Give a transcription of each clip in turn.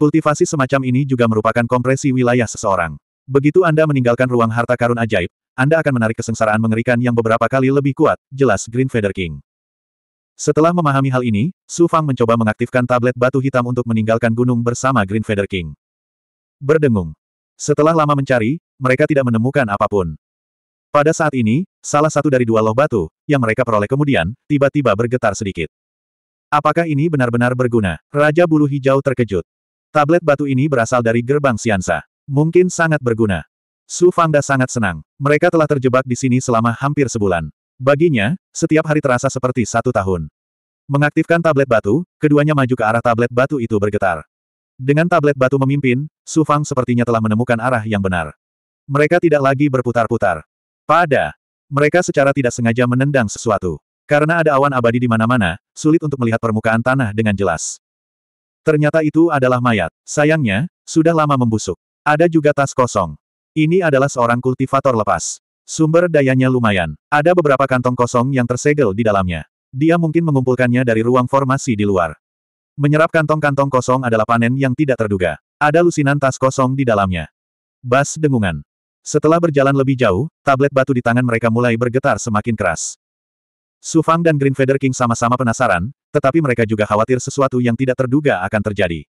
Kultivasi semacam ini juga merupakan kompresi wilayah seseorang. Begitu Anda meninggalkan ruang harta karun ajaib, Anda akan menarik kesengsaraan mengerikan yang beberapa kali lebih kuat, jelas Green Feather King. Setelah memahami hal ini, Su Fang mencoba mengaktifkan tablet batu hitam untuk meninggalkan gunung bersama Green Feather King. Berdengung. Setelah lama mencari, mereka tidak menemukan apapun. Pada saat ini, salah satu dari dua loh batu, yang mereka peroleh kemudian, tiba-tiba bergetar sedikit. Apakah ini benar-benar berguna? Raja Bulu Hijau terkejut. Tablet batu ini berasal dari gerbang Siansa. Mungkin sangat berguna. Su Fangda sangat senang. Mereka telah terjebak di sini selama hampir sebulan. Baginya, setiap hari terasa seperti satu tahun. Mengaktifkan tablet batu, keduanya maju ke arah tablet batu itu bergetar. Dengan tablet batu memimpin, Su Fang sepertinya telah menemukan arah yang benar. Mereka tidak lagi berputar-putar. Pada, mereka secara tidak sengaja menendang sesuatu. Karena ada awan abadi di mana-mana, sulit untuk melihat permukaan tanah dengan jelas. Ternyata itu adalah mayat. Sayangnya, sudah lama membusuk. Ada juga tas kosong. Ini adalah seorang kultivator lepas. Sumber dayanya lumayan. Ada beberapa kantong kosong yang tersegel di dalamnya. Dia mungkin mengumpulkannya dari ruang formasi di luar. Menyerap kantong-kantong kosong adalah panen yang tidak terduga. Ada lusinan tas kosong di dalamnya. Bas dengungan. Setelah berjalan lebih jauh, tablet batu di tangan mereka mulai bergetar semakin keras. Sufang dan Green Feather King sama-sama penasaran, tetapi mereka juga khawatir sesuatu yang tidak terduga akan terjadi.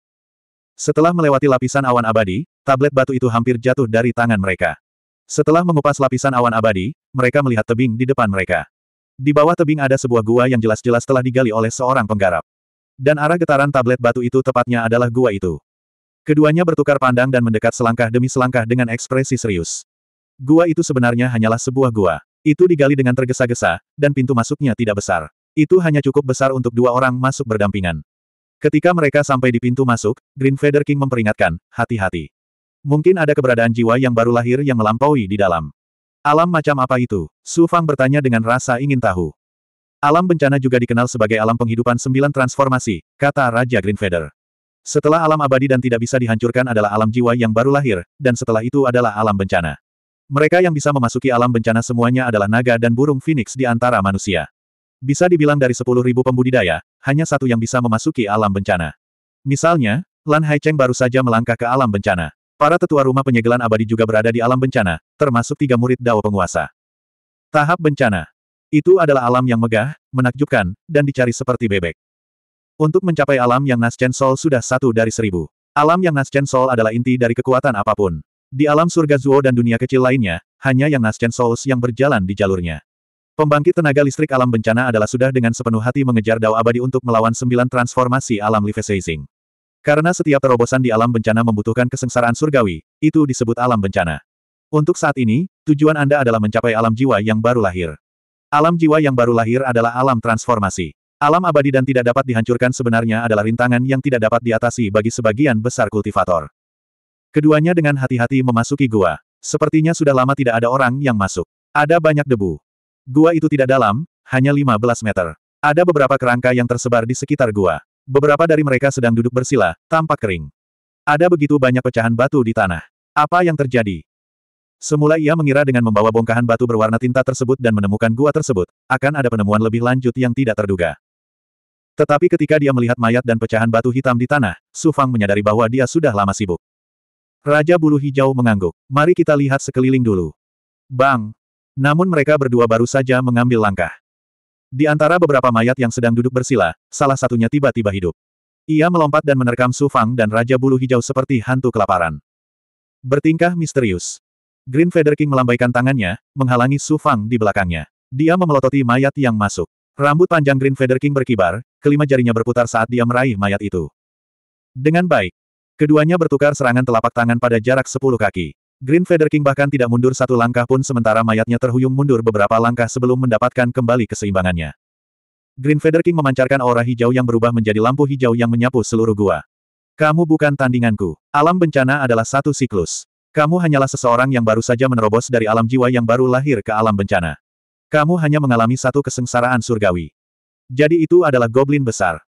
Setelah melewati lapisan awan abadi, tablet batu itu hampir jatuh dari tangan mereka. Setelah mengupas lapisan awan abadi, mereka melihat tebing di depan mereka. Di bawah tebing ada sebuah gua yang jelas-jelas telah digali oleh seorang penggarap. Dan arah getaran tablet batu itu tepatnya adalah gua itu. Keduanya bertukar pandang dan mendekat selangkah demi selangkah dengan ekspresi serius. Gua itu sebenarnya hanyalah sebuah gua. Itu digali dengan tergesa-gesa, dan pintu masuknya tidak besar. Itu hanya cukup besar untuk dua orang masuk berdampingan. Ketika mereka sampai di pintu masuk, Green Feather King memperingatkan, hati-hati. Mungkin ada keberadaan jiwa yang baru lahir yang melampaui di dalam. Alam macam apa itu? Su Fang bertanya dengan rasa ingin tahu. Alam bencana juga dikenal sebagai alam penghidupan sembilan transformasi, kata Raja Green Feather. Setelah alam abadi dan tidak bisa dihancurkan adalah alam jiwa yang baru lahir, dan setelah itu adalah alam bencana. Mereka yang bisa memasuki alam bencana semuanya adalah naga dan burung phoenix di antara manusia. Bisa dibilang dari 10.000 pembudidaya, hanya satu yang bisa memasuki alam bencana. Misalnya, Lan Haicheng baru saja melangkah ke alam bencana. Para tetua rumah penyegelan abadi juga berada di alam bencana, termasuk tiga murid Dao penguasa. Tahap bencana. Itu adalah alam yang megah, menakjubkan, dan dicari seperti bebek. Untuk mencapai alam yang Naschen Sol sudah satu dari seribu. Alam yang Naschen Sol adalah inti dari kekuatan apapun. Di alam surga Zuo dan dunia kecil lainnya, hanya yang Naschen Souls yang berjalan di jalurnya. Pembangkit tenaga listrik alam bencana adalah sudah dengan sepenuh hati mengejar Dao Abadi untuk melawan sembilan transformasi alam Livesazing. Karena setiap terobosan di alam bencana membutuhkan kesengsaraan surgawi, itu disebut alam bencana. Untuk saat ini, tujuan Anda adalah mencapai alam jiwa yang baru lahir. Alam jiwa yang baru lahir adalah alam transformasi. Alam abadi dan tidak dapat dihancurkan sebenarnya adalah rintangan yang tidak dapat diatasi bagi sebagian besar kultivator. Keduanya dengan hati-hati memasuki gua. Sepertinya sudah lama tidak ada orang yang masuk. Ada banyak debu. Gua itu tidak dalam, hanya 15 meter. Ada beberapa kerangka yang tersebar di sekitar gua. Beberapa dari mereka sedang duduk bersila, tampak kering. Ada begitu banyak pecahan batu di tanah. Apa yang terjadi? Semula ia mengira dengan membawa bongkahan batu berwarna tinta tersebut dan menemukan gua tersebut, akan ada penemuan lebih lanjut yang tidak terduga. Tetapi ketika dia melihat mayat dan pecahan batu hitam di tanah, Su Fang menyadari bahwa dia sudah lama sibuk. Raja Bulu Hijau mengangguk. Mari kita lihat sekeliling dulu. Bang! Namun mereka berdua baru saja mengambil langkah. Di antara beberapa mayat yang sedang duduk bersila, salah satunya tiba-tiba hidup. Ia melompat dan menerkam Su Fang dan Raja Bulu Hijau seperti hantu kelaparan. Bertingkah misterius. Green Feather King melambaikan tangannya, menghalangi Su Fang di belakangnya. Dia memelototi mayat yang masuk. Rambut panjang Green Feather King berkibar, kelima jarinya berputar saat dia meraih mayat itu. Dengan baik. Keduanya bertukar serangan telapak tangan pada jarak 10 kaki. Green Feather King bahkan tidak mundur satu langkah pun sementara mayatnya terhuyung mundur beberapa langkah sebelum mendapatkan kembali keseimbangannya. Green Feather King memancarkan aura hijau yang berubah menjadi lampu hijau yang menyapu seluruh gua. Kamu bukan tandinganku. Alam bencana adalah satu siklus. Kamu hanyalah seseorang yang baru saja menerobos dari alam jiwa yang baru lahir ke alam bencana. Kamu hanya mengalami satu kesengsaraan surgawi. Jadi itu adalah goblin besar.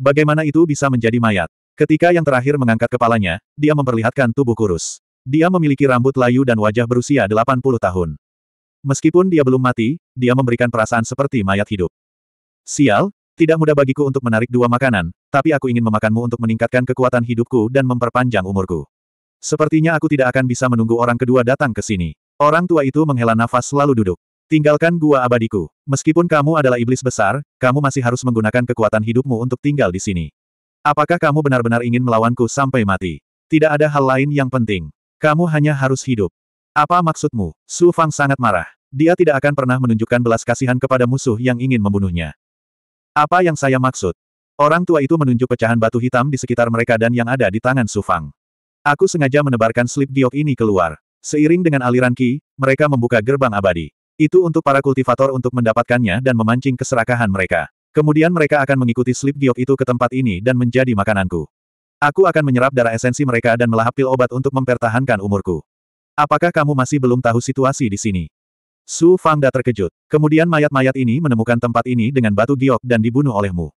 Bagaimana itu bisa menjadi mayat? Ketika yang terakhir mengangkat kepalanya, dia memperlihatkan tubuh kurus. Dia memiliki rambut layu dan wajah berusia 80 tahun. Meskipun dia belum mati, dia memberikan perasaan seperti mayat hidup. Sial, tidak mudah bagiku untuk menarik dua makanan, tapi aku ingin memakanmu untuk meningkatkan kekuatan hidupku dan memperpanjang umurku. Sepertinya aku tidak akan bisa menunggu orang kedua datang ke sini. Orang tua itu menghela nafas lalu duduk. Tinggalkan gua abadiku. Meskipun kamu adalah iblis besar, kamu masih harus menggunakan kekuatan hidupmu untuk tinggal di sini. Apakah kamu benar-benar ingin melawanku sampai mati? Tidak ada hal lain yang penting. Kamu hanya harus hidup. Apa maksudmu? Su Fang sangat marah. Dia tidak akan pernah menunjukkan belas kasihan kepada musuh yang ingin membunuhnya. Apa yang saya maksud? Orang tua itu menunjuk pecahan batu hitam di sekitar mereka dan yang ada di tangan Su Fang. Aku sengaja menebarkan slip giok ini keluar. Seiring dengan aliran Qi, mereka membuka gerbang abadi. Itu untuk para kultivator untuk mendapatkannya dan memancing keserakahan mereka. Kemudian mereka akan mengikuti slip giok itu ke tempat ini dan menjadi makananku. Aku akan menyerap darah esensi mereka dan melahap pil obat untuk mempertahankan umurku. Apakah kamu masih belum tahu situasi di sini? Su Fangda terkejut. Kemudian mayat-mayat ini menemukan tempat ini dengan batu giok dan dibunuh olehmu.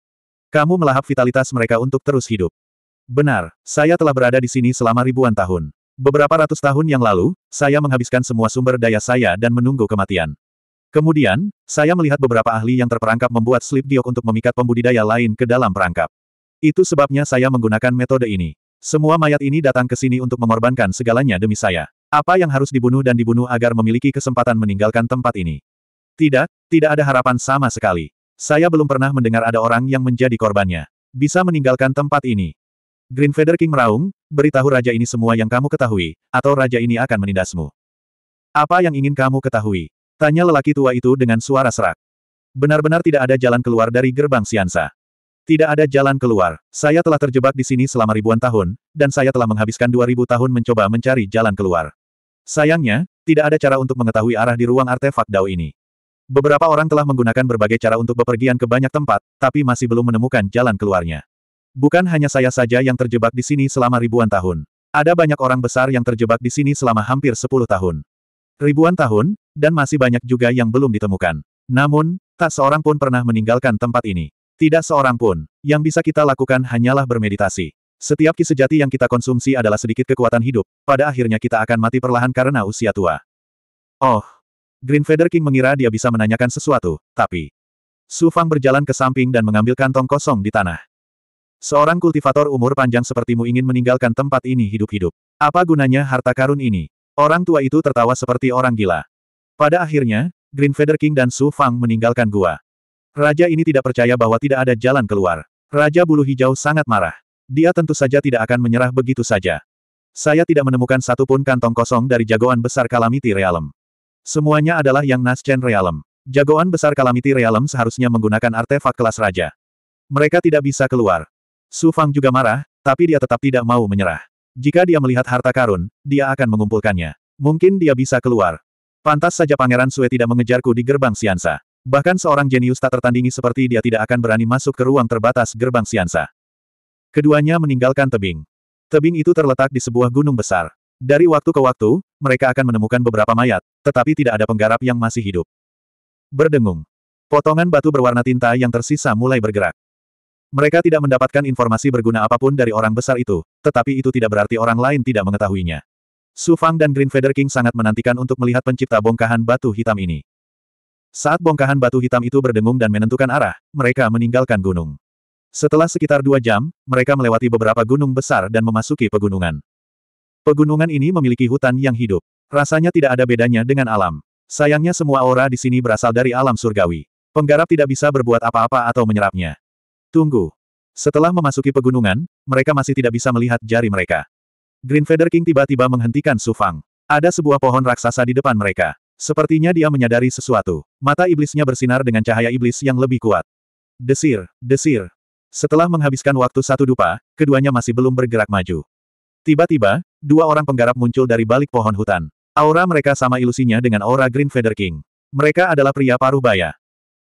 Kamu melahap vitalitas mereka untuk terus hidup. Benar, saya telah berada di sini selama ribuan tahun. Beberapa ratus tahun yang lalu, saya menghabiskan semua sumber daya saya dan menunggu kematian. Kemudian, saya melihat beberapa ahli yang terperangkap membuat slip giok untuk memikat pembudidaya lain ke dalam perangkap. Itu sebabnya saya menggunakan metode ini. Semua mayat ini datang ke sini untuk mengorbankan segalanya demi saya. Apa yang harus dibunuh dan dibunuh agar memiliki kesempatan meninggalkan tempat ini? Tidak, tidak ada harapan sama sekali. Saya belum pernah mendengar ada orang yang menjadi korbannya. Bisa meninggalkan tempat ini. Green Feather King meraung, beritahu raja ini semua yang kamu ketahui, atau raja ini akan menindasmu. Apa yang ingin kamu ketahui? Tanya lelaki tua itu dengan suara serak. Benar-benar tidak ada jalan keluar dari gerbang Siansa. Tidak ada jalan keluar. Saya telah terjebak di sini selama ribuan tahun, dan saya telah menghabiskan dua ribu tahun mencoba mencari jalan keluar. Sayangnya, tidak ada cara untuk mengetahui arah di ruang artefak Dao ini. Beberapa orang telah menggunakan berbagai cara untuk bepergian ke banyak tempat, tapi masih belum menemukan jalan keluarnya. Bukan hanya saya saja yang terjebak di sini selama ribuan tahun. Ada banyak orang besar yang terjebak di sini selama hampir sepuluh tahun. Ribuan tahun, dan masih banyak juga yang belum ditemukan. Namun, tak seorang pun pernah meninggalkan tempat ini. Tidak seorang pun. Yang bisa kita lakukan hanyalah bermeditasi. Setiap ki sejati yang kita konsumsi adalah sedikit kekuatan hidup, pada akhirnya kita akan mati perlahan karena usia tua. Oh. Green Feather King mengira dia bisa menanyakan sesuatu, tapi... Su Fang berjalan ke samping dan mengambil kantong kosong di tanah. Seorang kultivator umur panjang sepertimu ingin meninggalkan tempat ini hidup-hidup. Apa gunanya harta karun ini? Orang tua itu tertawa seperti orang gila. Pada akhirnya, Green Feather King dan Su Fang meninggalkan gua. Raja ini tidak percaya bahwa tidak ada jalan keluar. Raja bulu hijau sangat marah. Dia tentu saja tidak akan menyerah begitu saja. Saya tidak menemukan satupun kantong kosong dari jagoan besar Kalamiti Realm. Semuanya adalah yang Naschen Realm. Jagoan besar Kalamiti Realm seharusnya menggunakan artefak kelas raja. Mereka tidak bisa keluar. Su Fang juga marah, tapi dia tetap tidak mau menyerah. Jika dia melihat harta karun, dia akan mengumpulkannya. Mungkin dia bisa keluar. Pantas saja Pangeran Sue tidak mengejarku di gerbang Siansa. Bahkan seorang jenius tak tertandingi seperti dia tidak akan berani masuk ke ruang terbatas gerbang Siansa. Keduanya meninggalkan tebing. Tebing itu terletak di sebuah gunung besar. Dari waktu ke waktu, mereka akan menemukan beberapa mayat, tetapi tidak ada penggarap yang masih hidup. Berdengung. Potongan batu berwarna tinta yang tersisa mulai bergerak. Mereka tidak mendapatkan informasi berguna apapun dari orang besar itu, tetapi itu tidak berarti orang lain tidak mengetahuinya. Su Fang dan Green Feather King sangat menantikan untuk melihat pencipta bongkahan batu hitam ini. Saat bongkahan batu hitam itu berdengung dan menentukan arah, mereka meninggalkan gunung. Setelah sekitar dua jam, mereka melewati beberapa gunung besar dan memasuki pegunungan. Pegunungan ini memiliki hutan yang hidup. Rasanya tidak ada bedanya dengan alam. Sayangnya semua aura di sini berasal dari alam surgawi. Penggarap tidak bisa berbuat apa-apa atau menyerapnya. Tunggu. Setelah memasuki pegunungan, mereka masih tidak bisa melihat jari mereka. Green Feather King tiba-tiba menghentikan Sufang. Ada sebuah pohon raksasa di depan mereka. Sepertinya dia menyadari sesuatu. Mata iblisnya bersinar dengan cahaya iblis yang lebih kuat. Desir, desir. Setelah menghabiskan waktu satu dupa, keduanya masih belum bergerak maju. Tiba-tiba, dua orang penggarap muncul dari balik pohon hutan. Aura mereka sama ilusinya dengan aura Green Feather King. Mereka adalah pria paruh baya.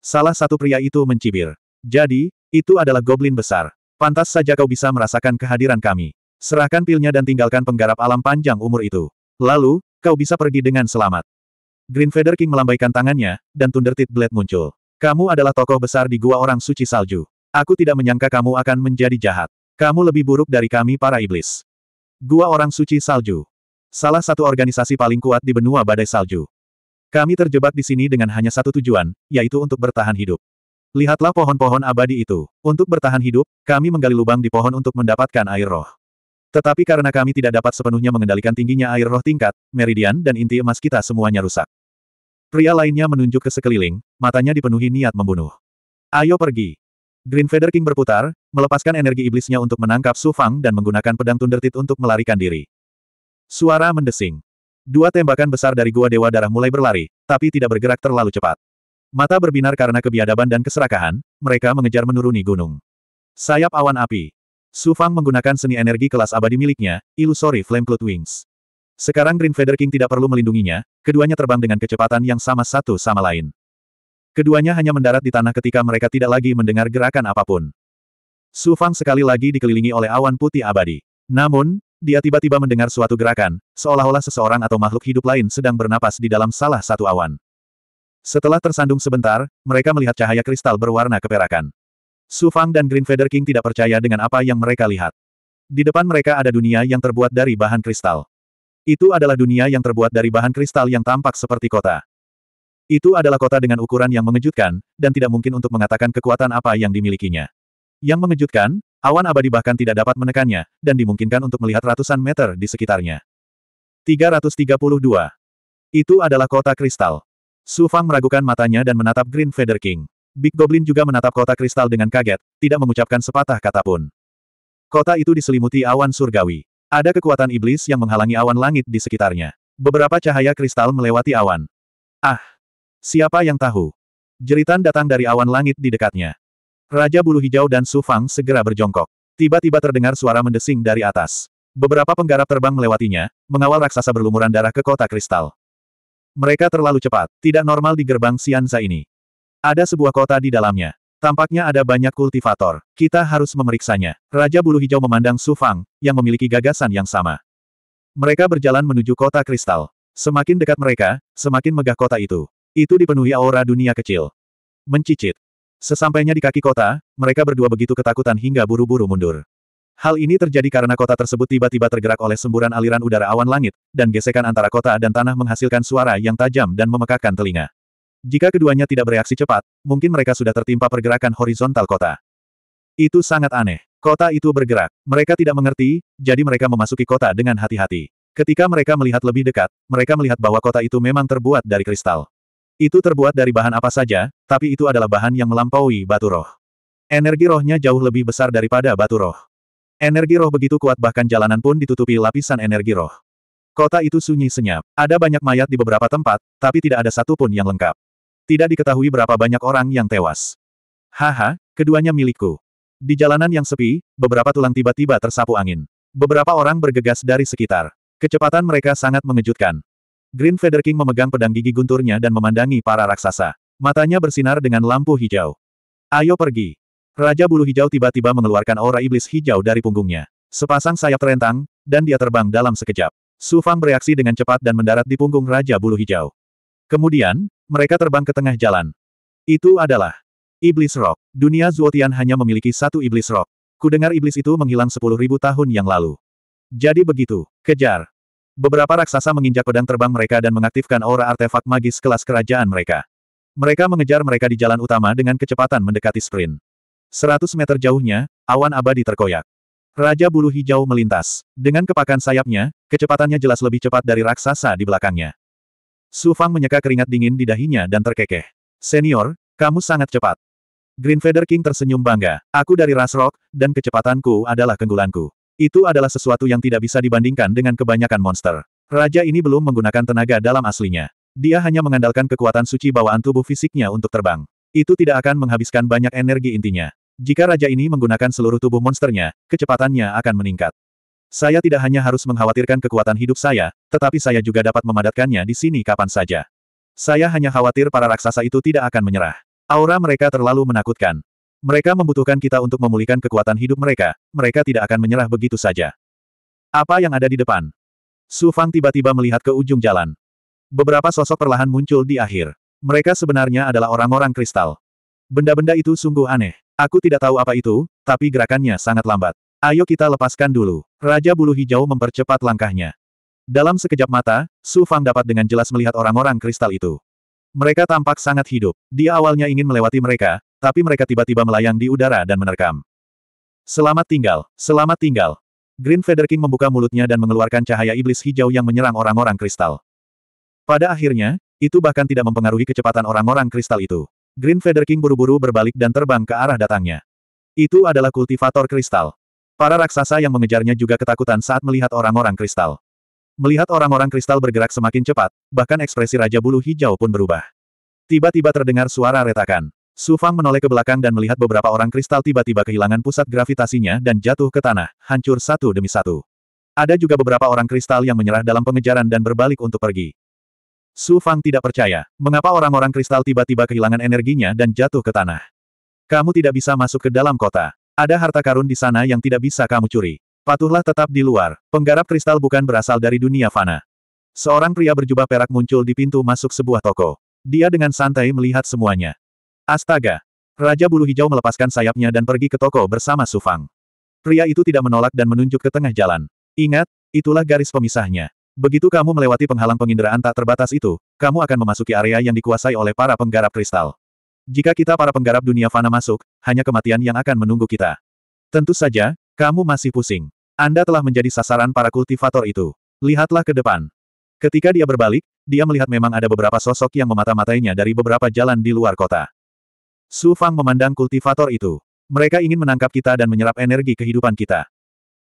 Salah satu pria itu mencibir. Jadi, itu adalah goblin besar. Pantas saja kau bisa merasakan kehadiran kami. Serahkan pilnya dan tinggalkan penggarap alam panjang umur itu. Lalu, kau bisa pergi dengan selamat. Green Feather King melambaikan tangannya, dan Thundertit Blade muncul. Kamu adalah tokoh besar di Gua Orang Suci Salju. Aku tidak menyangka kamu akan menjadi jahat. Kamu lebih buruk dari kami para iblis. Gua Orang Suci Salju. Salah satu organisasi paling kuat di benua badai salju. Kami terjebak di sini dengan hanya satu tujuan, yaitu untuk bertahan hidup. Lihatlah pohon-pohon abadi itu. Untuk bertahan hidup, kami menggali lubang di pohon untuk mendapatkan air roh. Tetapi karena kami tidak dapat sepenuhnya mengendalikan tingginya air roh tingkat, meridian dan inti emas kita semuanya rusak. Pria lainnya menunjuk ke sekeliling, matanya dipenuhi niat membunuh. Ayo pergi. Green Feather King berputar, melepaskan energi iblisnya untuk menangkap Su Fang dan menggunakan pedang Thundertit untuk melarikan diri. Suara mendesing. Dua tembakan besar dari Gua Dewa Darah mulai berlari, tapi tidak bergerak terlalu cepat. Mata berbinar karena kebiadaban dan keserakahan, mereka mengejar menuruni gunung. Sayap awan api. Su Fang menggunakan seni energi kelas abadi miliknya, Illusory Flame Cloud Wings. Sekarang Green Feather King tidak perlu melindunginya, keduanya terbang dengan kecepatan yang sama satu sama lain. Keduanya hanya mendarat di tanah ketika mereka tidak lagi mendengar gerakan apapun. Su Fang sekali lagi dikelilingi oleh awan putih abadi. Namun, dia tiba-tiba mendengar suatu gerakan, seolah-olah seseorang atau makhluk hidup lain sedang bernapas di dalam salah satu awan. Setelah tersandung sebentar, mereka melihat cahaya kristal berwarna keperakan. Su Fang dan Green Feather King tidak percaya dengan apa yang mereka lihat. Di depan mereka ada dunia yang terbuat dari bahan kristal. Itu adalah dunia yang terbuat dari bahan kristal yang tampak seperti kota. Itu adalah kota dengan ukuran yang mengejutkan, dan tidak mungkin untuk mengatakan kekuatan apa yang dimilikinya. Yang mengejutkan, awan abadi bahkan tidak dapat menekannya, dan dimungkinkan untuk melihat ratusan meter di sekitarnya. 332. Itu adalah kota kristal. Su Fang meragukan matanya dan menatap Green Feather King. Big Goblin juga menatap kota kristal dengan kaget, tidak mengucapkan sepatah kata pun. Kota itu diselimuti awan surgawi. Ada kekuatan iblis yang menghalangi awan langit di sekitarnya. Beberapa cahaya kristal melewati awan. Ah! Siapa yang tahu? Jeritan datang dari awan langit di dekatnya. Raja Bulu Hijau dan Su Fang segera berjongkok. Tiba-tiba terdengar suara mendesing dari atas. Beberapa penggarap terbang melewatinya, mengawal raksasa berlumuran darah ke kota kristal. Mereka terlalu cepat, tidak normal di gerbang Sianza ini. Ada sebuah kota di dalamnya. Tampaknya ada banyak kultivator. Kita harus memeriksanya. Raja Bulu Hijau memandang Su Fang, yang memiliki gagasan yang sama. Mereka berjalan menuju kota kristal. Semakin dekat mereka, semakin megah kota itu. Itu dipenuhi aura dunia kecil. Mencicit. Sesampainya di kaki kota, mereka berdua begitu ketakutan hingga buru-buru mundur. Hal ini terjadi karena kota tersebut tiba-tiba tergerak oleh semburan aliran udara awan langit, dan gesekan antara kota dan tanah menghasilkan suara yang tajam dan memekakkan telinga. Jika keduanya tidak bereaksi cepat, mungkin mereka sudah tertimpa pergerakan horizontal kota. Itu sangat aneh. Kota itu bergerak. Mereka tidak mengerti, jadi mereka memasuki kota dengan hati-hati. Ketika mereka melihat lebih dekat, mereka melihat bahwa kota itu memang terbuat dari kristal. Itu terbuat dari bahan apa saja, tapi itu adalah bahan yang melampaui batu roh. Energi rohnya jauh lebih besar daripada batu roh. Energi roh begitu kuat bahkan jalanan pun ditutupi lapisan energi roh. Kota itu sunyi senyap. Ada banyak mayat di beberapa tempat, tapi tidak ada satupun yang lengkap. Tidak diketahui berapa banyak orang yang tewas. Haha, keduanya milikku. Di jalanan yang sepi, beberapa tulang tiba-tiba tersapu angin. Beberapa orang bergegas dari sekitar. Kecepatan mereka sangat mengejutkan. Green Feather King memegang pedang gigi gunturnya dan memandangi para raksasa. Matanya bersinar dengan lampu hijau. Ayo pergi. Raja Bulu Hijau tiba-tiba mengeluarkan aura iblis hijau dari punggungnya. Sepasang sayap terentang, dan dia terbang dalam sekejap. Su bereaksi dengan cepat dan mendarat di punggung Raja Bulu Hijau. Kemudian, mereka terbang ke tengah jalan. Itu adalah Iblis Rock. Dunia Zuotian hanya memiliki satu Iblis Rock. Kudengar iblis itu menghilang sepuluh ribu tahun yang lalu. Jadi begitu, kejar. Beberapa raksasa menginjak pedang terbang mereka dan mengaktifkan aura artefak magis kelas kerajaan mereka. Mereka mengejar mereka di jalan utama dengan kecepatan mendekati sprint. Seratus meter jauhnya, awan abadi terkoyak. Raja bulu hijau melintas. Dengan kepakan sayapnya, kecepatannya jelas lebih cepat dari raksasa di belakangnya. Su Fang menyeka keringat dingin di dahinya dan terkekeh. Senior, kamu sangat cepat. Green Feather King tersenyum bangga. Aku dari ras rock, dan kecepatanku adalah kenggulanku. Itu adalah sesuatu yang tidak bisa dibandingkan dengan kebanyakan monster. Raja ini belum menggunakan tenaga dalam aslinya. Dia hanya mengandalkan kekuatan suci bawaan tubuh fisiknya untuk terbang. Itu tidak akan menghabiskan banyak energi intinya. Jika raja ini menggunakan seluruh tubuh monsternya, kecepatannya akan meningkat. Saya tidak hanya harus mengkhawatirkan kekuatan hidup saya, tetapi saya juga dapat memadatkannya di sini kapan saja. Saya hanya khawatir para raksasa itu tidak akan menyerah. Aura mereka terlalu menakutkan. Mereka membutuhkan kita untuk memulihkan kekuatan hidup mereka, mereka tidak akan menyerah begitu saja. Apa yang ada di depan? Su Fang tiba-tiba melihat ke ujung jalan. Beberapa sosok perlahan muncul di akhir. Mereka sebenarnya adalah orang-orang kristal. Benda-benda itu sungguh aneh. Aku tidak tahu apa itu, tapi gerakannya sangat lambat. Ayo kita lepaskan dulu. Raja Bulu Hijau mempercepat langkahnya. Dalam sekejap mata, Su Fang dapat dengan jelas melihat orang-orang kristal itu. Mereka tampak sangat hidup. Dia awalnya ingin melewati mereka, tapi mereka tiba-tiba melayang di udara dan menerkam. Selamat tinggal, selamat tinggal. Green Feather King membuka mulutnya dan mengeluarkan cahaya iblis hijau yang menyerang orang-orang kristal. Pada akhirnya, itu bahkan tidak mempengaruhi kecepatan orang-orang kristal itu. Green Feather King buru-buru berbalik dan terbang ke arah datangnya. Itu adalah kultivator kristal. Para raksasa yang mengejarnya juga ketakutan saat melihat orang-orang kristal. Melihat orang-orang kristal bergerak semakin cepat, bahkan ekspresi Raja Bulu Hijau pun berubah. Tiba-tiba terdengar suara retakan. Su Fang menoleh ke belakang dan melihat beberapa orang kristal tiba-tiba kehilangan pusat gravitasinya dan jatuh ke tanah, hancur satu demi satu. Ada juga beberapa orang kristal yang menyerah dalam pengejaran dan berbalik untuk pergi. Su Fang tidak percaya, mengapa orang-orang kristal tiba-tiba kehilangan energinya dan jatuh ke tanah. Kamu tidak bisa masuk ke dalam kota. Ada harta karun di sana yang tidak bisa kamu curi. Patuhlah tetap di luar. Penggarap kristal bukan berasal dari dunia fana. Seorang pria berjubah perak muncul di pintu masuk sebuah toko. Dia dengan santai melihat semuanya. Astaga! Raja bulu hijau melepaskan sayapnya dan pergi ke toko bersama Sufang. Pria itu tidak menolak dan menunjuk ke tengah jalan. Ingat, itulah garis pemisahnya. Begitu kamu melewati penghalang penginderaan tak terbatas itu, kamu akan memasuki area yang dikuasai oleh para penggarap kristal. Jika kita para penggarap dunia fana masuk, hanya kematian yang akan menunggu kita. Tentu saja, kamu masih pusing. Anda telah menjadi sasaran para kultivator itu. Lihatlah ke depan. Ketika dia berbalik, dia melihat memang ada beberapa sosok yang memata-matainya dari beberapa jalan di luar kota. Su Fang memandang kultivator itu. Mereka ingin menangkap kita dan menyerap energi kehidupan kita.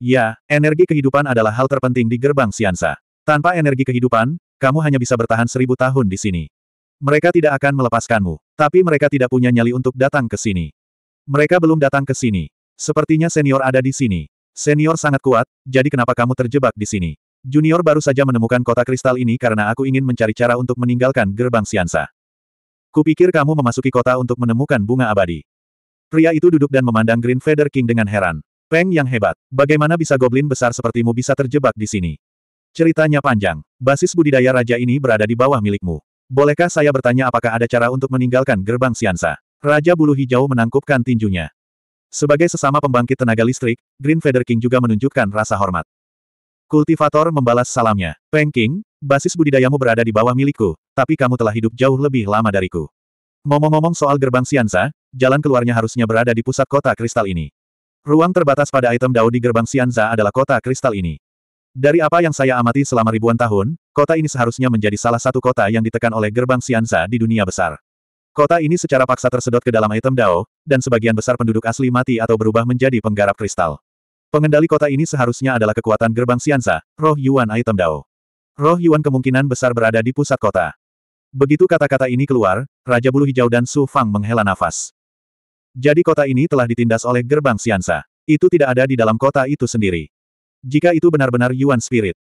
Ya, energi kehidupan adalah hal terpenting di gerbang Siansa. Tanpa energi kehidupan, kamu hanya bisa bertahan seribu tahun di sini. Mereka tidak akan melepaskanmu. Tapi mereka tidak punya nyali untuk datang ke sini. Mereka belum datang ke sini. Sepertinya senior ada di sini. Senior sangat kuat, jadi kenapa kamu terjebak di sini? Junior baru saja menemukan kota kristal ini karena aku ingin mencari cara untuk meninggalkan gerbang siansa. Kupikir kamu memasuki kota untuk menemukan bunga abadi. Pria itu duduk dan memandang Green Feather King dengan heran. Peng yang hebat, bagaimana bisa goblin besar sepertimu bisa terjebak di sini? Ceritanya panjang. Basis budidaya raja ini berada di bawah milikmu. Bolehkah saya bertanya apakah ada cara untuk meninggalkan gerbang Siansa? Raja Bulu Hijau menangkupkan tinjunya. Sebagai sesama pembangkit tenaga listrik, Green Feather King juga menunjukkan rasa hormat. Kultivator membalas salamnya. Peng King, basis budidayamu berada di bawah milikku, tapi kamu telah hidup jauh lebih lama dariku. Ngomong-ngomong soal gerbang Siansa, jalan keluarnya harusnya berada di pusat kota kristal ini. Ruang terbatas pada item Dao di gerbang Sianza adalah kota kristal ini. Dari apa yang saya amati selama ribuan tahun, kota ini seharusnya menjadi salah satu kota yang ditekan oleh gerbang Xianza di dunia besar. Kota ini secara paksa tersedot ke dalam item Dao, dan sebagian besar penduduk asli mati atau berubah menjadi penggarap kristal. Pengendali kota ini seharusnya adalah kekuatan gerbang Xianza, roh Yuan item Dao. Roh Yuan kemungkinan besar berada di pusat kota. Begitu kata-kata ini keluar, Raja Bulu Hijau dan Su Fang menghela nafas. Jadi kota ini telah ditindas oleh gerbang Xianza. Itu tidak ada di dalam kota itu sendiri. Jika itu benar-benar Yuan Spirit.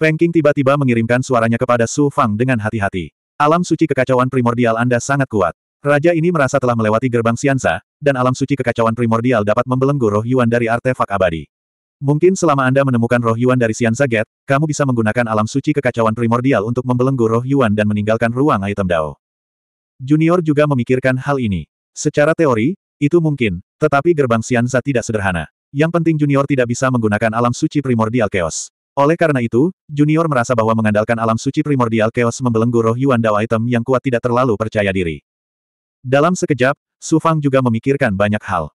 Feng Qing tiba-tiba mengirimkan suaranya kepada Su Fang dengan hati-hati. Alam suci kekacauan primordial Anda sangat kuat. Raja ini merasa telah melewati gerbang Siansa, dan alam suci kekacauan primordial dapat membelenggu roh Yuan dari artefak abadi. Mungkin selama Anda menemukan roh Yuan dari Siansa Gate, kamu bisa menggunakan alam suci kekacauan primordial untuk membelenggu roh Yuan dan meninggalkan ruang item Dao. Junior juga memikirkan hal ini. Secara teori, itu mungkin, tetapi gerbang Siansa tidak sederhana. Yang penting Junior tidak bisa menggunakan alam suci primordial chaos. Oleh karena itu, Junior merasa bahwa mengandalkan alam suci primordial chaos membelenggu roh Yuan Dao item yang kuat tidak terlalu percaya diri. Dalam sekejap, Su Fang juga memikirkan banyak hal.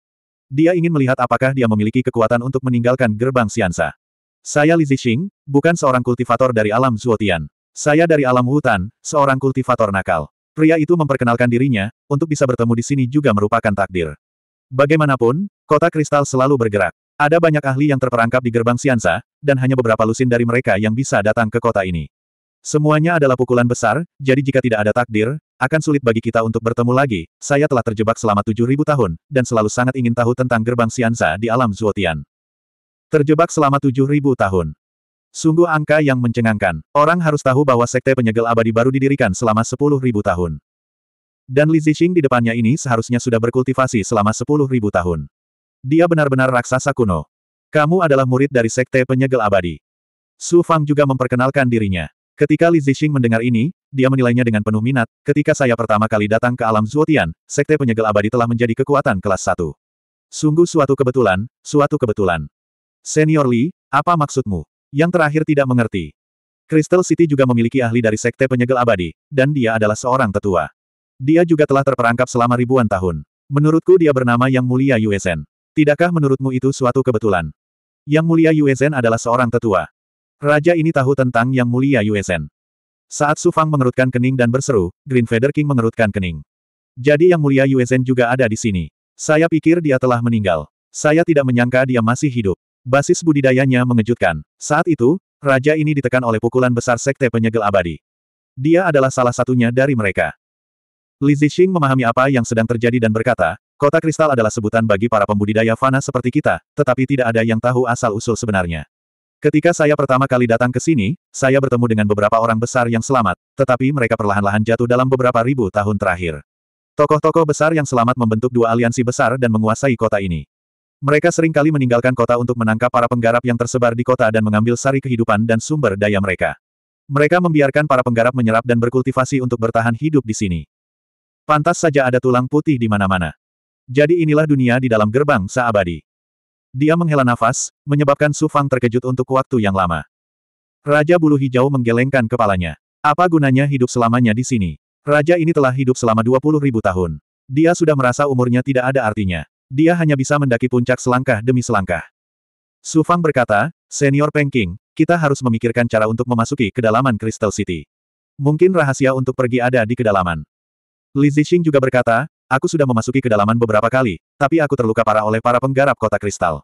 Dia ingin melihat apakah dia memiliki kekuatan untuk meninggalkan gerbang Siansa. Saya Li Zixing, bukan seorang kultivator dari alam Zuotian. Saya dari alam hutan, seorang kultivator nakal. Pria itu memperkenalkan dirinya, untuk bisa bertemu di sini juga merupakan takdir. Bagaimanapun, kota kristal selalu bergerak. Ada banyak ahli yang terperangkap di gerbang Siansa, dan hanya beberapa lusin dari mereka yang bisa datang ke kota ini. Semuanya adalah pukulan besar, jadi jika tidak ada takdir, akan sulit bagi kita untuk bertemu lagi. Saya telah terjebak selama 7000 tahun, dan selalu sangat ingin tahu tentang gerbang Siansa di alam Zuotian. Terjebak selama 7000 tahun. Sungguh angka yang mencengangkan. Orang harus tahu bahwa sekte penyegel abadi baru didirikan selama 10.000 tahun. Dan Li Zixing di depannya ini seharusnya sudah berkultivasi selama sepuluh ribu tahun. Dia benar-benar raksasa kuno. Kamu adalah murid dari Sekte Penyegel Abadi. Su Fang juga memperkenalkan dirinya. Ketika Li Zixing mendengar ini, dia menilainya dengan penuh minat, ketika saya pertama kali datang ke alam Zuotian, Sekte Penyegel Abadi telah menjadi kekuatan kelas 1. Sungguh suatu kebetulan, suatu kebetulan. Senior Li, apa maksudmu? Yang terakhir tidak mengerti. Crystal City juga memiliki ahli dari Sekte Penyegel Abadi, dan dia adalah seorang tetua. Dia juga telah terperangkap selama ribuan tahun. Menurutku dia bernama Yang Mulia Yuezen. Tidakkah menurutmu itu suatu kebetulan? Yang Mulia Yuezen adalah seorang tetua. Raja ini tahu tentang Yang Mulia Yuezen. Saat Su Fang mengerutkan kening dan berseru, Green Feather King mengerutkan kening. Jadi Yang Mulia Yuezen juga ada di sini. Saya pikir dia telah meninggal. Saya tidak menyangka dia masih hidup. Basis budidayanya mengejutkan. Saat itu, raja ini ditekan oleh pukulan besar Sekte Penyegel Abadi. Dia adalah salah satunya dari mereka. Li Zixing memahami apa yang sedang terjadi dan berkata, kota kristal adalah sebutan bagi para pembudidaya fana seperti kita, tetapi tidak ada yang tahu asal-usul sebenarnya. Ketika saya pertama kali datang ke sini, saya bertemu dengan beberapa orang besar yang selamat, tetapi mereka perlahan-lahan jatuh dalam beberapa ribu tahun terakhir. Tokoh-tokoh besar yang selamat membentuk dua aliansi besar dan menguasai kota ini. Mereka seringkali meninggalkan kota untuk menangkap para penggarap yang tersebar di kota dan mengambil sari kehidupan dan sumber daya mereka. Mereka membiarkan para penggarap menyerap dan berkultivasi untuk bertahan hidup di sini. Pantas saja ada tulang putih di mana-mana. Jadi inilah dunia di dalam gerbang seabadi. Dia menghela nafas, menyebabkan Su Fang terkejut untuk waktu yang lama. Raja bulu hijau menggelengkan kepalanya. Apa gunanya hidup selamanya di sini? Raja ini telah hidup selama 20 ribu tahun. Dia sudah merasa umurnya tidak ada artinya. Dia hanya bisa mendaki puncak selangkah demi selangkah. Su Fang berkata, Senior Peng King, kita harus memikirkan cara untuk memasuki kedalaman Crystal City. Mungkin rahasia untuk pergi ada di kedalaman. Li Zixing juga berkata, aku sudah memasuki kedalaman beberapa kali, tapi aku terluka parah oleh para penggarap kota kristal.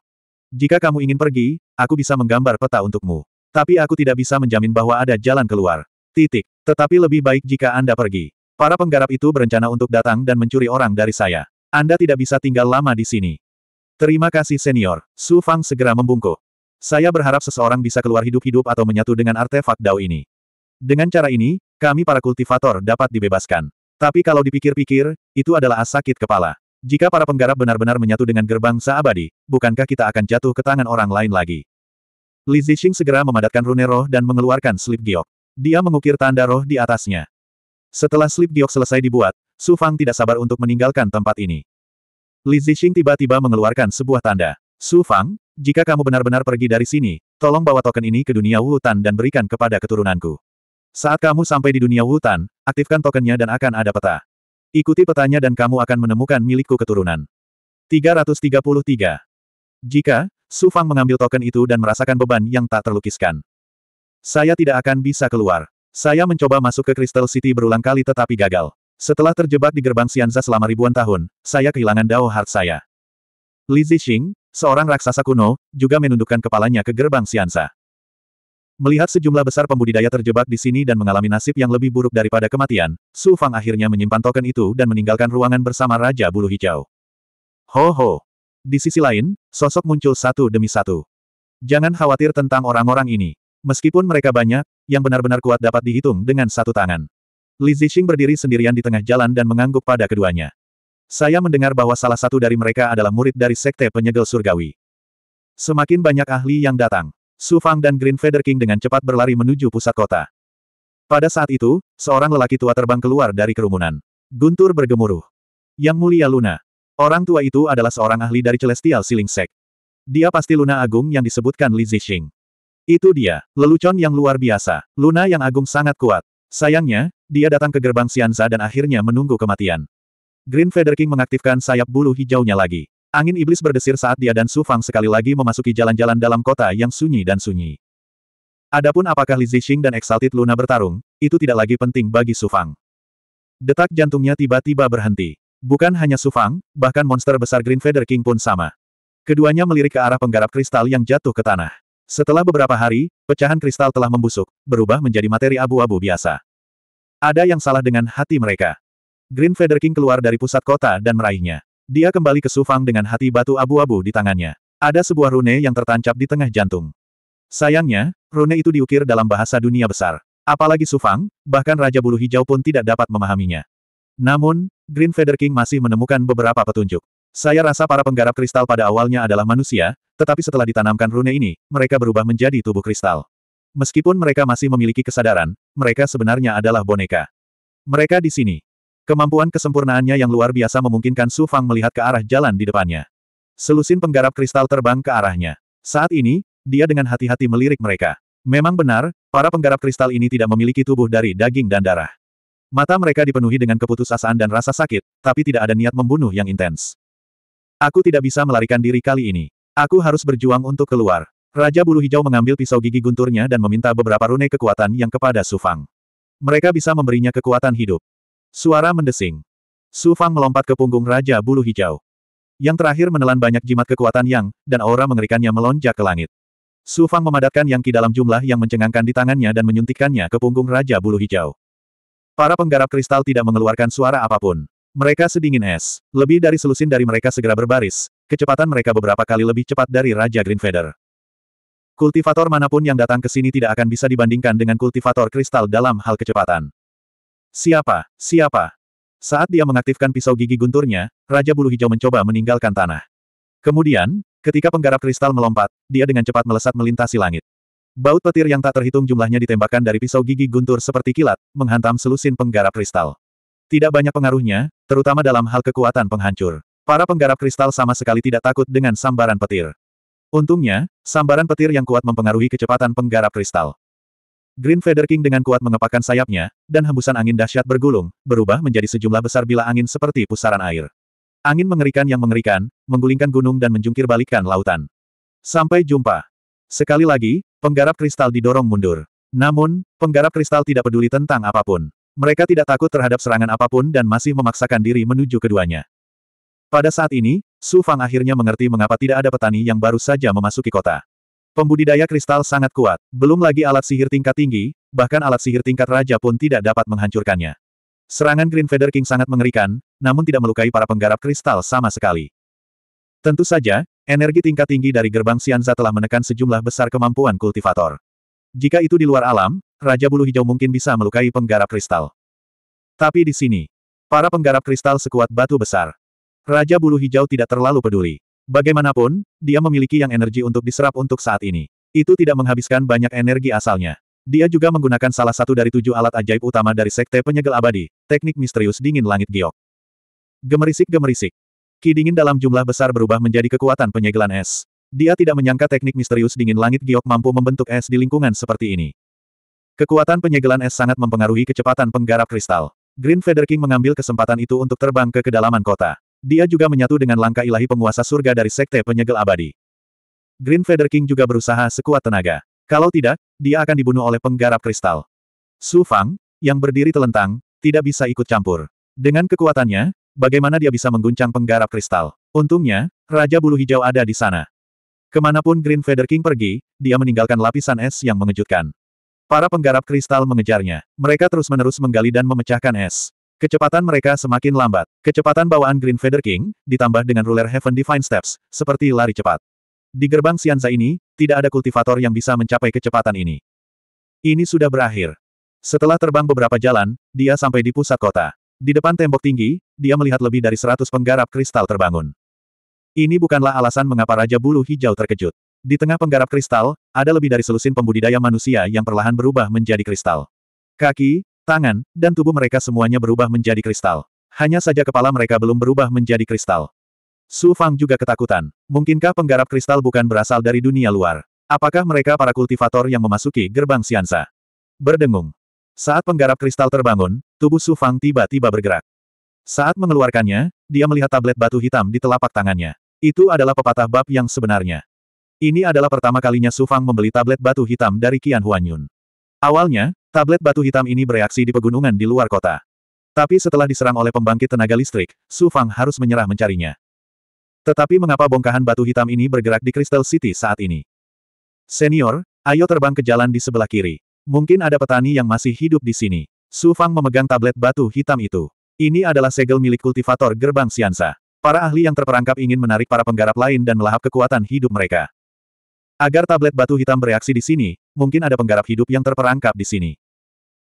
Jika kamu ingin pergi, aku bisa menggambar peta untukmu. Tapi aku tidak bisa menjamin bahwa ada jalan keluar. Titik. Tetapi lebih baik jika Anda pergi. Para penggarap itu berencana untuk datang dan mencuri orang dari saya. Anda tidak bisa tinggal lama di sini. Terima kasih senior. Su Fang segera membungkuk. Saya berharap seseorang bisa keluar hidup-hidup atau menyatu dengan artefak Dao ini. Dengan cara ini, kami para kultivator dapat dibebaskan. Tapi kalau dipikir-pikir, itu adalah as sakit kepala. Jika para penggarap benar-benar menyatu dengan gerbang Saabadi, bukankah kita akan jatuh ke tangan orang lain lagi? Li Zixing segera memadatkan rune roh dan mengeluarkan slip giok. Dia mengukir tanda roh di atasnya. Setelah slip giok selesai dibuat, Su Fang tidak sabar untuk meninggalkan tempat ini. Li Zixing tiba-tiba mengeluarkan sebuah tanda. Su Fang, jika kamu benar-benar pergi dari sini, tolong bawa token ini ke dunia Wutan dan berikan kepada keturunanku. Saat kamu sampai di dunia hutan, aktifkan tokennya dan akan ada peta. Ikuti petanya dan kamu akan menemukan milikku keturunan. 333. Jika, Su Fang mengambil token itu dan merasakan beban yang tak terlukiskan. Saya tidak akan bisa keluar. Saya mencoba masuk ke Crystal City berulang kali tetapi gagal. Setelah terjebak di gerbang Xianza selama ribuan tahun, saya kehilangan Dao Heart saya. Li Zixing, seorang raksasa kuno, juga menundukkan kepalanya ke gerbang Xianza. Melihat sejumlah besar pembudidaya terjebak di sini dan mengalami nasib yang lebih buruk daripada kematian, Su Fang akhirnya menyimpan token itu dan meninggalkan ruangan bersama Raja Bulu Hijau. Ho ho! Di sisi lain, sosok muncul satu demi satu. Jangan khawatir tentang orang-orang ini. Meskipun mereka banyak, yang benar-benar kuat dapat dihitung dengan satu tangan. Li Zixing berdiri sendirian di tengah jalan dan mengangguk pada keduanya. Saya mendengar bahwa salah satu dari mereka adalah murid dari Sekte Penyegel Surgawi. Semakin banyak ahli yang datang, Su Fang dan Green Feather King dengan cepat berlari menuju pusat kota. Pada saat itu, seorang lelaki tua terbang keluar dari kerumunan. Guntur bergemuruh. Yang mulia Luna. Orang tua itu adalah seorang ahli dari Celestial Siling Sect. Dia pasti Luna Agung yang disebutkan Li Zixing. Itu dia, lelucon yang luar biasa. Luna yang agung sangat kuat. Sayangnya, dia datang ke gerbang Sianza dan akhirnya menunggu kematian. Green Feather King mengaktifkan sayap bulu hijaunya lagi. Angin iblis berdesir saat dia dan Su Fang sekali lagi memasuki jalan-jalan dalam kota yang sunyi dan sunyi. Adapun apakah Li Zixing dan Exalted Luna bertarung, itu tidak lagi penting bagi Su Fang. Detak jantungnya tiba-tiba berhenti. Bukan hanya Su Fang, bahkan monster besar Green Feather King pun sama. Keduanya melirik ke arah penggarap kristal yang jatuh ke tanah. Setelah beberapa hari, pecahan kristal telah membusuk, berubah menjadi materi abu-abu biasa. Ada yang salah dengan hati mereka. Green Feather King keluar dari pusat kota dan meraihnya. Dia kembali ke Sufang dengan hati batu abu-abu di tangannya. Ada sebuah rune yang tertancap di tengah jantung. Sayangnya, rune itu diukir dalam bahasa dunia besar. Apalagi Sufang, bahkan Raja Bulu Hijau pun tidak dapat memahaminya. Namun, Green Feather King masih menemukan beberapa petunjuk. Saya rasa para penggarap kristal pada awalnya adalah manusia, tetapi setelah ditanamkan rune ini, mereka berubah menjadi tubuh kristal. Meskipun mereka masih memiliki kesadaran, mereka sebenarnya adalah boneka. Mereka di sini. Kemampuan kesempurnaannya yang luar biasa memungkinkan Su Fang melihat ke arah jalan di depannya. Selusin penggarap kristal terbang ke arahnya. Saat ini, dia dengan hati-hati melirik mereka. Memang benar, para penggarap kristal ini tidak memiliki tubuh dari daging dan darah. Mata mereka dipenuhi dengan keputusasaan dan rasa sakit, tapi tidak ada niat membunuh yang intens. Aku tidak bisa melarikan diri kali ini. Aku harus berjuang untuk keluar. Raja Bulu Hijau mengambil pisau gigi gunturnya dan meminta beberapa rune kekuatan yang kepada Su Fang. Mereka bisa memberinya kekuatan hidup. Suara mendesing. Su Fang melompat ke punggung Raja Bulu Hijau. Yang terakhir menelan banyak jimat kekuatan yang, dan aura mengerikannya melonjak ke langit. Su Fang memadatkan yang ki dalam jumlah yang mencengangkan di tangannya dan menyuntikkannya ke punggung Raja Bulu Hijau. Para penggarap kristal tidak mengeluarkan suara apapun. Mereka sedingin es. Lebih dari selusin dari mereka segera berbaris. Kecepatan mereka beberapa kali lebih cepat dari Raja Green Feather. Kultivator manapun yang datang ke sini tidak akan bisa dibandingkan dengan kultivator kristal dalam hal kecepatan. Siapa? Siapa? Saat dia mengaktifkan pisau gigi gunturnya, Raja Bulu Hijau mencoba meninggalkan tanah. Kemudian, ketika penggarap kristal melompat, dia dengan cepat melesat melintasi langit. Baut petir yang tak terhitung jumlahnya ditembakkan dari pisau gigi guntur seperti kilat, menghantam selusin penggarap kristal. Tidak banyak pengaruhnya, terutama dalam hal kekuatan penghancur. Para penggarap kristal sama sekali tidak takut dengan sambaran petir. Untungnya, sambaran petir yang kuat mempengaruhi kecepatan penggarap kristal. Green Feather King dengan kuat mengepakkan sayapnya, dan hembusan angin dahsyat bergulung, berubah menjadi sejumlah besar bila angin seperti pusaran air. Angin mengerikan yang mengerikan, menggulingkan gunung dan menjungkir balikan lautan. Sampai jumpa. Sekali lagi, penggarap kristal didorong mundur. Namun, penggarap kristal tidak peduli tentang apapun. Mereka tidak takut terhadap serangan apapun dan masih memaksakan diri menuju keduanya. Pada saat ini, Su Fang akhirnya mengerti mengapa tidak ada petani yang baru saja memasuki kota. Pembudidaya kristal sangat kuat, belum lagi alat sihir tingkat tinggi, bahkan alat sihir tingkat raja pun tidak dapat menghancurkannya. Serangan Green Feather King sangat mengerikan, namun tidak melukai para penggarap kristal sama sekali. Tentu saja, energi tingkat tinggi dari gerbang Sianza telah menekan sejumlah besar kemampuan kultivator. Jika itu di luar alam, Raja Bulu Hijau mungkin bisa melukai penggarap kristal. Tapi di sini, para penggarap kristal sekuat batu besar. Raja Bulu Hijau tidak terlalu peduli. Bagaimanapun, dia memiliki yang energi untuk diserap untuk saat ini. Itu tidak menghabiskan banyak energi asalnya. Dia juga menggunakan salah satu dari tujuh alat ajaib utama dari Sekte Penyegel Abadi, teknik misterius dingin langit giok. Gemerisik-gemerisik. Ki dingin dalam jumlah besar berubah menjadi kekuatan penyegelan es. Dia tidak menyangka teknik misterius dingin langit giok mampu membentuk es di lingkungan seperti ini. Kekuatan penyegelan es sangat mempengaruhi kecepatan penggarap kristal. Green Feather King mengambil kesempatan itu untuk terbang ke kedalaman kota. Dia juga menyatu dengan langkah ilahi penguasa surga dari sekte penyegel abadi. Green Feather King juga berusaha sekuat tenaga. Kalau tidak, dia akan dibunuh oleh penggarap kristal. Su Fang, yang berdiri telentang, tidak bisa ikut campur. Dengan kekuatannya, bagaimana dia bisa mengguncang penggarap kristal? Untungnya, Raja Bulu Hijau ada di sana. Kemanapun Green Feather King pergi, dia meninggalkan lapisan es yang mengejutkan. Para penggarap kristal mengejarnya. Mereka terus-menerus menggali dan memecahkan es. Kecepatan mereka semakin lambat. Kecepatan bawaan Green Feather King, ditambah dengan Ruler Heaven Divine Steps, seperti lari cepat. Di gerbang Sianza ini, tidak ada kultivator yang bisa mencapai kecepatan ini. Ini sudah berakhir. Setelah terbang beberapa jalan, dia sampai di pusat kota. Di depan tembok tinggi, dia melihat lebih dari seratus penggarap kristal terbangun. Ini bukanlah alasan mengapa Raja Bulu Hijau terkejut. Di tengah penggarap kristal, ada lebih dari selusin pembudidaya manusia yang perlahan berubah menjadi kristal. Kaki, tangan, dan tubuh mereka semuanya berubah menjadi kristal. Hanya saja kepala mereka belum berubah menjadi kristal. Su Fang juga ketakutan. Mungkinkah penggarap kristal bukan berasal dari dunia luar? Apakah mereka para kultivator yang memasuki gerbang Siansa? Berdengung. Saat penggarap kristal terbangun, tubuh Su Fang tiba-tiba bergerak. Saat mengeluarkannya, dia melihat tablet batu hitam di telapak tangannya. Itu adalah pepatah bab yang sebenarnya. Ini adalah pertama kalinya Su Fang membeli tablet batu hitam dari Qian Huanyun. Awalnya, Tablet batu hitam ini bereaksi di pegunungan di luar kota. Tapi setelah diserang oleh pembangkit tenaga listrik, Su Fang harus menyerah mencarinya. Tetapi mengapa bongkahan batu hitam ini bergerak di Crystal City saat ini? Senior, ayo terbang ke jalan di sebelah kiri. Mungkin ada petani yang masih hidup di sini. Su Fang memegang tablet batu hitam itu. Ini adalah segel milik kultivator gerbang Siansa. Para ahli yang terperangkap ingin menarik para penggarap lain dan melahap kekuatan hidup mereka. Agar tablet batu hitam bereaksi di sini, mungkin ada penggarap hidup yang terperangkap di sini.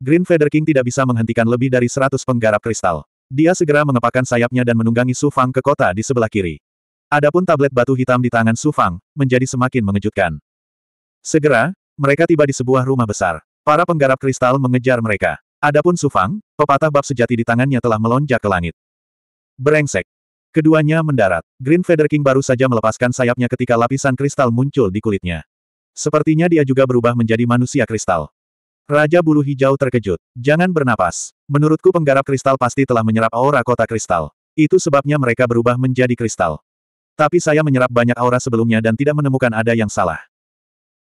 Green Feather King tidak bisa menghentikan lebih dari seratus penggarap kristal. Dia segera mengepakkan sayapnya dan menunggangi Su Fang ke kota di sebelah kiri. Adapun tablet batu hitam di tangan Su Fang, menjadi semakin mengejutkan. Segera, mereka tiba di sebuah rumah besar. Para penggarap kristal mengejar mereka. Adapun Su Fang, pepatah bab sejati di tangannya telah melonjak ke langit. Berengsek. Keduanya mendarat. Green Feather King baru saja melepaskan sayapnya ketika lapisan kristal muncul di kulitnya. Sepertinya dia juga berubah menjadi manusia kristal. Raja bulu hijau terkejut. Jangan bernapas. Menurutku penggarap kristal pasti telah menyerap aura kota kristal. Itu sebabnya mereka berubah menjadi kristal. Tapi saya menyerap banyak aura sebelumnya dan tidak menemukan ada yang salah.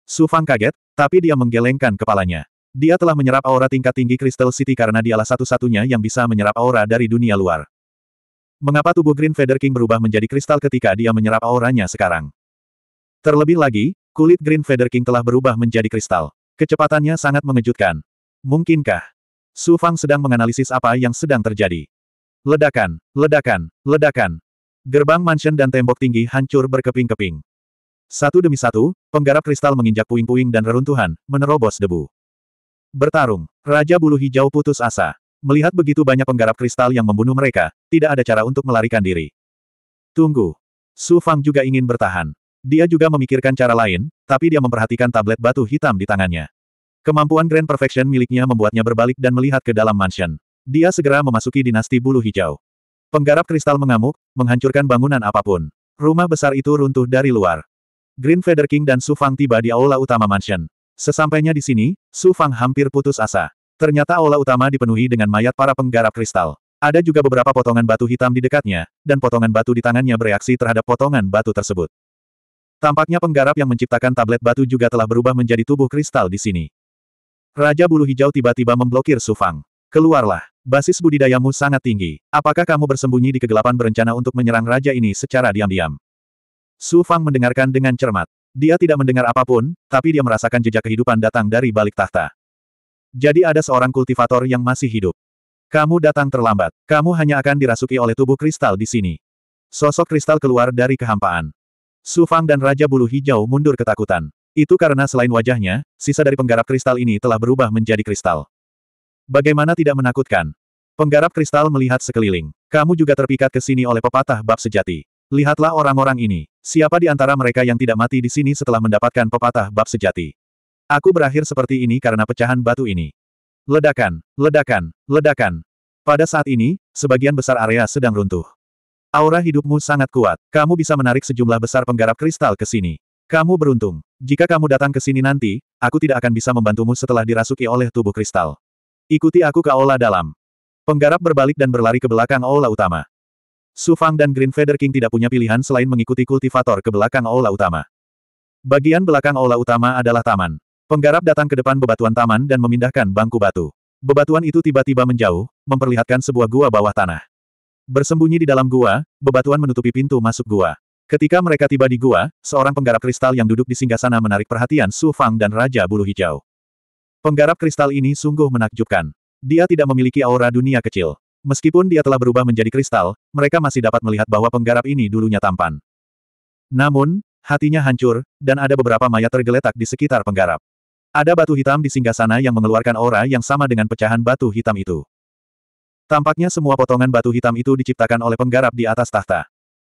Su Fang kaget, tapi dia menggelengkan kepalanya. Dia telah menyerap aura tingkat tinggi Crystal City karena dialah satu-satunya yang bisa menyerap aura dari dunia luar. Mengapa tubuh Green Feather King berubah menjadi kristal ketika dia menyerap auranya sekarang? Terlebih lagi, kulit Green Feather King telah berubah menjadi kristal. Kecepatannya sangat mengejutkan. Mungkinkah? Su Fang sedang menganalisis apa yang sedang terjadi. Ledakan, ledakan, ledakan. Gerbang mansion dan tembok tinggi hancur berkeping-keping. Satu demi satu, penggarap kristal menginjak puing-puing dan reruntuhan, menerobos debu. Bertarung, Raja Bulu Hijau putus asa. Melihat begitu banyak penggarap kristal yang membunuh mereka, tidak ada cara untuk melarikan diri. Tunggu. Su Fang juga ingin bertahan. Dia juga memikirkan cara lain, tapi dia memperhatikan tablet batu hitam di tangannya. Kemampuan Grand Perfection miliknya membuatnya berbalik dan melihat ke dalam mansion. Dia segera memasuki dinasti bulu hijau. Penggarap kristal mengamuk, menghancurkan bangunan apapun. Rumah besar itu runtuh dari luar. Green Feather King dan Su Fang tiba di aula utama mansion. Sesampainya di sini, Su Fang hampir putus asa. Ternyata aula utama dipenuhi dengan mayat para penggarap kristal. Ada juga beberapa potongan batu hitam di dekatnya, dan potongan batu di tangannya bereaksi terhadap potongan batu tersebut. Tampaknya penggarap yang menciptakan tablet batu juga telah berubah menjadi tubuh kristal di sini. Raja Bulu Hijau tiba-tiba memblokir Sufang. Keluarlah. Basis budidayamu sangat tinggi. Apakah kamu bersembunyi di kegelapan berencana untuk menyerang raja ini secara diam-diam? Sufang mendengarkan dengan cermat. Dia tidak mendengar apapun, tapi dia merasakan jejak kehidupan datang dari balik tahta. Jadi ada seorang kultivator yang masih hidup. Kamu datang terlambat. Kamu hanya akan dirasuki oleh tubuh kristal di sini. Sosok kristal keluar dari kehampaan. Su Fang dan Raja Bulu Hijau mundur ketakutan. Itu karena selain wajahnya, sisa dari penggarap kristal ini telah berubah menjadi kristal. Bagaimana tidak menakutkan? Penggarap kristal melihat sekeliling. Kamu juga terpikat ke sini oleh pepatah bab sejati. Lihatlah orang-orang ini. Siapa di antara mereka yang tidak mati di sini setelah mendapatkan pepatah bab sejati? Aku berakhir seperti ini karena pecahan batu ini. Ledakan, ledakan, ledakan. Pada saat ini, sebagian besar area sedang runtuh. Aura hidupmu sangat kuat. Kamu bisa menarik sejumlah besar penggarap kristal ke sini. Kamu beruntung. Jika kamu datang ke sini nanti, aku tidak akan bisa membantumu setelah dirasuki oleh tubuh kristal. Ikuti aku ke aula dalam. Penggarap berbalik dan berlari ke belakang aula utama. Su Fang dan Green Feather King tidak punya pilihan selain mengikuti kultivator ke belakang aula utama. Bagian belakang aula utama adalah taman. Penggarap datang ke depan bebatuan taman dan memindahkan bangku batu. Bebatuan itu tiba-tiba menjauh, memperlihatkan sebuah gua bawah tanah. Bersembunyi di dalam gua, bebatuan menutupi pintu masuk gua. Ketika mereka tiba di gua, seorang penggarap kristal yang duduk di singgah sana menarik perhatian Su Fang dan Raja Bulu Hijau. Penggarap kristal ini sungguh menakjubkan. Dia tidak memiliki aura dunia kecil. Meskipun dia telah berubah menjadi kristal, mereka masih dapat melihat bahwa penggarap ini dulunya tampan. Namun, hatinya hancur, dan ada beberapa mayat tergeletak di sekitar penggarap. Ada batu hitam di singgah sana yang mengeluarkan aura yang sama dengan pecahan batu hitam itu. Tampaknya semua potongan batu hitam itu diciptakan oleh penggarap di atas tahta.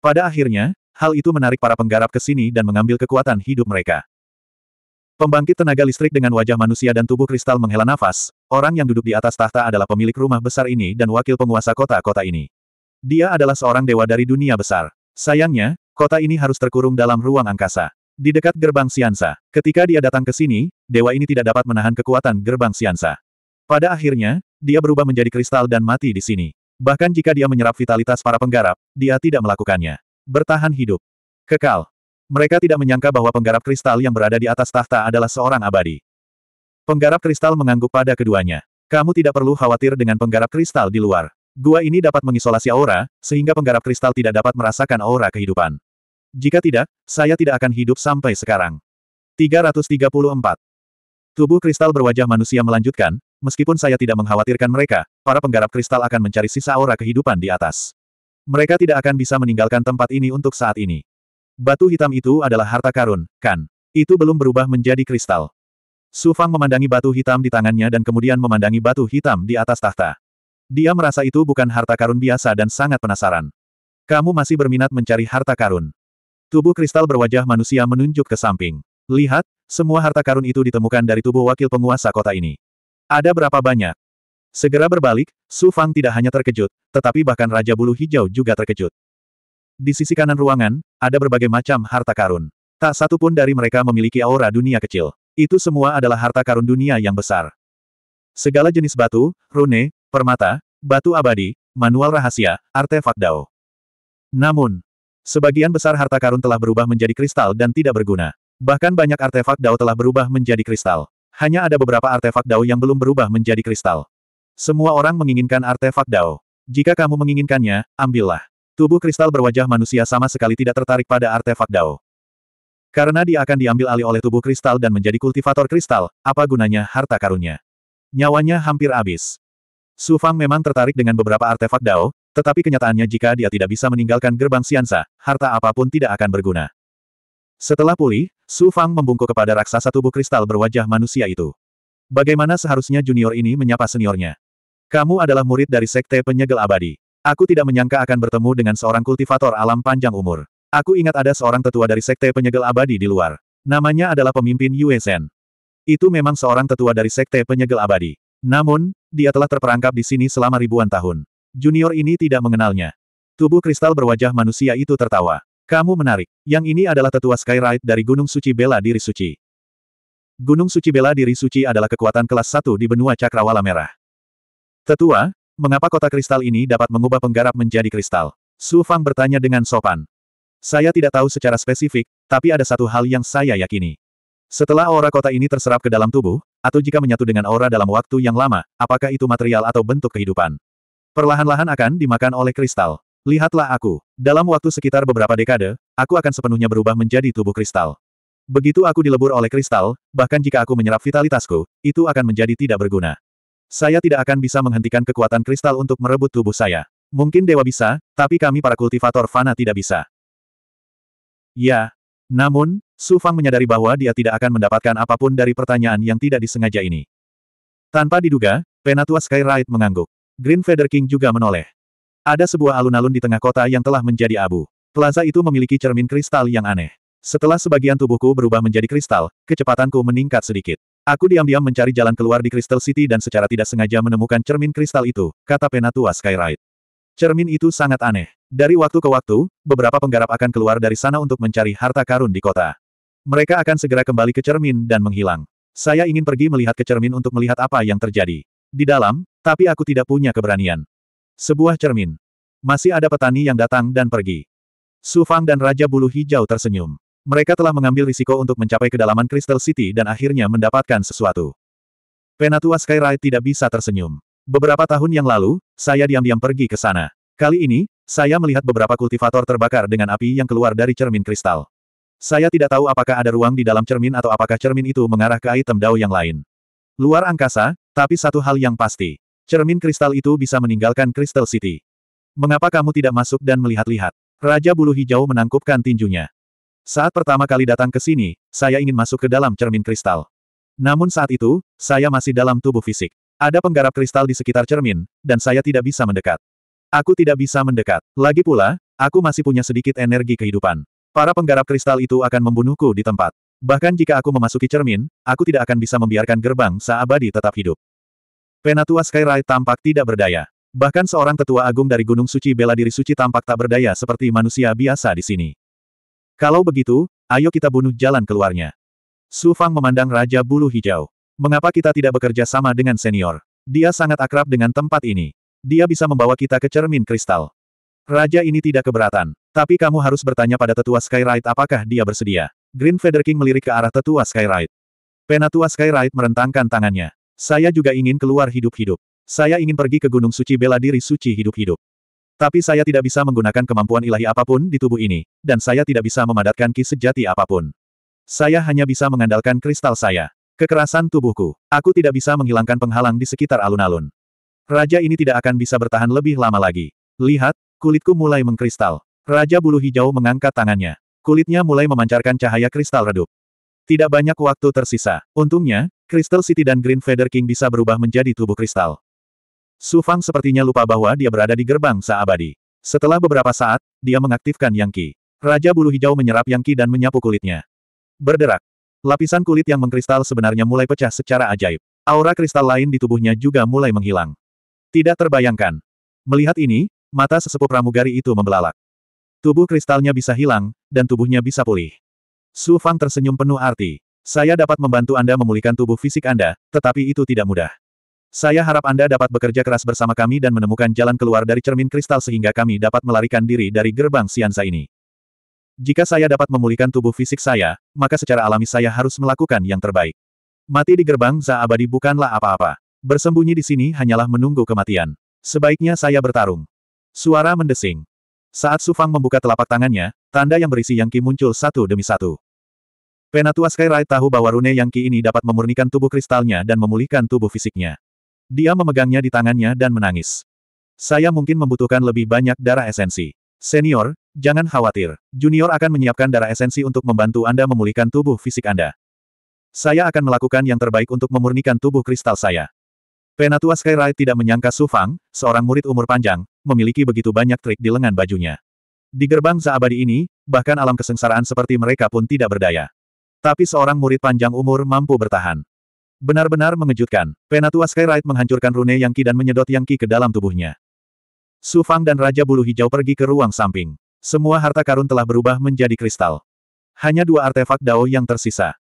Pada akhirnya, hal itu menarik para penggarap ke sini dan mengambil kekuatan hidup mereka. Pembangkit tenaga listrik dengan wajah manusia dan tubuh kristal menghela nafas, orang yang duduk di atas tahta adalah pemilik rumah besar ini dan wakil penguasa kota-kota ini. Dia adalah seorang dewa dari dunia besar. Sayangnya, kota ini harus terkurung dalam ruang angkasa. Di dekat gerbang Siansa, ketika dia datang ke sini, dewa ini tidak dapat menahan kekuatan gerbang Siansa. Pada akhirnya, dia berubah menjadi kristal dan mati di sini. Bahkan jika dia menyerap vitalitas para penggarap, dia tidak melakukannya. Bertahan hidup. Kekal. Mereka tidak menyangka bahwa penggarap kristal yang berada di atas tahta adalah seorang abadi. Penggarap kristal mengangguk pada keduanya. Kamu tidak perlu khawatir dengan penggarap kristal di luar. Gua ini dapat mengisolasi aura, sehingga penggarap kristal tidak dapat merasakan aura kehidupan. Jika tidak, saya tidak akan hidup sampai sekarang. 334. Tubuh kristal berwajah manusia melanjutkan, meskipun saya tidak mengkhawatirkan mereka, para penggarap kristal akan mencari sisa aura kehidupan di atas. Mereka tidak akan bisa meninggalkan tempat ini untuk saat ini. Batu hitam itu adalah harta karun, kan? Itu belum berubah menjadi kristal. Su Fang memandangi batu hitam di tangannya dan kemudian memandangi batu hitam di atas tahta. Dia merasa itu bukan harta karun biasa dan sangat penasaran. Kamu masih berminat mencari harta karun. Tubuh kristal berwajah manusia menunjuk ke samping. Lihat, semua harta karun itu ditemukan dari tubuh wakil penguasa kota ini. Ada berapa banyak? Segera berbalik, Su Fang tidak hanya terkejut, tetapi bahkan Raja Bulu Hijau juga terkejut. Di sisi kanan ruangan, ada berbagai macam harta karun. Tak satu pun dari mereka memiliki aura dunia kecil. Itu semua adalah harta karun dunia yang besar. Segala jenis batu, rune, permata, batu abadi, manual rahasia, artefak dao. Namun, sebagian besar harta karun telah berubah menjadi kristal dan tidak berguna. Bahkan banyak artefak dao telah berubah menjadi kristal. Hanya ada beberapa artefak Dao yang belum berubah menjadi kristal. Semua orang menginginkan artefak Dao. Jika kamu menginginkannya, ambillah. Tubuh kristal berwajah manusia sama sekali tidak tertarik pada artefak Dao. Karena dia akan diambil alih oleh tubuh kristal dan menjadi kultivator kristal, apa gunanya harta karunnya? Nyawanya hampir habis. Su Fang memang tertarik dengan beberapa artefak Dao, tetapi kenyataannya jika dia tidak bisa meninggalkan gerbang Siansa, harta apapun tidak akan berguna. Setelah pulih, Su Fang membungkuk kepada raksasa tubuh kristal berwajah manusia itu. Bagaimana seharusnya junior ini menyapa seniornya? Kamu adalah murid dari Sekte Penyegel Abadi. Aku tidak menyangka akan bertemu dengan seorang kultivator alam panjang umur. Aku ingat ada seorang tetua dari Sekte Penyegel Abadi di luar. Namanya adalah pemimpin Yue Zhen. Itu memang seorang tetua dari Sekte Penyegel Abadi. Namun, dia telah terperangkap di sini selama ribuan tahun. Junior ini tidak mengenalnya. Tubuh kristal berwajah manusia itu tertawa. Kamu menarik. Yang ini adalah tetua Skyride dari Gunung Suci Bela Diri Suci. Gunung Suci Bela Diri Suci adalah kekuatan kelas 1 di benua Cakrawala Merah. Tetua, mengapa kota kristal ini dapat mengubah penggarap menjadi kristal? Su Fang bertanya dengan sopan. Saya tidak tahu secara spesifik, tapi ada satu hal yang saya yakini. Setelah aura kota ini terserap ke dalam tubuh, atau jika menyatu dengan aura dalam waktu yang lama, apakah itu material atau bentuk kehidupan? Perlahan-lahan akan dimakan oleh kristal. Lihatlah aku. Dalam waktu sekitar beberapa dekade, aku akan sepenuhnya berubah menjadi tubuh kristal. Begitu aku dilebur oleh kristal, bahkan jika aku menyerap vitalitasku, itu akan menjadi tidak berguna. Saya tidak akan bisa menghentikan kekuatan kristal untuk merebut tubuh saya. Mungkin dewa bisa, tapi kami para kultivator fana tidak bisa. Ya. Namun, Su Fang menyadari bahwa dia tidak akan mendapatkan apapun dari pertanyaan yang tidak disengaja ini. Tanpa diduga, Penatua Skyride mengangguk. Green Feather King juga menoleh. Ada sebuah alun-alun di tengah kota yang telah menjadi abu. Plaza itu memiliki cermin kristal yang aneh. Setelah sebagian tubuhku berubah menjadi kristal, kecepatanku meningkat sedikit. Aku diam-diam mencari jalan keluar di Crystal City dan secara tidak sengaja menemukan cermin kristal itu, kata penatua Skyride. Cermin itu sangat aneh. Dari waktu ke waktu, beberapa penggarap akan keluar dari sana untuk mencari harta karun di kota. Mereka akan segera kembali ke cermin dan menghilang. Saya ingin pergi melihat ke cermin untuk melihat apa yang terjadi. Di dalam, tapi aku tidak punya keberanian. Sebuah cermin. Masih ada petani yang datang dan pergi. Su Fang dan Raja Bulu Hijau tersenyum. Mereka telah mengambil risiko untuk mencapai kedalaman Crystal City dan akhirnya mendapatkan sesuatu. Penatua Skyride tidak bisa tersenyum. Beberapa tahun yang lalu, saya diam-diam pergi ke sana. Kali ini, saya melihat beberapa kultivator terbakar dengan api yang keluar dari cermin kristal. Saya tidak tahu apakah ada ruang di dalam cermin atau apakah cermin itu mengarah ke item dao yang lain. Luar angkasa, tapi satu hal yang pasti. Cermin kristal itu bisa meninggalkan Crystal City. Mengapa kamu tidak masuk dan melihat-lihat? Raja Bulu Hijau menangkupkan tinjunya. Saat pertama kali datang ke sini, saya ingin masuk ke dalam cermin kristal. Namun saat itu, saya masih dalam tubuh fisik. Ada penggarap kristal di sekitar cermin, dan saya tidak bisa mendekat. Aku tidak bisa mendekat. Lagi pula, aku masih punya sedikit energi kehidupan. Para penggarap kristal itu akan membunuhku di tempat. Bahkan jika aku memasuki cermin, aku tidak akan bisa membiarkan gerbang seabadi tetap hidup. Penatua Skyrai tampak tidak berdaya. Bahkan seorang tetua agung dari Gunung Suci bela diri suci tampak tak berdaya seperti manusia biasa di sini. Kalau begitu, ayo kita bunuh jalan keluarnya. Su Fang memandang Raja Bulu Hijau. Mengapa kita tidak bekerja sama dengan senior? Dia sangat akrab dengan tempat ini. Dia bisa membawa kita ke cermin kristal. Raja ini tidak keberatan. Tapi kamu harus bertanya pada tetua Skyride apakah dia bersedia. Green Feather King melirik ke arah tetua Skyride. Penatua Skyride merentangkan tangannya. Saya juga ingin keluar hidup-hidup. Saya ingin pergi ke Gunung Suci bela diri suci hidup-hidup. Tapi saya tidak bisa menggunakan kemampuan ilahi apapun di tubuh ini, dan saya tidak bisa memadatkan ki sejati apapun. Saya hanya bisa mengandalkan kristal saya. Kekerasan tubuhku. Aku tidak bisa menghilangkan penghalang di sekitar alun-alun. Raja ini tidak akan bisa bertahan lebih lama lagi. Lihat, kulitku mulai mengkristal. Raja bulu hijau mengangkat tangannya. Kulitnya mulai memancarkan cahaya kristal redup. Tidak banyak waktu tersisa. Untungnya, Crystal City dan Green Feather King bisa berubah menjadi tubuh kristal. Su Fang sepertinya lupa bahwa dia berada di gerbang seabadi. Setelah beberapa saat, dia mengaktifkan Yang Qi. Raja bulu hijau menyerap Yang Qi dan menyapu kulitnya. Berderak. Lapisan kulit yang mengkristal sebenarnya mulai pecah secara ajaib. Aura kristal lain di tubuhnya juga mulai menghilang. Tidak terbayangkan. Melihat ini, mata sesepuh pramugari itu membelalak. Tubuh kristalnya bisa hilang, dan tubuhnya bisa pulih. Su Fang tersenyum penuh arti. Saya dapat membantu Anda memulihkan tubuh fisik Anda, tetapi itu tidak mudah. Saya harap Anda dapat bekerja keras bersama kami dan menemukan jalan keluar dari cermin kristal sehingga kami dapat melarikan diri dari gerbang Sianza ini. Jika saya dapat memulihkan tubuh fisik saya, maka secara alami saya harus melakukan yang terbaik. Mati di gerbang Za abadi bukanlah apa-apa. Bersembunyi di sini hanyalah menunggu kematian. Sebaiknya saya bertarung. Suara mendesing. Saat Sufang membuka telapak tangannya, tanda yang berisi Yang Qi muncul satu demi satu. Penatua Skyride tahu bahwa rune Yang Qi ini dapat memurnikan tubuh kristalnya dan memulihkan tubuh fisiknya. Dia memegangnya di tangannya dan menangis. Saya mungkin membutuhkan lebih banyak darah esensi. Senior, jangan khawatir. Junior akan menyiapkan darah esensi untuk membantu Anda memulihkan tubuh fisik Anda. Saya akan melakukan yang terbaik untuk memurnikan tubuh kristal saya. Penatua Skyride tidak menyangka Sufang, seorang murid umur panjang, memiliki begitu banyak trik di lengan bajunya. Di gerbang Zaabadi ini, bahkan alam kesengsaraan seperti mereka pun tidak berdaya. Tapi seorang murid panjang umur mampu bertahan. Benar-benar mengejutkan, Penatua Skyride menghancurkan rune yang ki dan menyedot yang ki ke dalam tubuhnya. Su Fang dan Raja Bulu Hijau pergi ke ruang samping. Semua harta karun telah berubah menjadi kristal. Hanya dua artefak Dao yang tersisa.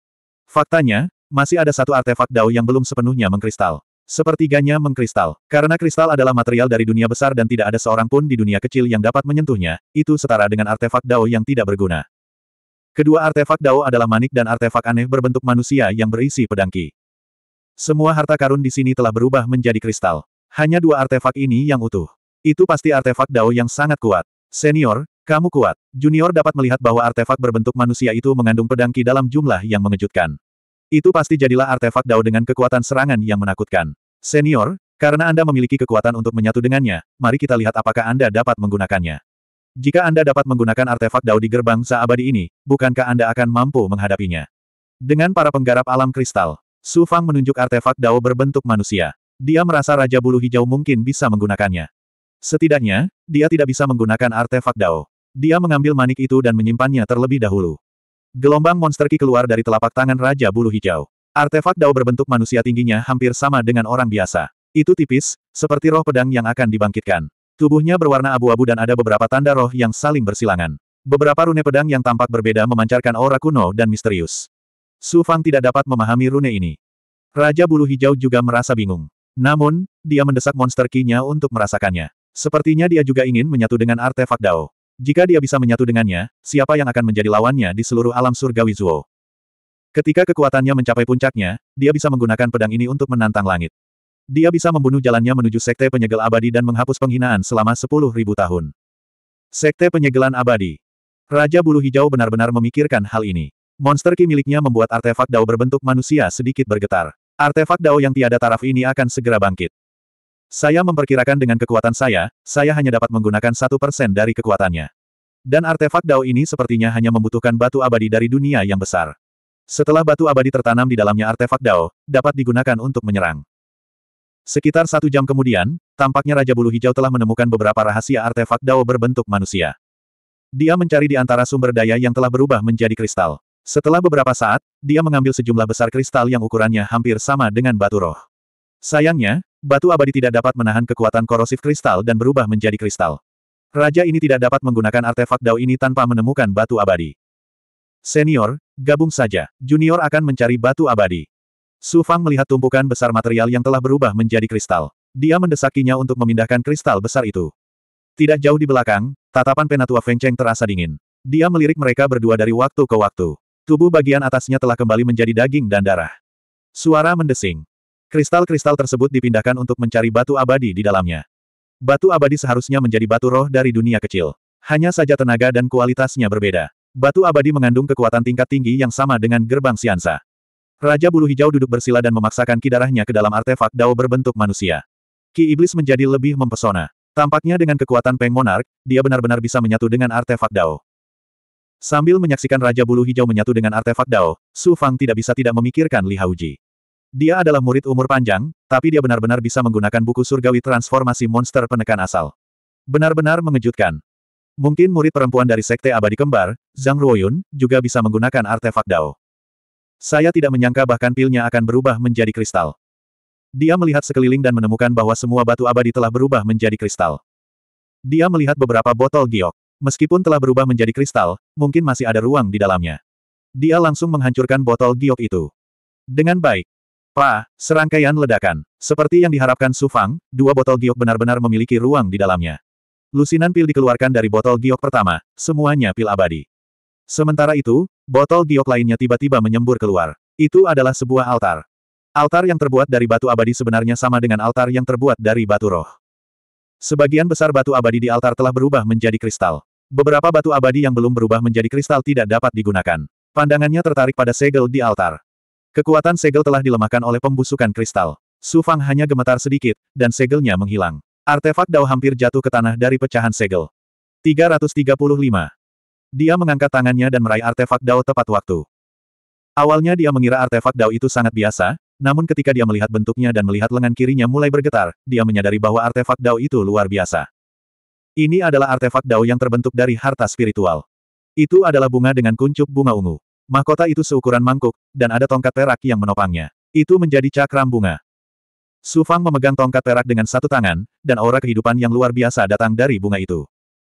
Faktanya, masih ada satu artefak Dao yang belum sepenuhnya mengkristal. Sepertiganya mengkristal. Karena kristal adalah material dari dunia besar dan tidak ada seorang pun di dunia kecil yang dapat menyentuhnya, itu setara dengan artefak Dao yang tidak berguna. Kedua artefak Dao adalah manik dan artefak aneh berbentuk manusia yang berisi pedangki. Semua harta karun di sini telah berubah menjadi kristal. Hanya dua artefak ini yang utuh. Itu pasti artefak Dao yang sangat kuat. Senior, kamu kuat. Junior dapat melihat bahwa artefak berbentuk manusia itu mengandung pedangki dalam jumlah yang mengejutkan. Itu pasti jadilah artefak Dao dengan kekuatan serangan yang menakutkan. Senior, karena Anda memiliki kekuatan untuk menyatu dengannya, mari kita lihat apakah Anda dapat menggunakannya. Jika Anda dapat menggunakan artefak Dao di gerbang seabadi ini, bukankah Anda akan mampu menghadapinya? Dengan para penggarap alam kristal, Su Fang menunjuk artefak Dao berbentuk manusia. Dia merasa Raja Bulu Hijau mungkin bisa menggunakannya. Setidaknya, dia tidak bisa menggunakan artefak Dao. Dia mengambil manik itu dan menyimpannya terlebih dahulu. Gelombang monster ki keluar dari telapak tangan Raja Bulu Hijau. Artefak Dao berbentuk manusia tingginya hampir sama dengan orang biasa. Itu tipis, seperti roh pedang yang akan dibangkitkan. Tubuhnya berwarna abu-abu dan ada beberapa tanda roh yang saling bersilangan. Beberapa rune pedang yang tampak berbeda memancarkan aura kuno dan misterius. Su Fang tidak dapat memahami rune ini. Raja Bulu Hijau juga merasa bingung. Namun, dia mendesak monster Ki-nya untuk merasakannya. Sepertinya dia juga ingin menyatu dengan artefak Dao. Jika dia bisa menyatu dengannya, siapa yang akan menjadi lawannya di seluruh alam surgawi Zuo? Ketika kekuatannya mencapai puncaknya, dia bisa menggunakan pedang ini untuk menantang langit. Dia bisa membunuh jalannya menuju Sekte Penyegel Abadi dan menghapus penghinaan selama sepuluh ribu tahun. Sekte Penyegelan Abadi Raja Bulu Hijau benar-benar memikirkan hal ini. Monster Ki miliknya membuat artefak Dao berbentuk manusia sedikit bergetar. Artefak Dao yang tiada taraf ini akan segera bangkit. Saya memperkirakan dengan kekuatan saya, saya hanya dapat menggunakan satu persen dari kekuatannya. Dan artefak Dao ini sepertinya hanya membutuhkan batu abadi dari dunia yang besar. Setelah batu abadi tertanam di dalamnya artefak Dao, dapat digunakan untuk menyerang. Sekitar satu jam kemudian, tampaknya Raja Bulu Hijau telah menemukan beberapa rahasia artefak Dao berbentuk manusia. Dia mencari di antara sumber daya yang telah berubah menjadi kristal. Setelah beberapa saat, dia mengambil sejumlah besar kristal yang ukurannya hampir sama dengan batu roh. Sayangnya, batu abadi tidak dapat menahan kekuatan korosif kristal dan berubah menjadi kristal. Raja ini tidak dapat menggunakan artefak Dao ini tanpa menemukan batu abadi. Senior, gabung saja. Junior akan mencari batu abadi. Su Fang melihat tumpukan besar material yang telah berubah menjadi kristal. Dia mendesakinya untuk memindahkan kristal besar itu. Tidak jauh di belakang, tatapan penatua Feng Cheng terasa dingin. Dia melirik mereka berdua dari waktu ke waktu. Tubuh bagian atasnya telah kembali menjadi daging dan darah. Suara mendesing. Kristal-kristal tersebut dipindahkan untuk mencari batu abadi di dalamnya. Batu abadi seharusnya menjadi batu roh dari dunia kecil. Hanya saja tenaga dan kualitasnya berbeda. Batu abadi mengandung kekuatan tingkat tinggi yang sama dengan gerbang siansa. Raja bulu hijau duduk bersila dan memaksakan kidarahnya ke dalam artefak dao berbentuk manusia. Ki iblis menjadi lebih mempesona. Tampaknya dengan kekuatan Peng Monark, dia benar-benar bisa menyatu dengan artefak dao. Sambil menyaksikan Raja Bulu Hijau menyatu dengan artefak Dao, Su Fang tidak bisa tidak memikirkan Li Hauji. Dia adalah murid umur panjang, tapi dia benar-benar bisa menggunakan buku surgawi transformasi monster penekan asal. Benar-benar mengejutkan. Mungkin murid perempuan dari Sekte Abadi Kembar, Zhang Ruoyun, juga bisa menggunakan artefak Dao. Saya tidak menyangka bahkan pilnya akan berubah menjadi kristal. Dia melihat sekeliling dan menemukan bahwa semua batu abadi telah berubah menjadi kristal. Dia melihat beberapa botol giok. Meskipun telah berubah menjadi kristal, mungkin masih ada ruang di dalamnya. Dia langsung menghancurkan botol giok itu. Dengan baik, Pa, serangkaian ledakan. Seperti yang diharapkan Su Fang, dua botol giok benar-benar memiliki ruang di dalamnya. Lusinan pil dikeluarkan dari botol giok pertama, semuanya pil abadi. Sementara itu, botol giok lainnya tiba-tiba menyembur keluar. Itu adalah sebuah altar. Altar yang terbuat dari batu abadi sebenarnya sama dengan altar yang terbuat dari batu roh. Sebagian besar batu abadi di altar telah berubah menjadi kristal. Beberapa batu abadi yang belum berubah menjadi kristal tidak dapat digunakan. Pandangannya tertarik pada segel di altar. Kekuatan segel telah dilemahkan oleh pembusukan kristal. Su Fang hanya gemetar sedikit, dan segelnya menghilang. Artefak Dao hampir jatuh ke tanah dari pecahan segel. 335. Dia mengangkat tangannya dan meraih artefak Dao tepat waktu. Awalnya dia mengira artefak Dao itu sangat biasa, namun ketika dia melihat bentuknya dan melihat lengan kirinya mulai bergetar, dia menyadari bahwa artefak Dao itu luar biasa. Ini adalah artefak Dao yang terbentuk dari harta spiritual. Itu adalah bunga dengan kuncup bunga ungu. Mahkota itu seukuran mangkuk, dan ada tongkat perak yang menopangnya. Itu menjadi cakram bunga. Su Fang memegang tongkat perak dengan satu tangan, dan aura kehidupan yang luar biasa datang dari bunga itu.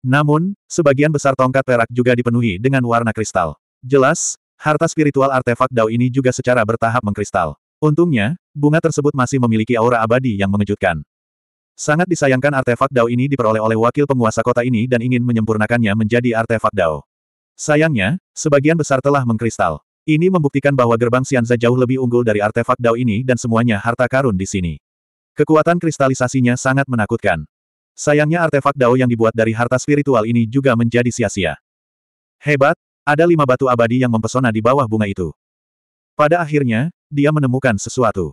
Namun, sebagian besar tongkat perak juga dipenuhi dengan warna kristal. Jelas, harta spiritual artefak Dao ini juga secara bertahap mengkristal. Untungnya, bunga tersebut masih memiliki aura abadi yang mengejutkan. Sangat disayangkan artefak Dao ini diperoleh oleh wakil penguasa kota ini dan ingin menyempurnakannya menjadi artefak Dao. Sayangnya, sebagian besar telah mengkristal. Ini membuktikan bahwa gerbang Sianza jauh lebih unggul dari artefak Dao ini dan semuanya harta karun di sini. Kekuatan kristalisasinya sangat menakutkan. Sayangnya artefak Dao yang dibuat dari harta spiritual ini juga menjadi sia-sia. Hebat, ada lima batu abadi yang mempesona di bawah bunga itu. Pada akhirnya, dia menemukan sesuatu.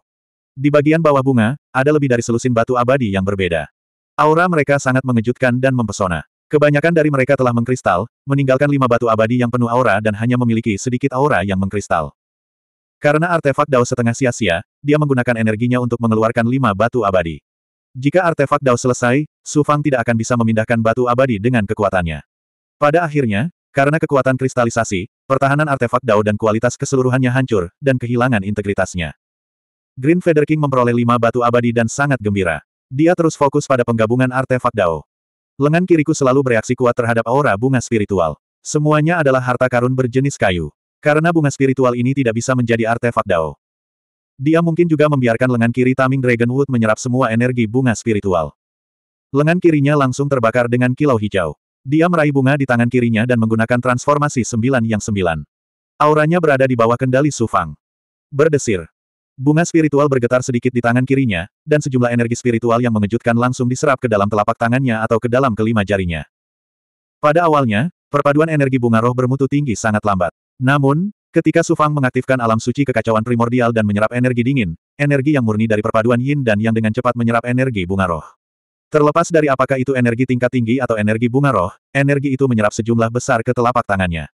Di bagian bawah bunga, ada lebih dari selusin batu abadi yang berbeda. Aura mereka sangat mengejutkan dan mempesona. Kebanyakan dari mereka telah mengkristal, meninggalkan lima batu abadi yang penuh aura dan hanya memiliki sedikit aura yang mengkristal. Karena artefak Dao setengah sia-sia, dia menggunakan energinya untuk mengeluarkan lima batu abadi. Jika artefak Dao selesai, Su Fang tidak akan bisa memindahkan batu abadi dengan kekuatannya. Pada akhirnya, karena kekuatan kristalisasi, pertahanan artefak Dao dan kualitas keseluruhannya hancur, dan kehilangan integritasnya. Green Feather King memperoleh lima batu abadi dan sangat gembira. Dia terus fokus pada penggabungan artefak Dao. Lengan kiriku selalu bereaksi kuat terhadap aura bunga spiritual. Semuanya adalah harta karun berjenis kayu. Karena bunga spiritual ini tidak bisa menjadi artefak Dao. Dia mungkin juga membiarkan lengan kiri Taming Dragonwood menyerap semua energi bunga spiritual. Lengan kirinya langsung terbakar dengan kilau hijau. Dia meraih bunga di tangan kirinya dan menggunakan transformasi sembilan yang sembilan. Auranya berada di bawah kendali Sufang. Berdesir. Bunga spiritual bergetar sedikit di tangan kirinya, dan sejumlah energi spiritual yang mengejutkan langsung diserap ke dalam telapak tangannya atau ke dalam kelima jarinya. Pada awalnya, perpaduan energi bunga roh bermutu tinggi sangat lambat. Namun, ketika Sufang mengaktifkan alam suci kekacauan primordial dan menyerap energi dingin, energi yang murni dari perpaduan yin dan yang dengan cepat menyerap energi bunga roh. Terlepas dari apakah itu energi tingkat tinggi atau energi bunga roh, energi itu menyerap sejumlah besar ke telapak tangannya.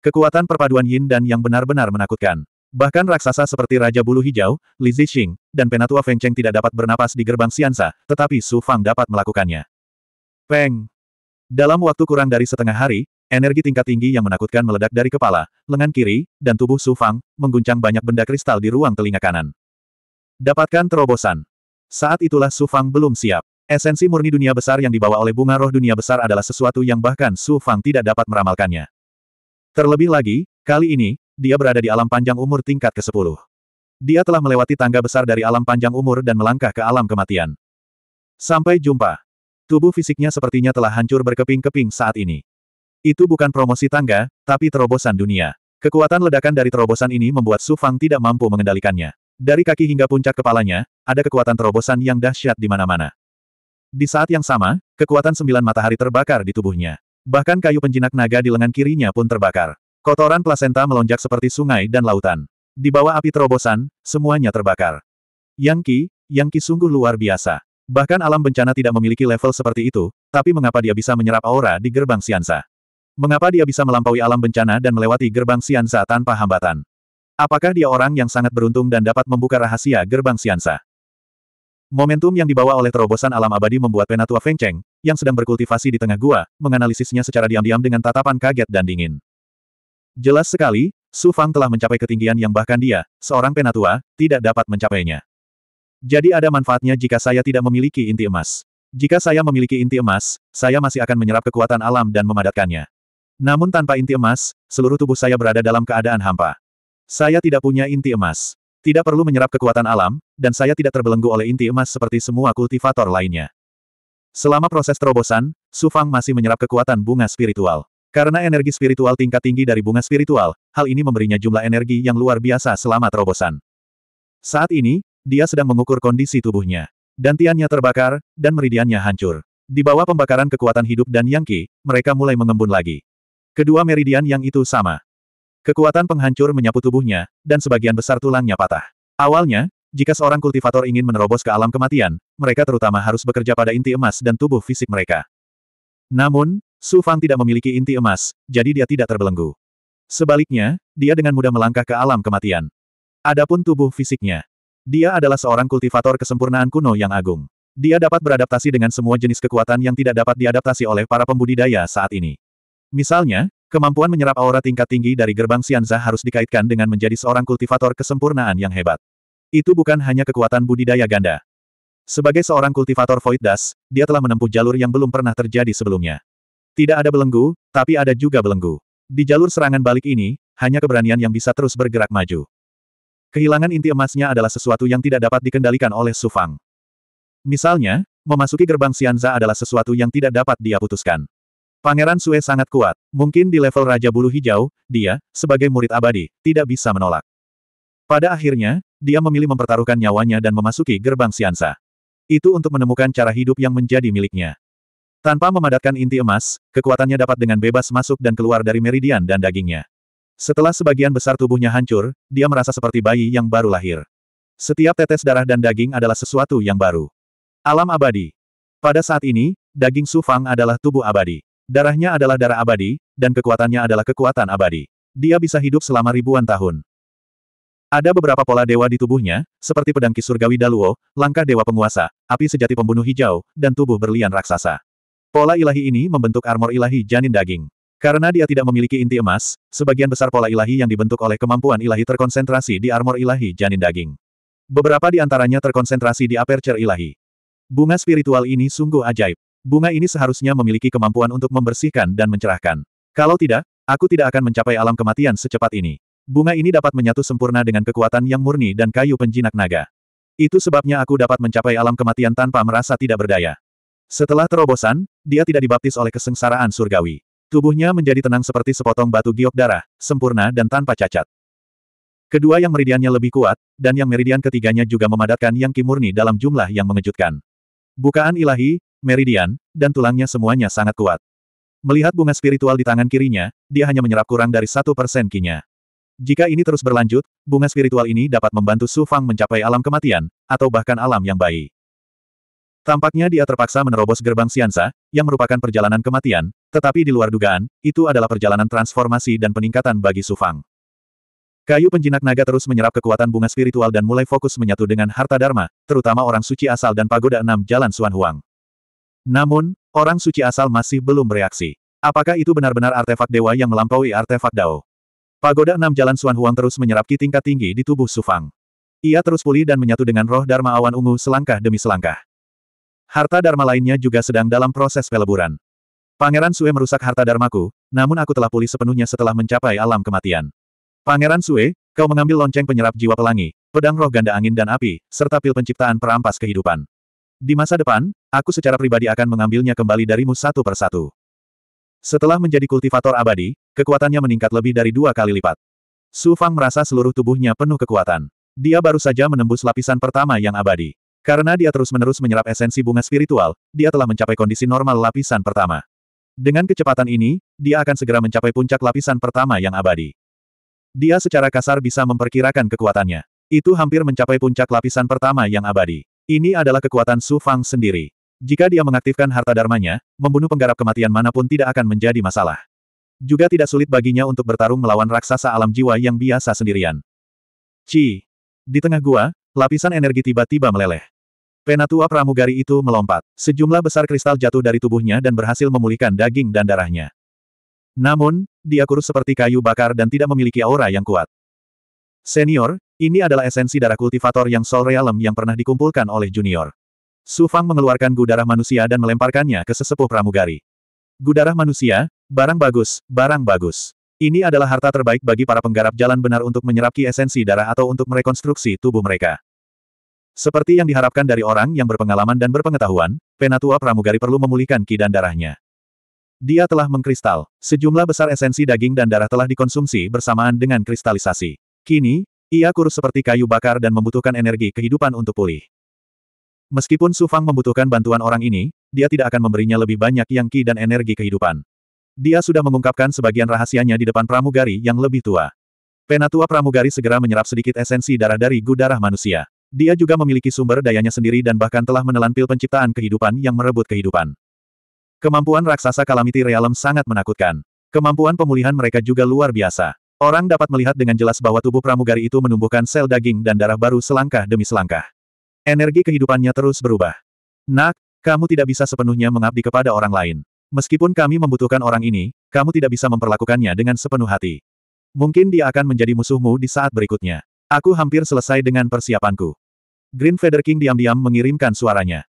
Kekuatan perpaduan yin dan yang benar-benar menakutkan. Bahkan raksasa seperti Raja Bulu Hijau, Li Zixing, dan Penatua Feng Cheng tidak dapat bernapas di gerbang Xiansa, tetapi Su Fang dapat melakukannya. Peng! Dalam waktu kurang dari setengah hari, energi tingkat tinggi yang menakutkan meledak dari kepala, lengan kiri, dan tubuh Su Fang, mengguncang banyak benda kristal di ruang telinga kanan. Dapatkan terobosan. Saat itulah Su Fang belum siap. Esensi murni dunia besar yang dibawa oleh bunga roh dunia besar adalah sesuatu yang bahkan Su Fang tidak dapat meramalkannya. Terlebih lagi, Kali ini, dia berada di alam panjang umur tingkat ke-10. Dia telah melewati tangga besar dari alam panjang umur dan melangkah ke alam kematian. Sampai jumpa. Tubuh fisiknya sepertinya telah hancur berkeping-keping saat ini. Itu bukan promosi tangga, tapi terobosan dunia. Kekuatan ledakan dari terobosan ini membuat Su Fang tidak mampu mengendalikannya. Dari kaki hingga puncak kepalanya, ada kekuatan terobosan yang dahsyat di mana-mana. Di saat yang sama, kekuatan sembilan matahari terbakar di tubuhnya. Bahkan kayu penjinak naga di lengan kirinya pun terbakar. Kotoran plasenta melonjak seperti sungai dan lautan. Di bawah api terobosan, semuanya terbakar. Yang Qi, Yang Qi sungguh luar biasa. Bahkan alam bencana tidak memiliki level seperti itu, tapi mengapa dia bisa menyerap aura di gerbang Siansa? Mengapa dia bisa melampaui alam bencana dan melewati gerbang Siansa tanpa hambatan? Apakah dia orang yang sangat beruntung dan dapat membuka rahasia gerbang Siansa? Momentum yang dibawa oleh terobosan alam abadi membuat penatua Feng Cheng, yang sedang berkultivasi di tengah gua, menganalisisnya secara diam-diam dengan tatapan kaget dan dingin. Jelas sekali, Su Fang telah mencapai ketinggian yang bahkan dia, seorang penatua, tidak dapat mencapainya. Jadi ada manfaatnya jika saya tidak memiliki inti emas. Jika saya memiliki inti emas, saya masih akan menyerap kekuatan alam dan memadatkannya. Namun tanpa inti emas, seluruh tubuh saya berada dalam keadaan hampa. Saya tidak punya inti emas. Tidak perlu menyerap kekuatan alam, dan saya tidak terbelenggu oleh inti emas seperti semua kultivator lainnya. Selama proses terobosan, Su Fang masih menyerap kekuatan bunga spiritual. Karena energi spiritual tingkat tinggi dari bunga spiritual, hal ini memberinya jumlah energi yang luar biasa selama terobosan. Saat ini, dia sedang mengukur kondisi tubuhnya. Dantiannya terbakar, dan meridiannya hancur. Di bawah pembakaran kekuatan hidup dan yangki, mereka mulai mengembun lagi. Kedua meridian yang itu sama. Kekuatan penghancur menyapu tubuhnya, dan sebagian besar tulangnya patah. Awalnya, jika seorang kultivator ingin menerobos ke alam kematian, mereka terutama harus bekerja pada inti emas dan tubuh fisik mereka. Namun, Su Fang tidak memiliki inti emas, jadi dia tidak terbelenggu. Sebaliknya, dia dengan mudah melangkah ke alam kematian. Adapun tubuh fisiknya. Dia adalah seorang kultivator kesempurnaan kuno yang agung. Dia dapat beradaptasi dengan semua jenis kekuatan yang tidak dapat diadaptasi oleh para pembudidaya saat ini. Misalnya, kemampuan menyerap aura tingkat tinggi dari gerbang Xianza harus dikaitkan dengan menjadi seorang kultivator kesempurnaan yang hebat. Itu bukan hanya kekuatan budidaya ganda. Sebagai seorang kultivator Void Das, dia telah menempuh jalur yang belum pernah terjadi sebelumnya. Tidak ada belenggu, tapi ada juga belenggu. Di jalur serangan balik ini, hanya keberanian yang bisa terus bergerak maju. Kehilangan inti emasnya adalah sesuatu yang tidak dapat dikendalikan oleh Sufang. Misalnya, memasuki gerbang Xianza adalah sesuatu yang tidak dapat dia putuskan. Pangeran Sue sangat kuat, mungkin di level Raja Bulu Hijau, dia, sebagai murid abadi, tidak bisa menolak. Pada akhirnya, dia memilih mempertaruhkan nyawanya dan memasuki gerbang Xianza. Itu untuk menemukan cara hidup yang menjadi miliknya. Tanpa memadatkan inti emas, kekuatannya dapat dengan bebas masuk dan keluar dari meridian dan dagingnya. Setelah sebagian besar tubuhnya hancur, dia merasa seperti bayi yang baru lahir. Setiap tetes darah dan daging adalah sesuatu yang baru. Alam abadi. Pada saat ini, daging Sufang adalah tubuh abadi. Darahnya adalah darah abadi, dan kekuatannya adalah kekuatan abadi. Dia bisa hidup selama ribuan tahun. Ada beberapa pola dewa di tubuhnya, seperti pedang surgawi Daluo, langkah dewa penguasa, api sejati pembunuh hijau, dan tubuh berlian raksasa. Pola ilahi ini membentuk armor ilahi janin daging. Karena dia tidak memiliki inti emas, sebagian besar pola ilahi yang dibentuk oleh kemampuan ilahi terkonsentrasi di armor ilahi janin daging. Beberapa di antaranya terkonsentrasi di aperture ilahi. Bunga spiritual ini sungguh ajaib. Bunga ini seharusnya memiliki kemampuan untuk membersihkan dan mencerahkan. Kalau tidak, aku tidak akan mencapai alam kematian secepat ini. Bunga ini dapat menyatu sempurna dengan kekuatan yang murni dan kayu penjinak naga. Itu sebabnya aku dapat mencapai alam kematian tanpa merasa tidak berdaya. Setelah terobosan, dia tidak dibaptis oleh kesengsaraan surgawi. Tubuhnya menjadi tenang seperti sepotong batu giok darah, sempurna dan tanpa cacat. Kedua yang meridiannya lebih kuat, dan yang meridian ketiganya juga memadatkan yang kimurni dalam jumlah yang mengejutkan. Bukaan ilahi, meridian, dan tulangnya semuanya sangat kuat. Melihat bunga spiritual di tangan kirinya, dia hanya menyerap kurang dari satu persen kinya. Jika ini terus berlanjut, bunga spiritual ini dapat membantu Su Fang mencapai alam kematian, atau bahkan alam yang baik. Tampaknya dia terpaksa menerobos gerbang Siansa, yang merupakan perjalanan kematian, tetapi di luar dugaan, itu adalah perjalanan transformasi dan peningkatan bagi Sufang. Kayu penjinak naga terus menyerap kekuatan bunga spiritual dan mulai fokus menyatu dengan harta dharma, terutama orang suci asal dan pagoda enam jalan Suan Huang. Namun, orang suci asal masih belum bereaksi. Apakah itu benar-benar artefak dewa yang melampaui artefak Dao? Pagoda enam jalan Suan Huang terus menyerap ki tingkat tinggi di tubuh Sufang. Ia terus pulih dan menyatu dengan roh Dharma Awan Ungu selangkah demi selangkah. Harta Dharma lainnya juga sedang dalam proses peleburan. Pangeran Sue merusak harta Dharmaku, namun aku telah pulih sepenuhnya setelah mencapai alam kematian. Pangeran Sue, kau mengambil lonceng penyerap jiwa pelangi, pedang roh ganda angin dan api, serta pil penciptaan perampas kehidupan. Di masa depan, aku secara pribadi akan mengambilnya kembali darimu satu persatu. Setelah menjadi kultivator abadi, kekuatannya meningkat lebih dari dua kali lipat. Su Fang merasa seluruh tubuhnya penuh kekuatan. Dia baru saja menembus lapisan pertama yang abadi. Karena dia terus-menerus menyerap esensi bunga spiritual, dia telah mencapai kondisi normal lapisan pertama. Dengan kecepatan ini, dia akan segera mencapai puncak lapisan pertama yang abadi. Dia secara kasar bisa memperkirakan kekuatannya. Itu hampir mencapai puncak lapisan pertama yang abadi. Ini adalah kekuatan Su Fang sendiri. Jika dia mengaktifkan harta dharmanya, membunuh penggarap kematian manapun tidak akan menjadi masalah. Juga tidak sulit baginya untuk bertarung melawan raksasa alam jiwa yang biasa sendirian. Ci. Di tengah gua, lapisan energi tiba-tiba meleleh. Penatua pramugari itu melompat. Sejumlah besar kristal jatuh dari tubuhnya dan berhasil memulihkan daging dan darahnya. Namun, dia kurus seperti kayu bakar dan tidak memiliki aura yang kuat. Senior, ini adalah esensi darah kultivator yang Soul Realm yang pernah dikumpulkan oleh junior. Su Fang mengeluarkan gu manusia dan melemparkannya ke sesepuh pramugari. Gu manusia, barang bagus, barang bagus. Ini adalah harta terbaik bagi para penggarap jalan benar untuk menyerap ki esensi darah atau untuk merekonstruksi tubuh mereka. Seperti yang diharapkan dari orang yang berpengalaman dan berpengetahuan, Penatua Pramugari perlu memulihkan ki dan darahnya. Dia telah mengkristal. Sejumlah besar esensi daging dan darah telah dikonsumsi bersamaan dengan kristalisasi. Kini, ia kurus seperti kayu bakar dan membutuhkan energi kehidupan untuk pulih. Meskipun Sufang membutuhkan bantuan orang ini, dia tidak akan memberinya lebih banyak yang ki dan energi kehidupan. Dia sudah mengungkapkan sebagian rahasianya di depan pramugari yang lebih tua. Penatua pramugari segera menyerap sedikit esensi darah dari gu manusia. Dia juga memiliki sumber dayanya sendiri dan bahkan telah menelan pil penciptaan kehidupan yang merebut kehidupan. Kemampuan raksasa Calamity Realm sangat menakutkan. Kemampuan pemulihan mereka juga luar biasa. Orang dapat melihat dengan jelas bahwa tubuh pramugari itu menumbuhkan sel daging dan darah baru selangkah demi selangkah. Energi kehidupannya terus berubah. Nak, kamu tidak bisa sepenuhnya mengabdi kepada orang lain. Meskipun kami membutuhkan orang ini, kamu tidak bisa memperlakukannya dengan sepenuh hati. Mungkin dia akan menjadi musuhmu di saat berikutnya. Aku hampir selesai dengan persiapanku. Green Feather King diam-diam mengirimkan suaranya.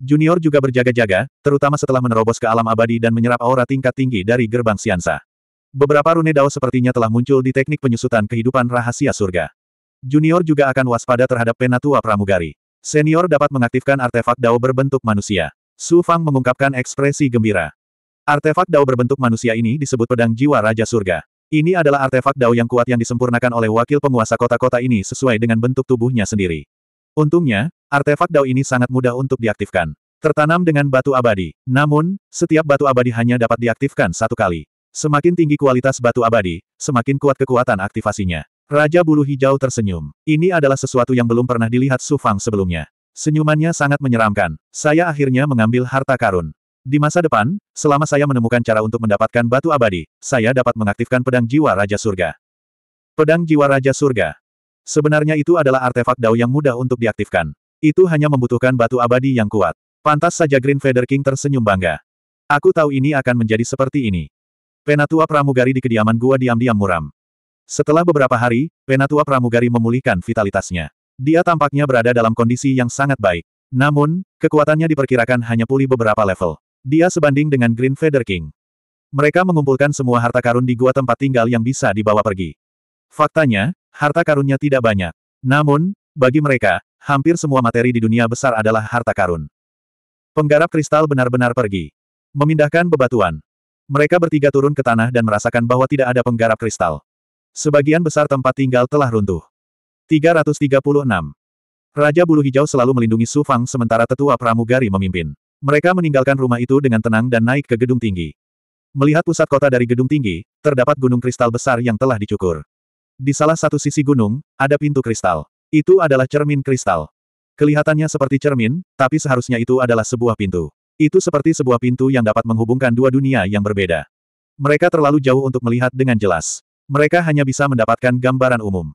Junior juga berjaga-jaga, terutama setelah menerobos ke alam abadi dan menyerap aura tingkat tinggi dari gerbang siansa. Beberapa rune dao sepertinya telah muncul di teknik penyusutan kehidupan rahasia surga. Junior juga akan waspada terhadap penatua pramugari. Senior dapat mengaktifkan artefak dao berbentuk manusia. Su Fang mengungkapkan ekspresi gembira. Artefak dao berbentuk manusia ini disebut pedang jiwa Raja Surga. Ini adalah artefak dao yang kuat yang disempurnakan oleh wakil penguasa kota-kota ini sesuai dengan bentuk tubuhnya sendiri. Untungnya, artefak Dao ini sangat mudah untuk diaktifkan. Tertanam dengan batu abadi. Namun, setiap batu abadi hanya dapat diaktifkan satu kali. Semakin tinggi kualitas batu abadi, semakin kuat kekuatan aktivasinya. Raja Bulu Hijau tersenyum. Ini adalah sesuatu yang belum pernah dilihat Su Fang sebelumnya. Senyumannya sangat menyeramkan. Saya akhirnya mengambil harta karun. Di masa depan, selama saya menemukan cara untuk mendapatkan batu abadi, saya dapat mengaktifkan pedang jiwa Raja Surga. Pedang jiwa Raja Surga. Sebenarnya itu adalah artefak Dao yang mudah untuk diaktifkan. Itu hanya membutuhkan batu abadi yang kuat. Pantas saja Green Feather King tersenyum bangga. Aku tahu ini akan menjadi seperti ini. Penatua Pramugari di kediaman gua diam-diam muram. Setelah beberapa hari, Penatua Pramugari memulihkan vitalitasnya. Dia tampaknya berada dalam kondisi yang sangat baik. Namun, kekuatannya diperkirakan hanya pulih beberapa level. Dia sebanding dengan Green Feather King. Mereka mengumpulkan semua harta karun di gua tempat tinggal yang bisa dibawa pergi. Faktanya, harta karunnya tidak banyak. Namun, bagi mereka, hampir semua materi di dunia besar adalah harta karun. Penggarap kristal benar-benar pergi. Memindahkan bebatuan. Mereka bertiga turun ke tanah dan merasakan bahwa tidak ada penggarap kristal. Sebagian besar tempat tinggal telah runtuh. 336. Raja Bulu Hijau selalu melindungi Su Fang sementara tetua pramugari memimpin. Mereka meninggalkan rumah itu dengan tenang dan naik ke gedung tinggi. Melihat pusat kota dari gedung tinggi, terdapat gunung kristal besar yang telah dicukur. Di salah satu sisi gunung, ada pintu kristal. Itu adalah cermin kristal. Kelihatannya seperti cermin, tapi seharusnya itu adalah sebuah pintu. Itu seperti sebuah pintu yang dapat menghubungkan dua dunia yang berbeda. Mereka terlalu jauh untuk melihat dengan jelas. Mereka hanya bisa mendapatkan gambaran umum.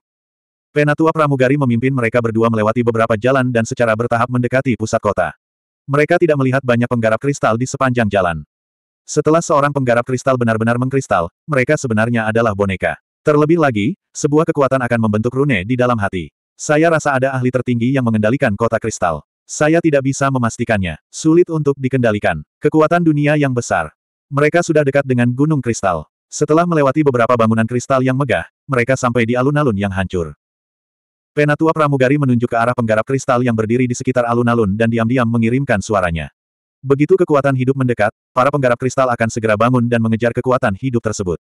Penatua Pramugari memimpin mereka berdua melewati beberapa jalan dan secara bertahap mendekati pusat kota. Mereka tidak melihat banyak penggarap kristal di sepanjang jalan. Setelah seorang penggarap kristal benar-benar mengkristal, mereka sebenarnya adalah boneka. Terlebih lagi, sebuah kekuatan akan membentuk rune di dalam hati. Saya rasa ada ahli tertinggi yang mengendalikan kota kristal. Saya tidak bisa memastikannya. Sulit untuk dikendalikan. Kekuatan dunia yang besar. Mereka sudah dekat dengan gunung kristal. Setelah melewati beberapa bangunan kristal yang megah, mereka sampai di alun-alun yang hancur. Penatua pramugari menunjuk ke arah penggarap kristal yang berdiri di sekitar alun-alun dan diam-diam mengirimkan suaranya. Begitu kekuatan hidup mendekat, para penggarap kristal akan segera bangun dan mengejar kekuatan hidup tersebut.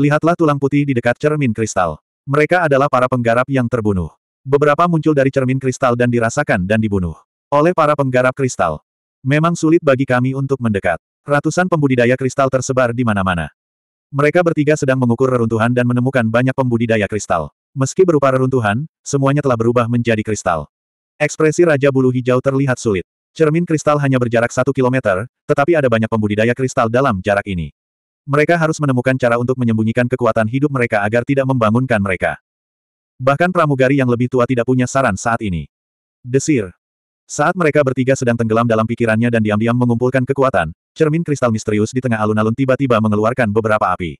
Lihatlah tulang putih di dekat cermin kristal. Mereka adalah para penggarap yang terbunuh. Beberapa muncul dari cermin kristal dan dirasakan dan dibunuh. Oleh para penggarap kristal. Memang sulit bagi kami untuk mendekat. Ratusan pembudidaya kristal tersebar di mana-mana. Mereka bertiga sedang mengukur reruntuhan dan menemukan banyak pembudidaya kristal. Meski berupa reruntuhan, semuanya telah berubah menjadi kristal. Ekspresi Raja Bulu Hijau terlihat sulit. Cermin kristal hanya berjarak satu kilometer, tetapi ada banyak pembudidaya kristal dalam jarak ini. Mereka harus menemukan cara untuk menyembunyikan kekuatan hidup mereka agar tidak membangunkan mereka. Bahkan pramugari yang lebih tua tidak punya saran saat ini. Desir. Saat mereka bertiga sedang tenggelam dalam pikirannya dan diam-diam mengumpulkan kekuatan, cermin kristal misterius di tengah alun-alun tiba-tiba mengeluarkan beberapa api.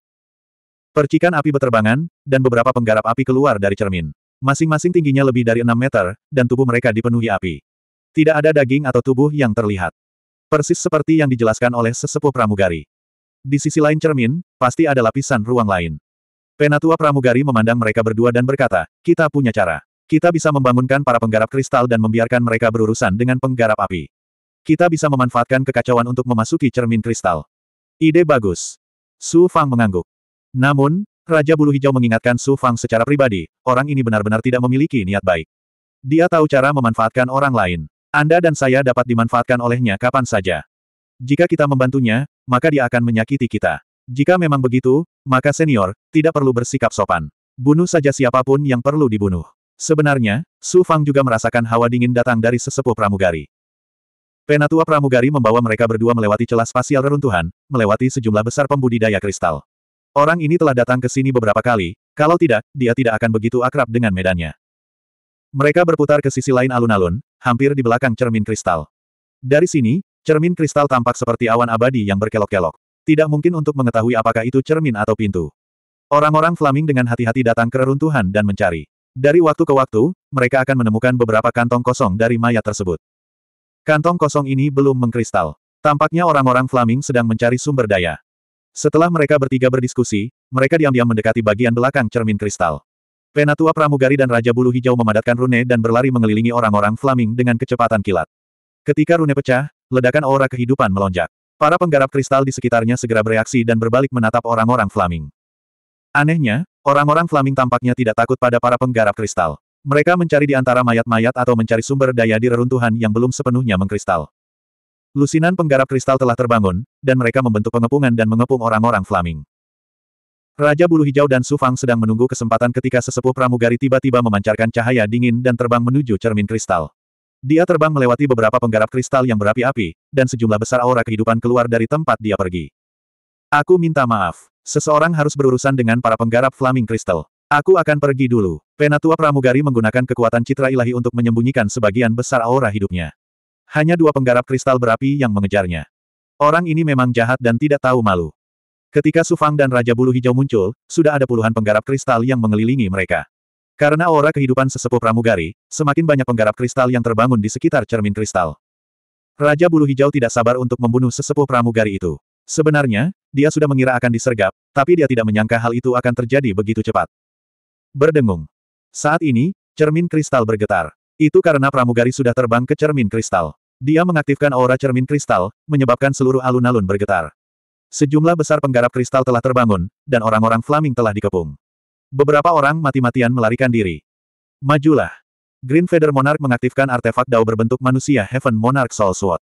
Percikan api berterbangan, dan beberapa penggarap api keluar dari cermin. Masing-masing tingginya lebih dari 6 meter, dan tubuh mereka dipenuhi api. Tidak ada daging atau tubuh yang terlihat. Persis seperti yang dijelaskan oleh sesepuh pramugari. Di sisi lain cermin, pasti ada lapisan ruang lain. Penatua Pramugari memandang mereka berdua dan berkata, kita punya cara. Kita bisa membangunkan para penggarap kristal dan membiarkan mereka berurusan dengan penggarap api. Kita bisa memanfaatkan kekacauan untuk memasuki cermin kristal. Ide bagus. Su Fang mengangguk. Namun, Raja Bulu Hijau mengingatkan Su Fang secara pribadi, orang ini benar-benar tidak memiliki niat baik. Dia tahu cara memanfaatkan orang lain. Anda dan saya dapat dimanfaatkan olehnya kapan saja. Jika kita membantunya, maka dia akan menyakiti kita. Jika memang begitu, maka senior, tidak perlu bersikap sopan. Bunuh saja siapapun yang perlu dibunuh. Sebenarnya, Su Fang juga merasakan hawa dingin datang dari sesepuh pramugari. Penatua pramugari membawa mereka berdua melewati celah spasial reruntuhan, melewati sejumlah besar pembudidaya kristal. Orang ini telah datang ke sini beberapa kali, kalau tidak, dia tidak akan begitu akrab dengan medannya. Mereka berputar ke sisi lain alun-alun, hampir di belakang cermin kristal. Dari sini, Cermin kristal tampak seperti awan abadi yang berkelok-kelok. Tidak mungkin untuk mengetahui apakah itu cermin atau pintu. Orang-orang Flaming dengan hati-hati datang ke reruntuhan dan mencari. Dari waktu ke waktu, mereka akan menemukan beberapa kantong kosong dari mayat tersebut. Kantong kosong ini belum mengkristal. Tampaknya orang-orang Flaming sedang mencari sumber daya. Setelah mereka bertiga berdiskusi, mereka diam-diam mendekati bagian belakang cermin kristal. Penatua Pramugari dan Raja Bulu Hijau memadatkan rune dan berlari mengelilingi orang-orang Flaming dengan kecepatan kilat. Ketika rune pecah, ledakan aura kehidupan melonjak. Para penggarap kristal di sekitarnya segera bereaksi dan berbalik menatap orang-orang Flaming. Anehnya, orang-orang Flaming tampaknya tidak takut pada para penggarap kristal. Mereka mencari di antara mayat-mayat atau mencari sumber daya di reruntuhan yang belum sepenuhnya mengkristal. Lusinan penggarap kristal telah terbangun, dan mereka membentuk pengepungan dan mengepung orang-orang Flaming. Raja Bulu Hijau dan sufang sedang menunggu kesempatan ketika sesepuh pramugari tiba-tiba memancarkan cahaya dingin dan terbang menuju cermin kristal. Dia terbang melewati beberapa penggarap kristal yang berapi-api, dan sejumlah besar aura kehidupan keluar dari tempat dia pergi. Aku minta maaf. Seseorang harus berurusan dengan para penggarap flaming kristal. Aku akan pergi dulu. Penatua Pramugari menggunakan kekuatan citra ilahi untuk menyembunyikan sebagian besar aura hidupnya. Hanya dua penggarap kristal berapi yang mengejarnya. Orang ini memang jahat dan tidak tahu malu. Ketika Sufang dan Raja Bulu Hijau muncul, sudah ada puluhan penggarap kristal yang mengelilingi mereka. Karena aura kehidupan sesepuh pramugari, semakin banyak penggarap kristal yang terbangun di sekitar cermin kristal. Raja Bulu Hijau tidak sabar untuk membunuh sesepuh pramugari itu. Sebenarnya, dia sudah mengira akan disergap, tapi dia tidak menyangka hal itu akan terjadi begitu cepat. Berdengung. Saat ini, cermin kristal bergetar. Itu karena pramugari sudah terbang ke cermin kristal. Dia mengaktifkan aura cermin kristal, menyebabkan seluruh alun-alun bergetar. Sejumlah besar penggarap kristal telah terbangun, dan orang-orang Flaming telah dikepung. Beberapa orang mati-matian melarikan diri. Majulah. Green Feather Monarch mengaktifkan artefak dao berbentuk manusia Heaven Monarch Soul Sword.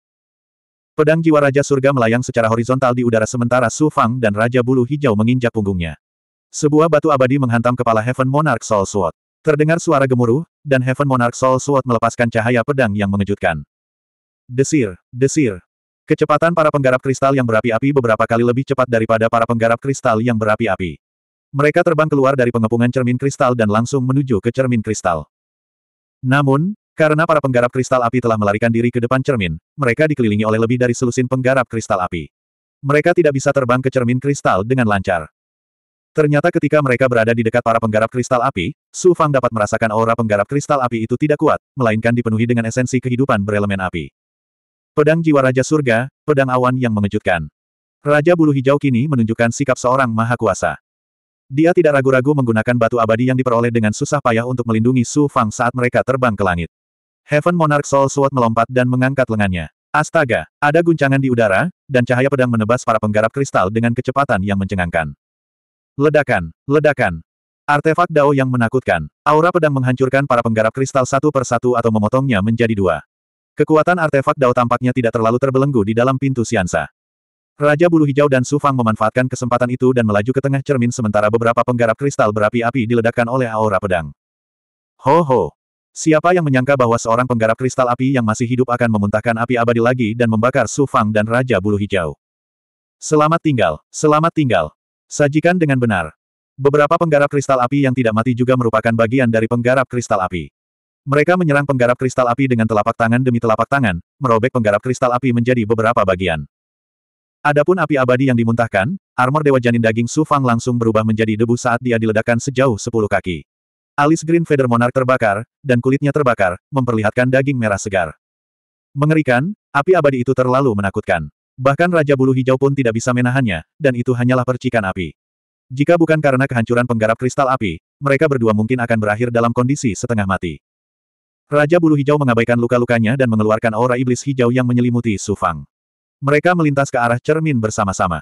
Pedang jiwa Raja Surga melayang secara horizontal di udara sementara Su Fang dan Raja Bulu Hijau menginjak punggungnya. Sebuah batu abadi menghantam kepala Heaven Monarch Soul Sword. Terdengar suara gemuruh, dan Heaven Monarch Soul Sword melepaskan cahaya pedang yang mengejutkan. Desir, desir. Kecepatan para penggarap kristal yang berapi-api beberapa kali lebih cepat daripada para penggarap kristal yang berapi-api. Mereka terbang keluar dari pengepungan cermin kristal dan langsung menuju ke cermin kristal. Namun, karena para penggarap kristal api telah melarikan diri ke depan cermin, mereka dikelilingi oleh lebih dari selusin penggarap kristal api. Mereka tidak bisa terbang ke cermin kristal dengan lancar. Ternyata ketika mereka berada di dekat para penggarap kristal api, Su Fang dapat merasakan aura penggarap kristal api itu tidak kuat, melainkan dipenuhi dengan esensi kehidupan berelemen api. Pedang jiwa Raja Surga, pedang awan yang mengejutkan. Raja Bulu Hijau kini menunjukkan sikap seorang maha kuasa. Dia tidak ragu-ragu menggunakan batu abadi yang diperoleh dengan susah payah untuk melindungi Su Fang saat mereka terbang ke langit. Heaven Monarch Soul Sword melompat dan mengangkat lengannya. Astaga, ada guncangan di udara, dan cahaya pedang menebas para penggarap kristal dengan kecepatan yang mencengangkan. Ledakan, ledakan. Artefak Dao yang menakutkan. Aura pedang menghancurkan para penggarap kristal satu per satu atau memotongnya menjadi dua. Kekuatan artefak Dao tampaknya tidak terlalu terbelenggu di dalam pintu siansa. Raja Bulu Hijau dan Sufang memanfaatkan kesempatan itu dan melaju ke tengah cermin sementara beberapa penggarap kristal berapi-api diledakkan oleh aura pedang. Ho ho! Siapa yang menyangka bahwa seorang penggarap kristal api yang masih hidup akan memuntahkan api abadi lagi dan membakar Sufang dan Raja Bulu Hijau? Selamat tinggal, selamat tinggal. Sajikan dengan benar. Beberapa penggarap kristal api yang tidak mati juga merupakan bagian dari penggarap kristal api. Mereka menyerang penggarap kristal api dengan telapak tangan demi telapak tangan, merobek penggarap kristal api menjadi beberapa bagian. Adapun api abadi yang dimuntahkan, armor dewa janin daging Su Fang langsung berubah menjadi debu saat dia diledakkan sejauh sepuluh kaki. Alis Green Feather Monarch terbakar, dan kulitnya terbakar, memperlihatkan daging merah segar. Mengerikan, api abadi itu terlalu menakutkan. Bahkan Raja Bulu Hijau pun tidak bisa menahannya, dan itu hanyalah percikan api. Jika bukan karena kehancuran penggarap kristal api, mereka berdua mungkin akan berakhir dalam kondisi setengah mati. Raja Bulu Hijau mengabaikan luka-lukanya dan mengeluarkan aura iblis hijau yang menyelimuti Su Fang. Mereka melintas ke arah cermin bersama-sama.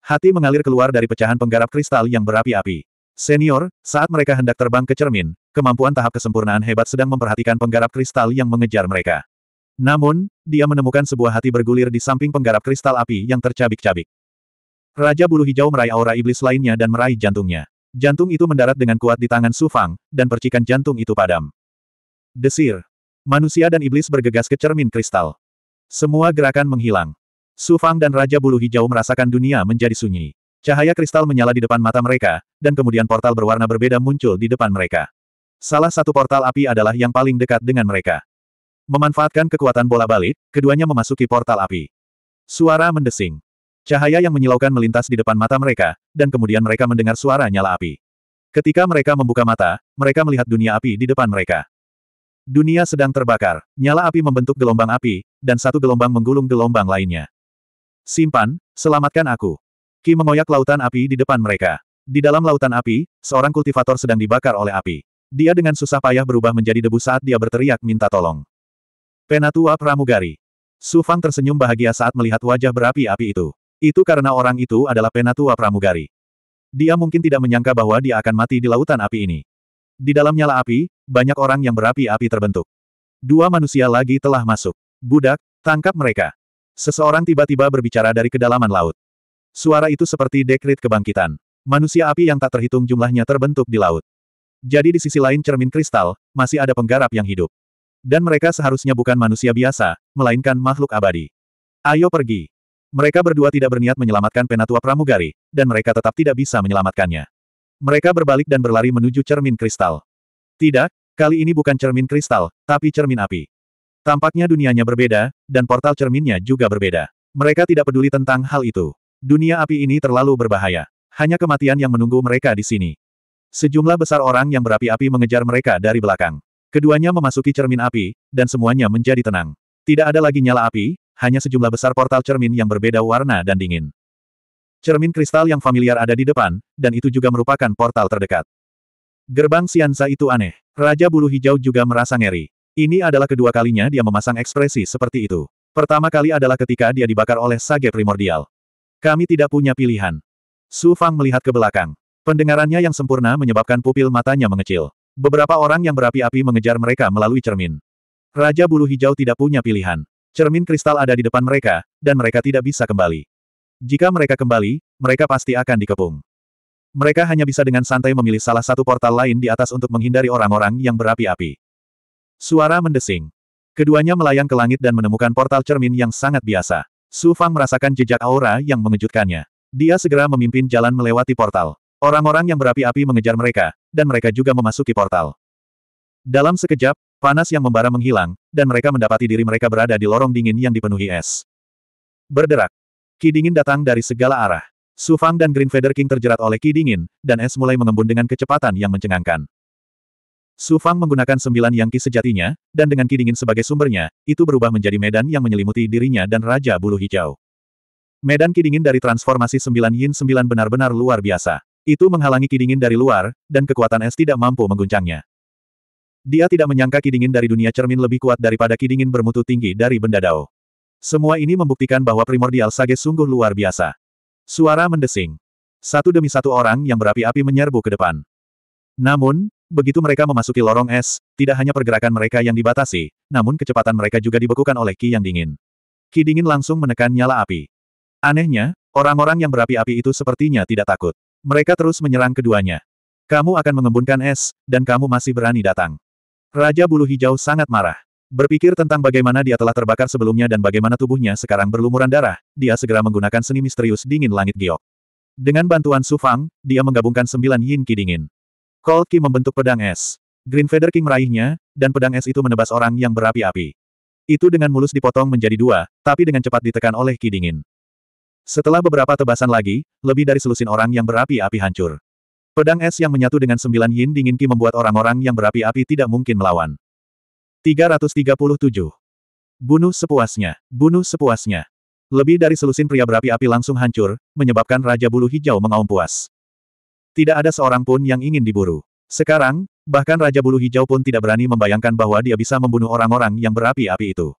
Hati mengalir keluar dari pecahan penggarap kristal yang berapi-api. Senior, saat mereka hendak terbang ke cermin, kemampuan tahap kesempurnaan hebat sedang memperhatikan penggarap kristal yang mengejar mereka. Namun, dia menemukan sebuah hati bergulir di samping penggarap kristal api yang tercabik-cabik. Raja bulu hijau meraih aura iblis lainnya dan meraih jantungnya. Jantung itu mendarat dengan kuat di tangan Sufang, dan percikan jantung itu padam. Desir. Manusia dan iblis bergegas ke cermin kristal. Semua gerakan menghilang. Su Fang dan Raja Bulu Hijau merasakan dunia menjadi sunyi. Cahaya kristal menyala di depan mata mereka, dan kemudian portal berwarna berbeda muncul di depan mereka. Salah satu portal api adalah yang paling dekat dengan mereka. Memanfaatkan kekuatan bola balik, keduanya memasuki portal api. Suara mendesing. Cahaya yang menyilaukan melintas di depan mata mereka, dan kemudian mereka mendengar suara nyala api. Ketika mereka membuka mata, mereka melihat dunia api di depan mereka. Dunia sedang terbakar, nyala api membentuk gelombang api, dan satu gelombang menggulung gelombang lainnya. Simpan, selamatkan aku. Ki mengoyak lautan api di depan mereka. Di dalam lautan api, seorang kultivator sedang dibakar oleh api. Dia dengan susah payah berubah menjadi debu saat dia berteriak minta tolong. Penatua Pramugari. Su Fang tersenyum bahagia saat melihat wajah berapi-api itu. Itu karena orang itu adalah Penatua Pramugari. Dia mungkin tidak menyangka bahwa dia akan mati di lautan api ini. Di dalam nyala api, banyak orang yang berapi-api terbentuk. Dua manusia lagi telah masuk. Budak, tangkap mereka. Seseorang tiba-tiba berbicara dari kedalaman laut. Suara itu seperti dekrit kebangkitan. Manusia api yang tak terhitung jumlahnya terbentuk di laut. Jadi di sisi lain cermin kristal, masih ada penggarap yang hidup. Dan mereka seharusnya bukan manusia biasa, melainkan makhluk abadi. Ayo pergi. Mereka berdua tidak berniat menyelamatkan penatua pramugari, dan mereka tetap tidak bisa menyelamatkannya. Mereka berbalik dan berlari menuju cermin kristal. Tidak, kali ini bukan cermin kristal, tapi cermin api. Tampaknya dunianya berbeda, dan portal cerminnya juga berbeda. Mereka tidak peduli tentang hal itu. Dunia api ini terlalu berbahaya. Hanya kematian yang menunggu mereka di sini. Sejumlah besar orang yang berapi-api mengejar mereka dari belakang. Keduanya memasuki cermin api, dan semuanya menjadi tenang. Tidak ada lagi nyala api, hanya sejumlah besar portal cermin yang berbeda warna dan dingin. Cermin kristal yang familiar ada di depan, dan itu juga merupakan portal terdekat. Gerbang Siansa itu aneh. Raja Bulu Hijau juga merasa ngeri. Ini adalah kedua kalinya dia memasang ekspresi seperti itu. Pertama kali adalah ketika dia dibakar oleh sage primordial. Kami tidak punya pilihan. Su Fang melihat ke belakang. Pendengarannya yang sempurna menyebabkan pupil matanya mengecil. Beberapa orang yang berapi-api mengejar mereka melalui cermin. Raja bulu hijau tidak punya pilihan. Cermin kristal ada di depan mereka, dan mereka tidak bisa kembali. Jika mereka kembali, mereka pasti akan dikepung. Mereka hanya bisa dengan santai memilih salah satu portal lain di atas untuk menghindari orang-orang yang berapi-api. Suara mendesing. Keduanya melayang ke langit dan menemukan portal cermin yang sangat biasa. Su Fang merasakan jejak aura yang mengejutkannya. Dia segera memimpin jalan melewati portal. Orang-orang yang berapi-api mengejar mereka, dan mereka juga memasuki portal. Dalam sekejap, panas yang membara menghilang, dan mereka mendapati diri mereka berada di lorong dingin yang dipenuhi es. Berderak. Ki dingin datang dari segala arah. Su Fang dan Green Feather King terjerat oleh Ki dingin, dan es mulai mengembun dengan kecepatan yang mencengangkan. Su Fang menggunakan sembilan yang ki sejatinya, dan dengan ki dingin sebagai sumbernya, itu berubah menjadi medan yang menyelimuti dirinya dan Raja Bulu Hijau. Medan ki dingin dari transformasi sembilan yin sembilan benar-benar luar biasa. Itu menghalangi ki dingin dari luar, dan kekuatan es tidak mampu mengguncangnya. Dia tidak menyangka ki dingin dari dunia cermin lebih kuat daripada ki dingin bermutu tinggi dari benda dao. Semua ini membuktikan bahwa primordial sage sungguh luar biasa. Suara mendesing. Satu demi satu orang yang berapi-api menyerbu ke depan. Namun, Begitu mereka memasuki lorong es, tidak hanya pergerakan mereka yang dibatasi, namun kecepatan mereka juga dibekukan oleh Ki yang dingin. Ki dingin langsung menekan nyala api. Anehnya, orang-orang yang berapi-api itu sepertinya tidak takut. Mereka terus menyerang keduanya. Kamu akan mengembunkan es, dan kamu masih berani datang. Raja Bulu Hijau sangat marah. Berpikir tentang bagaimana dia telah terbakar sebelumnya dan bagaimana tubuhnya sekarang berlumuran darah, dia segera menggunakan seni misterius dingin langit giok. Dengan bantuan sufang, dia menggabungkan sembilan yin ki dingin. Cold Ki membentuk pedang es. Green Feather King meraihnya, dan pedang es itu menebas orang yang berapi-api. Itu dengan mulus dipotong menjadi dua, tapi dengan cepat ditekan oleh Ki Dingin. Setelah beberapa tebasan lagi, lebih dari selusin orang yang berapi-api hancur. Pedang es yang menyatu dengan sembilan yin dingin Ki membuat orang-orang yang berapi-api tidak mungkin melawan. 337. Bunuh sepuasnya, bunuh sepuasnya. Lebih dari selusin pria berapi-api langsung hancur, menyebabkan Raja Bulu Hijau mengaum puas. Tidak ada seorang pun yang ingin diburu. Sekarang, bahkan Raja Bulu Hijau pun tidak berani membayangkan bahwa dia bisa membunuh orang-orang yang berapi-api itu.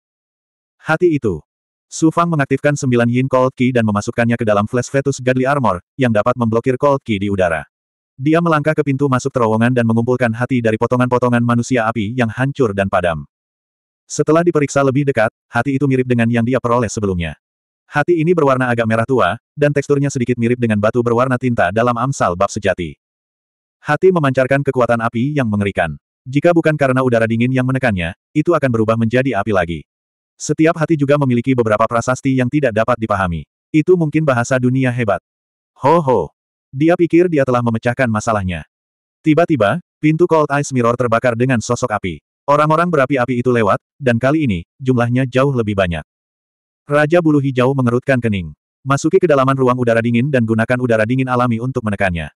Hati itu. Su Fang mengaktifkan sembilan Yin Cold Key dan memasukkannya ke dalam Flash Fetus Godly Armor, yang dapat memblokir Cold Key di udara. Dia melangkah ke pintu masuk terowongan dan mengumpulkan hati dari potongan-potongan manusia api yang hancur dan padam. Setelah diperiksa lebih dekat, hati itu mirip dengan yang dia peroleh sebelumnya. Hati ini berwarna agak merah tua, dan teksturnya sedikit mirip dengan batu berwarna tinta dalam Amsal bab sejati. Hati memancarkan kekuatan api yang mengerikan. Jika bukan karena udara dingin yang menekannya, itu akan berubah menjadi api lagi. Setiap hati juga memiliki beberapa prasasti yang tidak dapat dipahami. Itu mungkin bahasa dunia hebat. Ho ho. Dia pikir dia telah memecahkan masalahnya. Tiba-tiba, pintu Cold Ice Mirror terbakar dengan sosok api. Orang-orang berapi-api itu lewat, dan kali ini, jumlahnya jauh lebih banyak. Raja bulu hijau mengerutkan kening. Masuki kedalaman ruang udara dingin dan gunakan udara dingin alami untuk menekannya.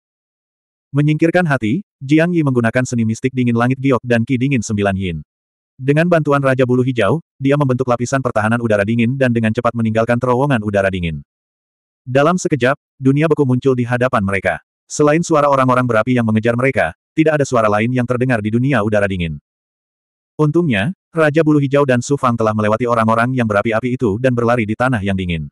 Menyingkirkan hati, Jiang Yi menggunakan seni mistik dingin langit giok dan ki dingin sembilan yin. Dengan bantuan Raja Bulu Hijau, dia membentuk lapisan pertahanan udara dingin dan dengan cepat meninggalkan terowongan udara dingin. Dalam sekejap, dunia beku muncul di hadapan mereka. Selain suara orang-orang berapi yang mengejar mereka, tidak ada suara lain yang terdengar di dunia udara dingin. Untungnya, Raja Bulu Hijau dan Su Fang telah melewati orang-orang yang berapi-api itu dan berlari di tanah yang dingin.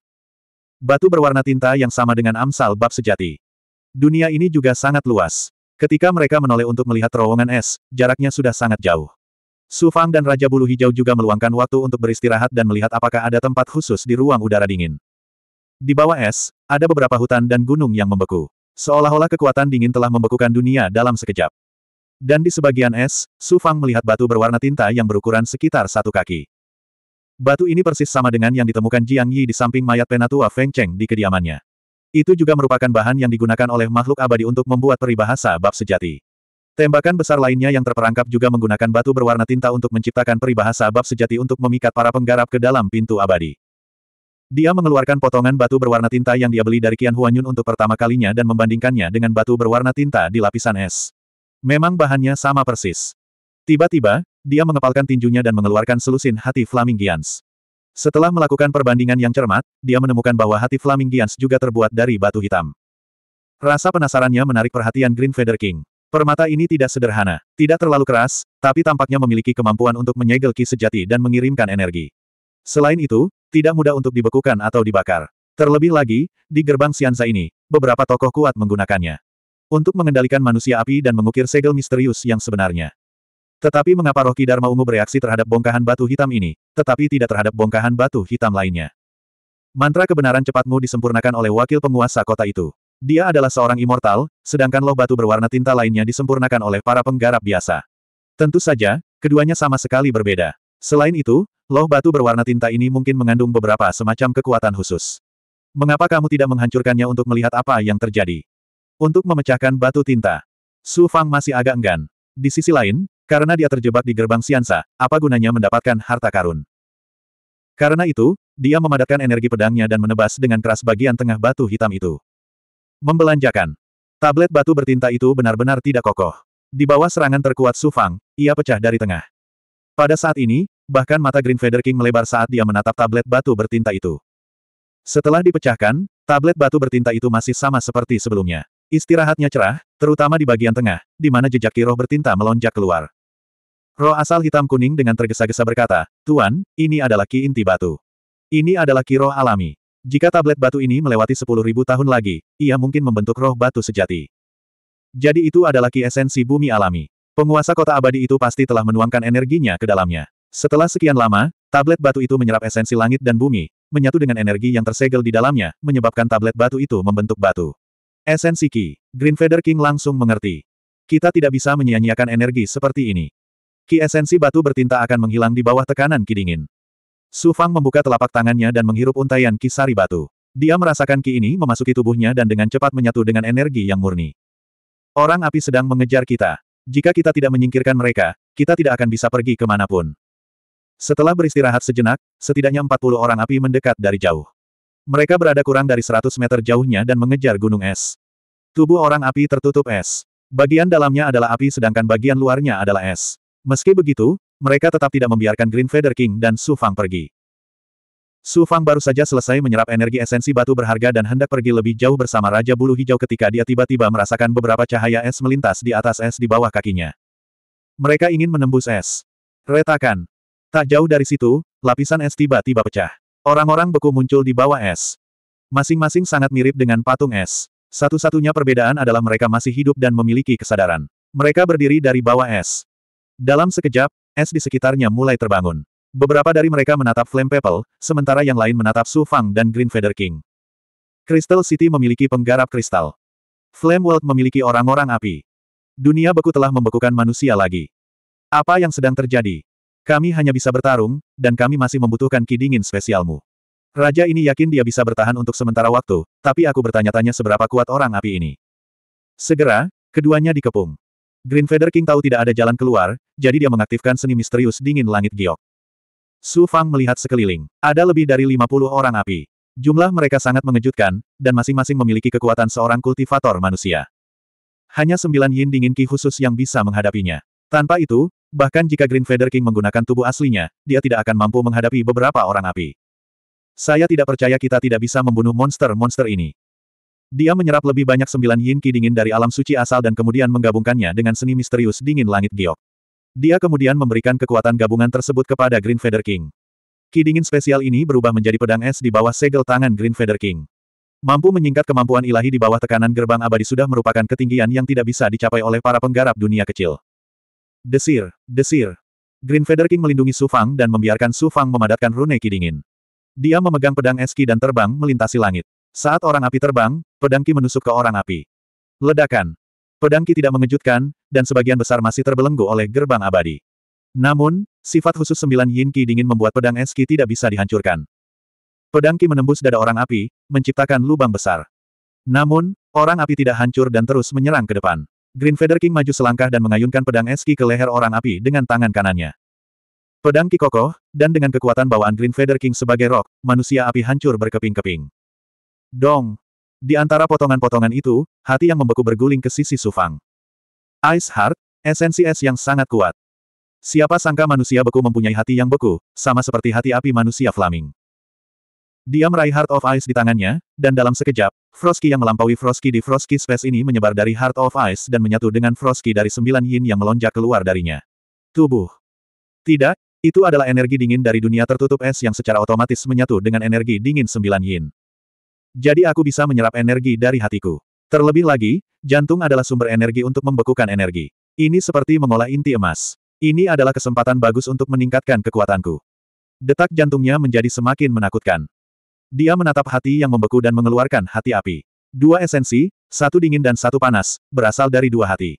Batu berwarna tinta yang sama dengan Amsal bab sejati. Dunia ini juga sangat luas. Ketika mereka menoleh untuk melihat terowongan es, jaraknya sudah sangat jauh. Su Fang dan Raja Bulu Hijau juga meluangkan waktu untuk beristirahat dan melihat apakah ada tempat khusus di ruang udara dingin. Di bawah es, ada beberapa hutan dan gunung yang membeku. Seolah-olah kekuatan dingin telah membekukan dunia dalam sekejap. Dan di sebagian es, Su Fang melihat batu berwarna tinta yang berukuran sekitar satu kaki. Batu ini persis sama dengan yang ditemukan Jiang Yi di samping mayat penatua Feng Cheng di kediamannya. Itu juga merupakan bahan yang digunakan oleh makhluk abadi untuk membuat peribahasa bab sejati. Tembakan besar lainnya yang terperangkap juga menggunakan batu berwarna tinta untuk menciptakan peribahasa bab sejati untuk memikat para penggarap ke dalam pintu abadi. Dia mengeluarkan potongan batu berwarna tinta yang dia beli dari Qian Huanyun untuk pertama kalinya dan membandingkannya dengan batu berwarna tinta di lapisan es. Memang bahannya sama persis. Tiba-tiba, dia mengepalkan tinjunya dan mengeluarkan selusin hati Flamingians. Setelah melakukan perbandingan yang cermat, dia menemukan bahwa hati Flamingians juga terbuat dari batu hitam. Rasa penasarannya menarik perhatian Green Feather King. Permata ini tidak sederhana, tidak terlalu keras, tapi tampaknya memiliki kemampuan untuk menyegel ki sejati dan mengirimkan energi. Selain itu, tidak mudah untuk dibekukan atau dibakar. Terlebih lagi, di gerbang Sianza ini, beberapa tokoh kuat menggunakannya untuk mengendalikan manusia api dan mengukir segel misterius yang sebenarnya. Tetapi mengapa roh Dharma ungu bereaksi terhadap bongkahan batu hitam ini, tetapi tidak terhadap bongkahan batu hitam lainnya? Mantra kebenaran cepatmu disempurnakan oleh wakil penguasa kota itu. Dia adalah seorang immortal, sedangkan loh batu berwarna tinta lainnya disempurnakan oleh para penggarap biasa. Tentu saja, keduanya sama sekali berbeda. Selain itu, loh batu berwarna tinta ini mungkin mengandung beberapa semacam kekuatan khusus. Mengapa kamu tidak menghancurkannya untuk melihat apa yang terjadi? untuk memecahkan batu tinta. Su Fang masih agak enggan. Di sisi lain, karena dia terjebak di gerbang Siansa, apa gunanya mendapatkan harta karun? Karena itu, dia memadatkan energi pedangnya dan menebas dengan keras bagian tengah batu hitam itu. Membelanjakan. Tablet batu bertinta itu benar-benar tidak kokoh. Di bawah serangan terkuat Su Fang, ia pecah dari tengah. Pada saat ini, bahkan mata Green Feather King melebar saat dia menatap tablet batu bertinta itu. Setelah dipecahkan, tablet batu bertinta itu masih sama seperti sebelumnya. Istirahatnya cerah, terutama di bagian tengah, di mana jejak kiroh bertinta melonjak keluar. Roh asal hitam kuning dengan tergesa-gesa berkata, Tuan, ini adalah ki inti batu. Ini adalah kiroh alami. Jika tablet batu ini melewati sepuluh ribu tahun lagi, ia mungkin membentuk roh batu sejati. Jadi itu adalah ki esensi bumi alami. Penguasa kota abadi itu pasti telah menuangkan energinya ke dalamnya. Setelah sekian lama, tablet batu itu menyerap esensi langit dan bumi, menyatu dengan energi yang tersegel di dalamnya, menyebabkan tablet batu itu membentuk batu. Esensi Ki. Green Feather King langsung mengerti. Kita tidak bisa menyia-nyiakan energi seperti ini. Ki esensi batu bertinta akan menghilang di bawah tekanan ki dingin. Su Fang membuka telapak tangannya dan menghirup untaian ki sari batu. Dia merasakan ki ini memasuki tubuhnya dan dengan cepat menyatu dengan energi yang murni. Orang api sedang mengejar kita. Jika kita tidak menyingkirkan mereka, kita tidak akan bisa pergi kemanapun. Setelah beristirahat sejenak, setidaknya 40 orang api mendekat dari jauh. Mereka berada kurang dari 100 meter jauhnya dan mengejar gunung es. Tubuh orang api tertutup es. Bagian dalamnya adalah api sedangkan bagian luarnya adalah es. Meski begitu, mereka tetap tidak membiarkan Green Feather King dan Su Fang pergi. Su Fang baru saja selesai menyerap energi esensi batu berharga dan hendak pergi lebih jauh bersama Raja Bulu Hijau ketika dia tiba-tiba merasakan beberapa cahaya es melintas di atas es di bawah kakinya. Mereka ingin menembus es. Retakan. Tak jauh dari situ, lapisan es tiba-tiba pecah. Orang-orang beku muncul di bawah es. Masing-masing sangat mirip dengan patung es. Satu-satunya perbedaan adalah mereka masih hidup dan memiliki kesadaran. Mereka berdiri dari bawah es. Dalam sekejap, es di sekitarnya mulai terbangun. Beberapa dari mereka menatap Flame Pebble, sementara yang lain menatap Su Fang dan Green Feather King. Crystal City memiliki penggarap kristal. Flame World memiliki orang-orang api. Dunia beku telah membekukan manusia lagi. Apa yang sedang terjadi? Kami hanya bisa bertarung, dan kami masih membutuhkan ki dingin spesialmu. Raja ini yakin dia bisa bertahan untuk sementara waktu, tapi aku bertanya-tanya seberapa kuat orang api ini. Segera, keduanya dikepung. Green Feather King tahu tidak ada jalan keluar, jadi dia mengaktifkan seni misterius dingin langit giok. Su Fang melihat sekeliling. Ada lebih dari 50 orang api. Jumlah mereka sangat mengejutkan, dan masing-masing memiliki kekuatan seorang kultivator manusia. Hanya sembilan yin dingin ki khusus yang bisa menghadapinya. Tanpa itu, Bahkan jika Green Feather King menggunakan tubuh aslinya, dia tidak akan mampu menghadapi beberapa orang api. Saya tidak percaya kita tidak bisa membunuh monster-monster ini. Dia menyerap lebih banyak sembilan yin ki dingin dari alam suci asal dan kemudian menggabungkannya dengan seni misterius dingin langit giok. Dia kemudian memberikan kekuatan gabungan tersebut kepada Green Feather King. Ki dingin spesial ini berubah menjadi pedang es di bawah segel tangan Green Feather King. Mampu menyingkat kemampuan ilahi di bawah tekanan gerbang abadi sudah merupakan ketinggian yang tidak bisa dicapai oleh para penggarap dunia kecil. Desir, desir. Green Feather King melindungi Su Fang dan membiarkan Su Fang memadatkan rune ki dingin. Dia memegang pedang Eski dan terbang melintasi langit. Saat orang api terbang, pedang ki menusuk ke orang api. Ledakan. Pedang ki tidak mengejutkan, dan sebagian besar masih terbelenggu oleh gerbang abadi. Namun, sifat khusus sembilan yin ki dingin membuat pedang Eski tidak bisa dihancurkan. Pedang ki menembus dada orang api, menciptakan lubang besar. Namun, orang api tidak hancur dan terus menyerang ke depan. Green Feather King maju selangkah dan mengayunkan pedang Eski ke leher orang api dengan tangan kanannya. Pedang Kikokoh, dan dengan kekuatan bawaan Green Feather King sebagai rok, manusia api hancur berkeping-keping. Dong! Di antara potongan-potongan itu, hati yang membeku berguling ke sisi Sufang. Ice Heart, esensi es yang sangat kuat. Siapa sangka manusia beku mempunyai hati yang beku, sama seperti hati api manusia Flaming. Dia meraih Heart of Ice di tangannya, dan dalam sekejap, Frosky yang melampaui Frosky di Frosky Space ini menyebar dari Heart of Ice dan menyatu dengan Frosky dari sembilan yin yang melonjak keluar darinya. Tubuh. Tidak, itu adalah energi dingin dari dunia tertutup es yang secara otomatis menyatu dengan energi dingin sembilan yin. Jadi aku bisa menyerap energi dari hatiku. Terlebih lagi, jantung adalah sumber energi untuk membekukan energi. Ini seperti mengolah inti emas. Ini adalah kesempatan bagus untuk meningkatkan kekuatanku. Detak jantungnya menjadi semakin menakutkan. Dia menatap hati yang membeku dan mengeluarkan hati api. Dua esensi, satu dingin dan satu panas, berasal dari dua hati.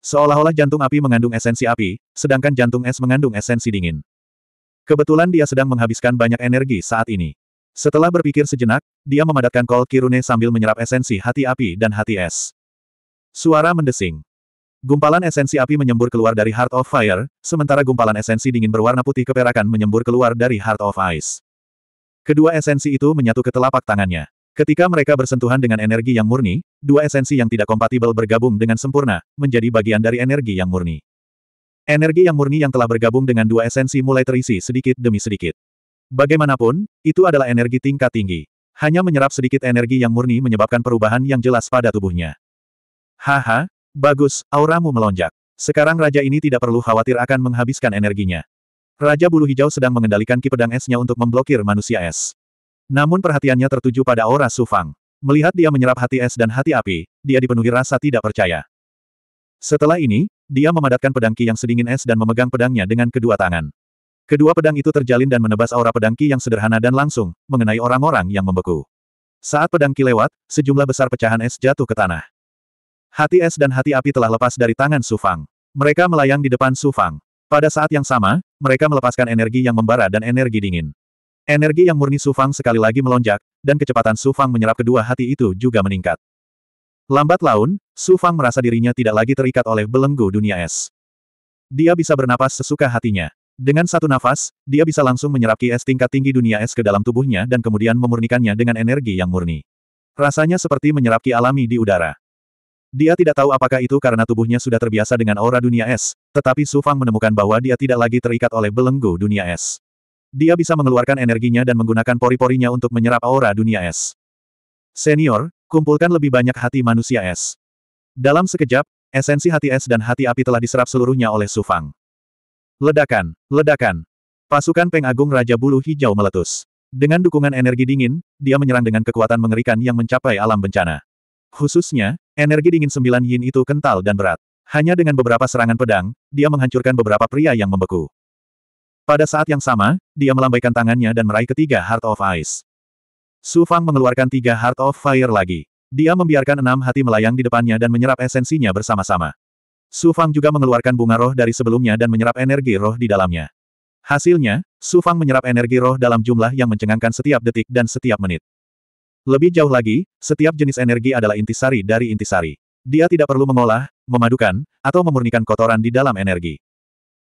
Seolah-olah jantung api mengandung esensi api, sedangkan jantung es mengandung esensi dingin. Kebetulan dia sedang menghabiskan banyak energi saat ini. Setelah berpikir sejenak, dia memadatkan kol Kirune sambil menyerap esensi hati api dan hati es. Suara mendesing. Gumpalan esensi api menyembur keluar dari Heart of Fire, sementara gumpalan esensi dingin berwarna putih keperakan menyembur keluar dari Heart of Ice. Kedua esensi itu menyatu ke telapak tangannya. Ketika mereka bersentuhan dengan energi yang murni, dua esensi yang tidak kompatibel bergabung dengan sempurna, menjadi bagian dari energi yang murni. Energi yang murni yang telah bergabung dengan dua esensi mulai terisi sedikit demi sedikit. Bagaimanapun, itu adalah energi tingkat tinggi. Hanya menyerap sedikit energi yang murni menyebabkan perubahan yang jelas pada tubuhnya. Haha, bagus, auramu melonjak. Sekarang raja ini tidak perlu khawatir akan menghabiskan energinya. Raja Bulu Hijau sedang mengendalikan ki pedang esnya untuk memblokir manusia es. Namun perhatiannya tertuju pada aura Sufang. Melihat dia menyerap hati es dan hati api, dia dipenuhi rasa tidak percaya. Setelah ini, dia memadatkan pedang ki yang sedingin es dan memegang pedangnya dengan kedua tangan. Kedua pedang itu terjalin dan menebas aura pedang ki yang sederhana dan langsung, mengenai orang-orang yang membeku. Saat pedang ki lewat, sejumlah besar pecahan es jatuh ke tanah. Hati es dan hati api telah lepas dari tangan Sufang. Mereka melayang di depan Sufang. Pada saat yang sama, mereka melepaskan energi yang membara dan energi dingin. Energi yang murni Sufang sekali lagi melonjak, dan kecepatan Sufang menyerap kedua hati itu juga meningkat. Lambat laun, Sufang merasa dirinya tidak lagi terikat oleh belenggu dunia es. Dia bisa bernapas sesuka hatinya. Dengan satu nafas, dia bisa langsung menyerap ki es tingkat tinggi dunia es ke dalam tubuhnya dan kemudian memurnikannya dengan energi yang murni. Rasanya seperti menyerap ki alami di udara. Dia tidak tahu apakah itu karena tubuhnya sudah terbiasa dengan aura dunia es, tetapi Su Fang menemukan bahwa dia tidak lagi terikat oleh belenggu dunia es. Dia bisa mengeluarkan energinya dan menggunakan pori-porinya untuk menyerap aura dunia es. Senior, kumpulkan lebih banyak hati manusia es. Dalam sekejap, esensi hati es dan hati api telah diserap seluruhnya oleh Su Fang. Ledakan, ledakan. Pasukan Peng Agung Raja Bulu Hijau meletus. Dengan dukungan energi dingin, dia menyerang dengan kekuatan mengerikan yang mencapai alam bencana. Khususnya, energi dingin sembilan yin itu kental dan berat. Hanya dengan beberapa serangan pedang, dia menghancurkan beberapa pria yang membeku. Pada saat yang sama, dia melambaikan tangannya dan meraih ketiga Heart of Ice. Su Fang mengeluarkan tiga Heart of Fire lagi. Dia membiarkan enam hati melayang di depannya dan menyerap esensinya bersama-sama. Su Fang juga mengeluarkan bunga roh dari sebelumnya dan menyerap energi roh di dalamnya. Hasilnya, Su Fang menyerap energi roh dalam jumlah yang mencengangkan setiap detik dan setiap menit. Lebih jauh lagi, setiap jenis energi adalah intisari dari intisari. Dia tidak perlu mengolah, memadukan, atau memurnikan kotoran di dalam energi.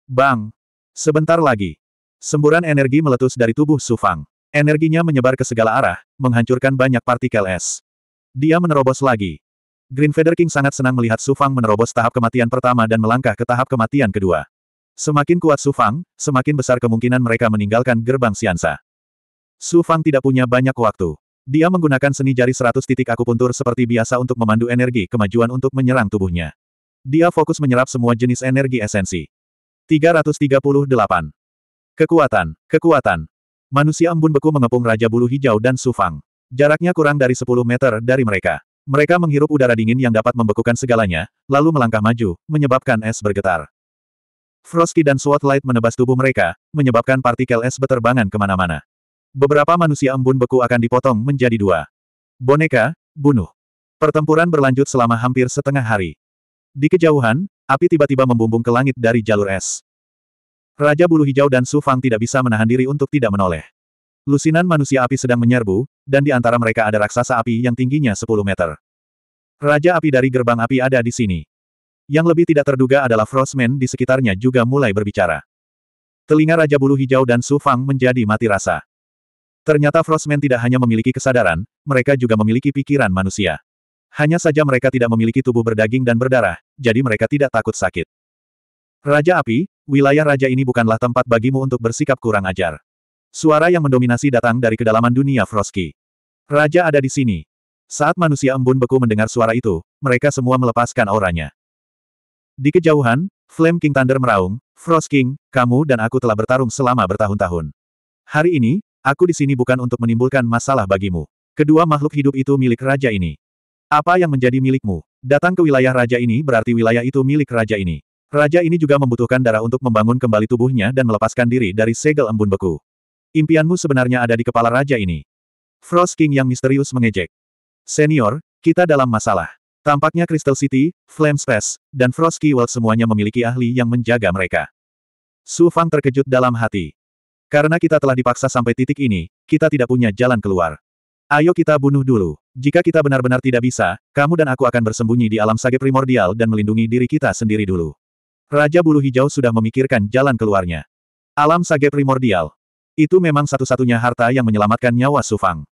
Bang! Sebentar lagi. Semburan energi meletus dari tubuh Sufang. Energinya menyebar ke segala arah, menghancurkan banyak partikel es. Dia menerobos lagi. Green Feather King sangat senang melihat Sufang menerobos tahap kematian pertama dan melangkah ke tahap kematian kedua. Semakin kuat Sufang, semakin besar kemungkinan mereka meninggalkan gerbang Siansa. Sufang tidak punya banyak waktu. Dia menggunakan seni jari seratus titik akupuntur seperti biasa untuk memandu energi kemajuan untuk menyerang tubuhnya. Dia fokus menyerap semua jenis energi esensi. 338. Kekuatan, kekuatan. Manusia embun beku mengepung Raja Bulu Hijau dan Sufang. Jaraknya kurang dari 10 meter dari mereka. Mereka menghirup udara dingin yang dapat membekukan segalanya, lalu melangkah maju, menyebabkan es bergetar. Frosty dan Swatlight Light menebas tubuh mereka, menyebabkan partikel es beterbangan kemana-mana. Beberapa manusia embun beku akan dipotong menjadi dua. Boneka, bunuh. Pertempuran berlanjut selama hampir setengah hari. Di kejauhan, api tiba-tiba membumbung ke langit dari jalur es. Raja Bulu Hijau dan Su Fang tidak bisa menahan diri untuk tidak menoleh. Lusinan manusia api sedang menyerbu, dan di antara mereka ada raksasa api yang tingginya 10 meter. Raja api dari gerbang api ada di sini. Yang lebih tidak terduga adalah Frostman di sekitarnya juga mulai berbicara. Telinga Raja Bulu Hijau dan Su Fang menjadi mati rasa. Ternyata Frostman tidak hanya memiliki kesadaran, mereka juga memiliki pikiran manusia. Hanya saja mereka tidak memiliki tubuh berdaging dan berdarah, jadi mereka tidak takut sakit. Raja Api, wilayah raja ini bukanlah tempat bagimu untuk bersikap kurang ajar. Suara yang mendominasi datang dari kedalaman dunia Frosky. Raja ada di sini. Saat manusia embun beku mendengar suara itu, mereka semua melepaskan auranya. Di kejauhan, Flame King Thunder meraung, Frost King, kamu dan aku telah bertarung selama bertahun-tahun. Hari ini, Aku di sini bukan untuk menimbulkan masalah bagimu. Kedua makhluk hidup itu milik raja ini. Apa yang menjadi milikmu? Datang ke wilayah raja ini berarti wilayah itu milik raja ini. Raja ini juga membutuhkan darah untuk membangun kembali tubuhnya dan melepaskan diri dari segel embun beku. Impianmu sebenarnya ada di kepala raja ini. Frost King yang misterius mengejek. Senior, kita dalam masalah. Tampaknya Crystal City, Flame Space, dan Frost Key World semuanya memiliki ahli yang menjaga mereka. Su Fang terkejut dalam hati. Karena kita telah dipaksa sampai titik ini, kita tidak punya jalan keluar. Ayo kita bunuh dulu. Jika kita benar-benar tidak bisa, kamu dan aku akan bersembunyi di alam sage primordial dan melindungi diri kita sendiri dulu. Raja Bulu Hijau sudah memikirkan jalan keluarnya. Alam sage primordial. Itu memang satu-satunya harta yang menyelamatkan nyawa Sufang.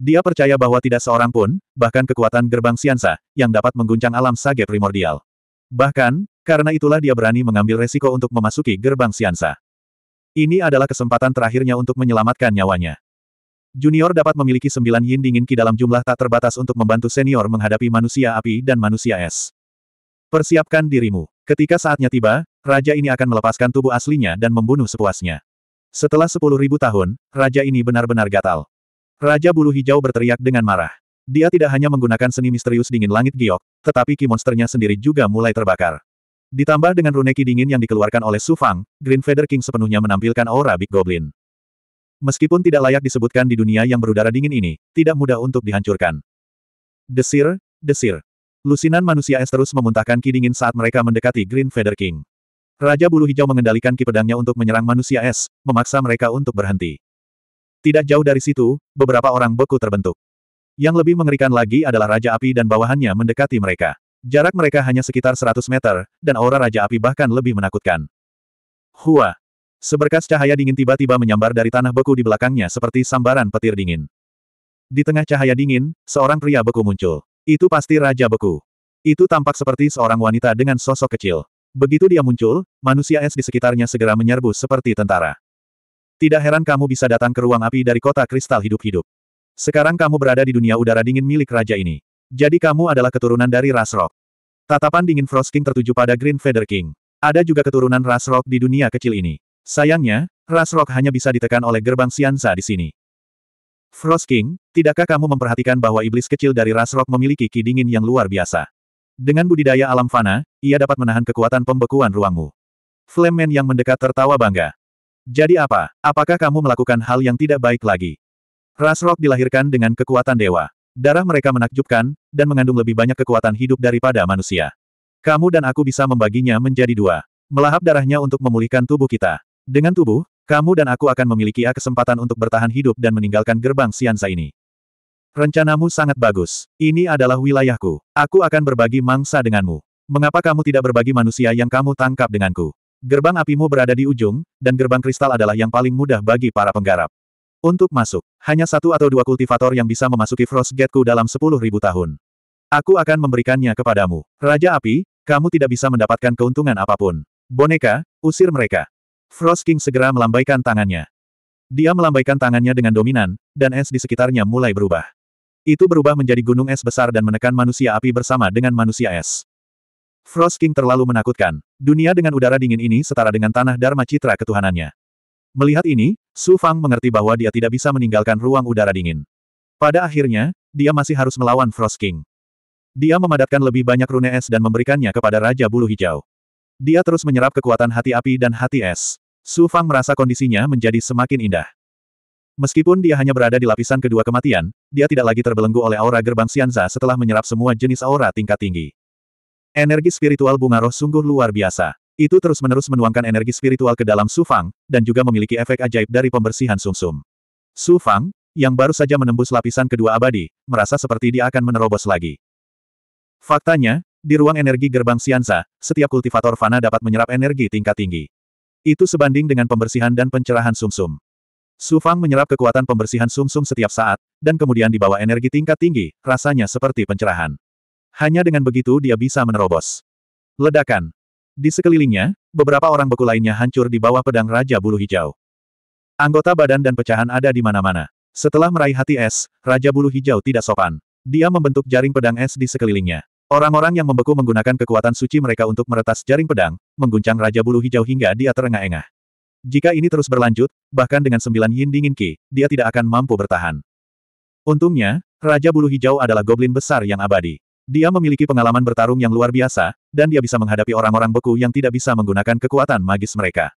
Dia percaya bahwa tidak seorang pun, bahkan kekuatan gerbang Siansa, yang dapat mengguncang alam sage primordial. Bahkan, karena itulah dia berani mengambil resiko untuk memasuki gerbang Siansa. Ini adalah kesempatan terakhirnya untuk menyelamatkan nyawanya. Junior dapat memiliki sembilan yin dingin ki dalam jumlah tak terbatas untuk membantu senior menghadapi manusia api dan manusia es. Persiapkan dirimu. Ketika saatnya tiba, raja ini akan melepaskan tubuh aslinya dan membunuh sepuasnya. Setelah sepuluh ribu tahun, raja ini benar-benar gatal. Raja bulu hijau berteriak dengan marah. Dia tidak hanya menggunakan seni misterius dingin langit giok, tetapi ki monsternya sendiri juga mulai terbakar. Ditambah dengan rune runeki dingin yang dikeluarkan oleh Su Fang, Green Feather King sepenuhnya menampilkan aura Big Goblin. Meskipun tidak layak disebutkan di dunia yang berudara dingin ini, tidak mudah untuk dihancurkan. Desir, desir. Lusinan manusia es terus memuntahkan ki dingin saat mereka mendekati Green Feather King. Raja Bulu Hijau mengendalikan ki pedangnya untuk menyerang manusia es, memaksa mereka untuk berhenti. Tidak jauh dari situ, beberapa orang beku terbentuk. Yang lebih mengerikan lagi adalah Raja Api dan bawahannya mendekati mereka. Jarak mereka hanya sekitar 100 meter, dan aura Raja Api bahkan lebih menakutkan. Hua! Seberkas cahaya dingin tiba-tiba menyambar dari tanah beku di belakangnya seperti sambaran petir dingin. Di tengah cahaya dingin, seorang pria beku muncul. Itu pasti Raja Beku. Itu tampak seperti seorang wanita dengan sosok kecil. Begitu dia muncul, manusia es di sekitarnya segera menyerbu seperti tentara. Tidak heran kamu bisa datang ke ruang api dari kota kristal hidup-hidup. Sekarang kamu berada di dunia udara dingin milik raja ini. Jadi kamu adalah keturunan dari ras Tatapan dingin Frost King tertuju pada Green Feather King. Ada juga keturunan ras di dunia kecil ini. Sayangnya, ras hanya bisa ditekan oleh gerbang Siansa di sini. Frost King, tidakkah kamu memperhatikan bahwa iblis kecil dari ras memiliki ki dingin yang luar biasa? Dengan budidaya alam fana, ia dapat menahan kekuatan pembekuan ruangmu. Flemen yang mendekat tertawa bangga. Jadi apa, apakah kamu melakukan hal yang tidak baik lagi? Rasrock dilahirkan dengan kekuatan dewa. Darah mereka menakjubkan, dan mengandung lebih banyak kekuatan hidup daripada manusia. Kamu dan aku bisa membaginya menjadi dua. Melahap darahnya untuk memulihkan tubuh kita. Dengan tubuh, kamu dan aku akan memiliki A kesempatan untuk bertahan hidup dan meninggalkan gerbang Siansa ini. Rencanamu sangat bagus. Ini adalah wilayahku. Aku akan berbagi mangsa denganmu. Mengapa kamu tidak berbagi manusia yang kamu tangkap denganku? Gerbang apimu berada di ujung, dan gerbang kristal adalah yang paling mudah bagi para penggarap. Untuk masuk, hanya satu atau dua kultivator yang bisa memasuki Frost Gateku dalam sepuluh ribu tahun. Aku akan memberikannya kepadamu. Raja Api, kamu tidak bisa mendapatkan keuntungan apapun. Boneka, usir mereka. Frost King segera melambaikan tangannya. Dia melambaikan tangannya dengan dominan, dan es di sekitarnya mulai berubah. Itu berubah menjadi gunung es besar dan menekan manusia api bersama dengan manusia es. Frost King terlalu menakutkan. Dunia dengan udara dingin ini setara dengan tanah Dharma Citra ketuhanannya. Melihat ini, Su Fang mengerti bahwa dia tidak bisa meninggalkan ruang udara dingin. Pada akhirnya, dia masih harus melawan Frost King. Dia memadatkan lebih banyak rune es dan memberikannya kepada Raja Bulu Hijau. Dia terus menyerap kekuatan hati api dan hati es. Su Fang merasa kondisinya menjadi semakin indah. Meskipun dia hanya berada di lapisan kedua kematian, dia tidak lagi terbelenggu oleh aura gerbang Sianza setelah menyerap semua jenis aura tingkat tinggi. Energi spiritual bunga roh sungguh luar biasa. Itu terus-menerus menuangkan energi spiritual ke dalam Su Fang, dan juga memiliki efek ajaib dari pembersihan sumsum. Su Fang, yang baru saja menembus lapisan kedua abadi, merasa seperti dia akan menerobos lagi. Faktanya, di ruang energi gerbang Sianza, setiap kultivator fana dapat menyerap energi tingkat tinggi. Itu sebanding dengan pembersihan dan pencerahan sumsum. Su Fang menyerap kekuatan pembersihan sumsum setiap saat, dan kemudian dibawa energi tingkat tinggi, rasanya seperti pencerahan. Hanya dengan begitu dia bisa menerobos. Ledakan. Di sekelilingnya, beberapa orang beku lainnya hancur di bawah pedang Raja Bulu Hijau. Anggota badan dan pecahan ada di mana-mana. Setelah meraih hati es, Raja Bulu Hijau tidak sopan. Dia membentuk jaring pedang es di sekelilingnya. Orang-orang yang membeku menggunakan kekuatan suci mereka untuk meretas jaring pedang, mengguncang Raja Bulu Hijau hingga dia terengah-engah. Jika ini terus berlanjut, bahkan dengan sembilan yin dingin ki, dia tidak akan mampu bertahan. Untungnya, Raja Bulu Hijau adalah goblin besar yang abadi. Dia memiliki pengalaman bertarung yang luar biasa, dan dia bisa menghadapi orang-orang beku yang tidak bisa menggunakan kekuatan magis mereka.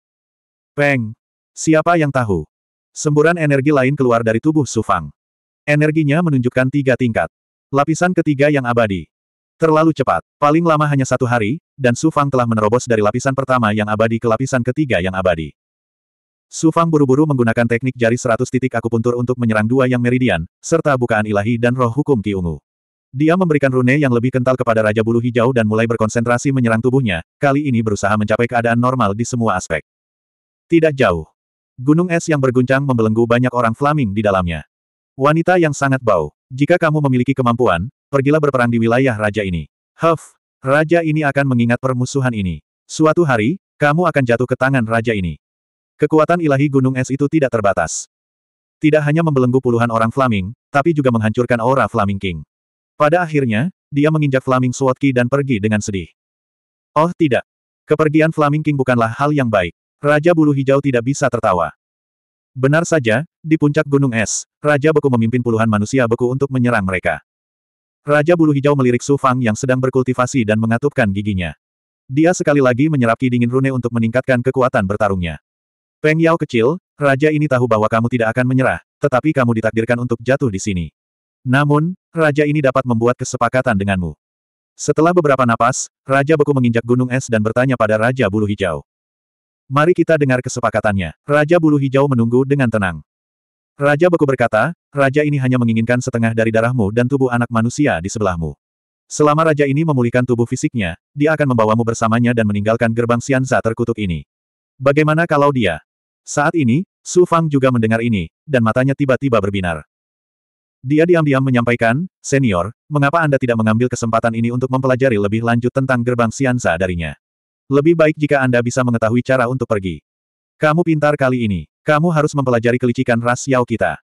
Peng! Siapa yang tahu? Semburan energi lain keluar dari tubuh Sufang. Energinya menunjukkan tiga tingkat. Lapisan ketiga yang abadi. Terlalu cepat, paling lama hanya satu hari, dan Sufang telah menerobos dari lapisan pertama yang abadi ke lapisan ketiga yang abadi. Sufang buru-buru menggunakan teknik jari seratus titik akupuntur untuk menyerang dua yang meridian, serta bukaan ilahi dan roh hukum Ki Ungu. Dia memberikan rune yang lebih kental kepada Raja Bulu Hijau dan mulai berkonsentrasi menyerang tubuhnya, kali ini berusaha mencapai keadaan normal di semua aspek. Tidak jauh. Gunung es yang berguncang membelenggu banyak orang Flaming di dalamnya. Wanita yang sangat bau, jika kamu memiliki kemampuan, pergilah berperang di wilayah raja ini. Huff, raja ini akan mengingat permusuhan ini. Suatu hari, kamu akan jatuh ke tangan raja ini. Kekuatan ilahi gunung es itu tidak terbatas. Tidak hanya membelenggu puluhan orang Flaming, tapi juga menghancurkan aura Flaming King. Pada akhirnya, dia menginjak Flaming Key dan pergi dengan sedih. Oh tidak. Kepergian Flaming King bukanlah hal yang baik. Raja Bulu Hijau tidak bisa tertawa. Benar saja, di puncak gunung es, Raja Beku memimpin puluhan manusia beku untuk menyerang mereka. Raja Bulu Hijau melirik Su Fang yang sedang berkultivasi dan mengatupkan giginya. Dia sekali lagi menyerap ki dingin rune untuk meningkatkan kekuatan bertarungnya. Peng Yao kecil, raja ini tahu bahwa kamu tidak akan menyerah, tetapi kamu ditakdirkan untuk jatuh di sini. Namun, raja ini dapat membuat kesepakatan denganmu. Setelah beberapa napas, Raja Beku menginjak gunung es dan bertanya pada Raja Bulu Hijau. Mari kita dengar kesepakatannya. Raja Bulu Hijau menunggu dengan tenang. Raja Beku berkata, Raja ini hanya menginginkan setengah dari darahmu dan tubuh anak manusia di sebelahmu. Selama Raja ini memulihkan tubuh fisiknya, dia akan membawamu bersamanya dan meninggalkan gerbang Sianza terkutuk ini. Bagaimana kalau dia? Saat ini, Su Fang juga mendengar ini, dan matanya tiba-tiba berbinar. Dia diam-diam menyampaikan, Senior, mengapa Anda tidak mengambil kesempatan ini untuk mempelajari lebih lanjut tentang gerbang Siansa darinya? Lebih baik jika Anda bisa mengetahui cara untuk pergi. Kamu pintar kali ini. Kamu harus mempelajari kelicikan ras Yao kita.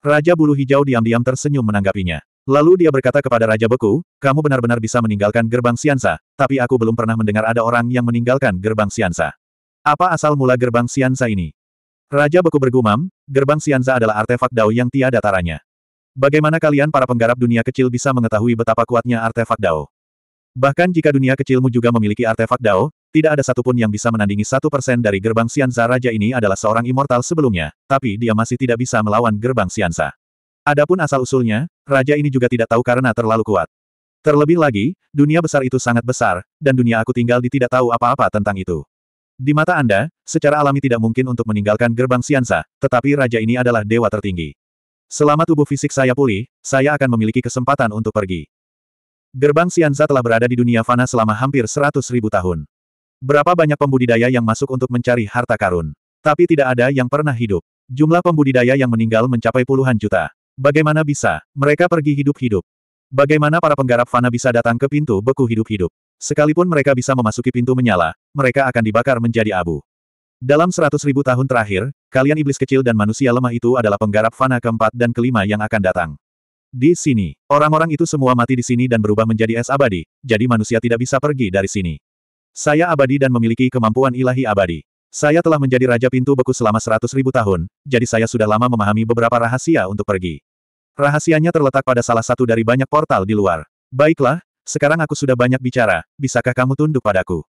Raja Bulu Hijau diam-diam tersenyum menanggapinya. Lalu dia berkata kepada Raja Beku, kamu benar-benar bisa meninggalkan gerbang Siansa, tapi aku belum pernah mendengar ada orang yang meninggalkan gerbang Siansa. Apa asal mula gerbang Siansa ini? Raja Beku bergumam, gerbang Siansa adalah artefak Dao yang tiada taranya. Bagaimana kalian para penggarap dunia kecil bisa mengetahui betapa kuatnya artefak Dao? Bahkan jika dunia kecilmu juga memiliki artefak Dao, tidak ada satupun yang bisa menandingi satu persen dari gerbang Sianza Raja ini adalah seorang immortal sebelumnya, tapi dia masih tidak bisa melawan gerbang Sianza. Adapun asal-usulnya, raja ini juga tidak tahu karena terlalu kuat. Terlebih lagi, dunia besar itu sangat besar, dan dunia aku tinggal di tidak tahu apa-apa tentang itu. Di mata Anda, secara alami tidak mungkin untuk meninggalkan gerbang Sianza, tetapi raja ini adalah dewa tertinggi. Selama tubuh fisik saya pulih, saya akan memiliki kesempatan untuk pergi. Gerbang Sianza telah berada di dunia fana selama hampir seratus ribu tahun. Berapa banyak pembudidaya yang masuk untuk mencari harta karun. Tapi tidak ada yang pernah hidup. Jumlah pembudidaya yang meninggal mencapai puluhan juta. Bagaimana bisa? Mereka pergi hidup-hidup. Bagaimana para penggarap fana bisa datang ke pintu beku hidup-hidup? Sekalipun mereka bisa memasuki pintu menyala, mereka akan dibakar menjadi abu. Dalam seratus ribu tahun terakhir, kalian iblis kecil dan manusia lemah itu adalah penggarap fana keempat dan kelima yang akan datang. Di sini, orang-orang itu semua mati di sini dan berubah menjadi es abadi, jadi manusia tidak bisa pergi dari sini. Saya abadi dan memiliki kemampuan ilahi abadi. Saya telah menjadi Raja Pintu Beku selama seratus ribu tahun, jadi saya sudah lama memahami beberapa rahasia untuk pergi. Rahasianya terletak pada salah satu dari banyak portal di luar. Baiklah, sekarang aku sudah banyak bicara, bisakah kamu tunduk padaku?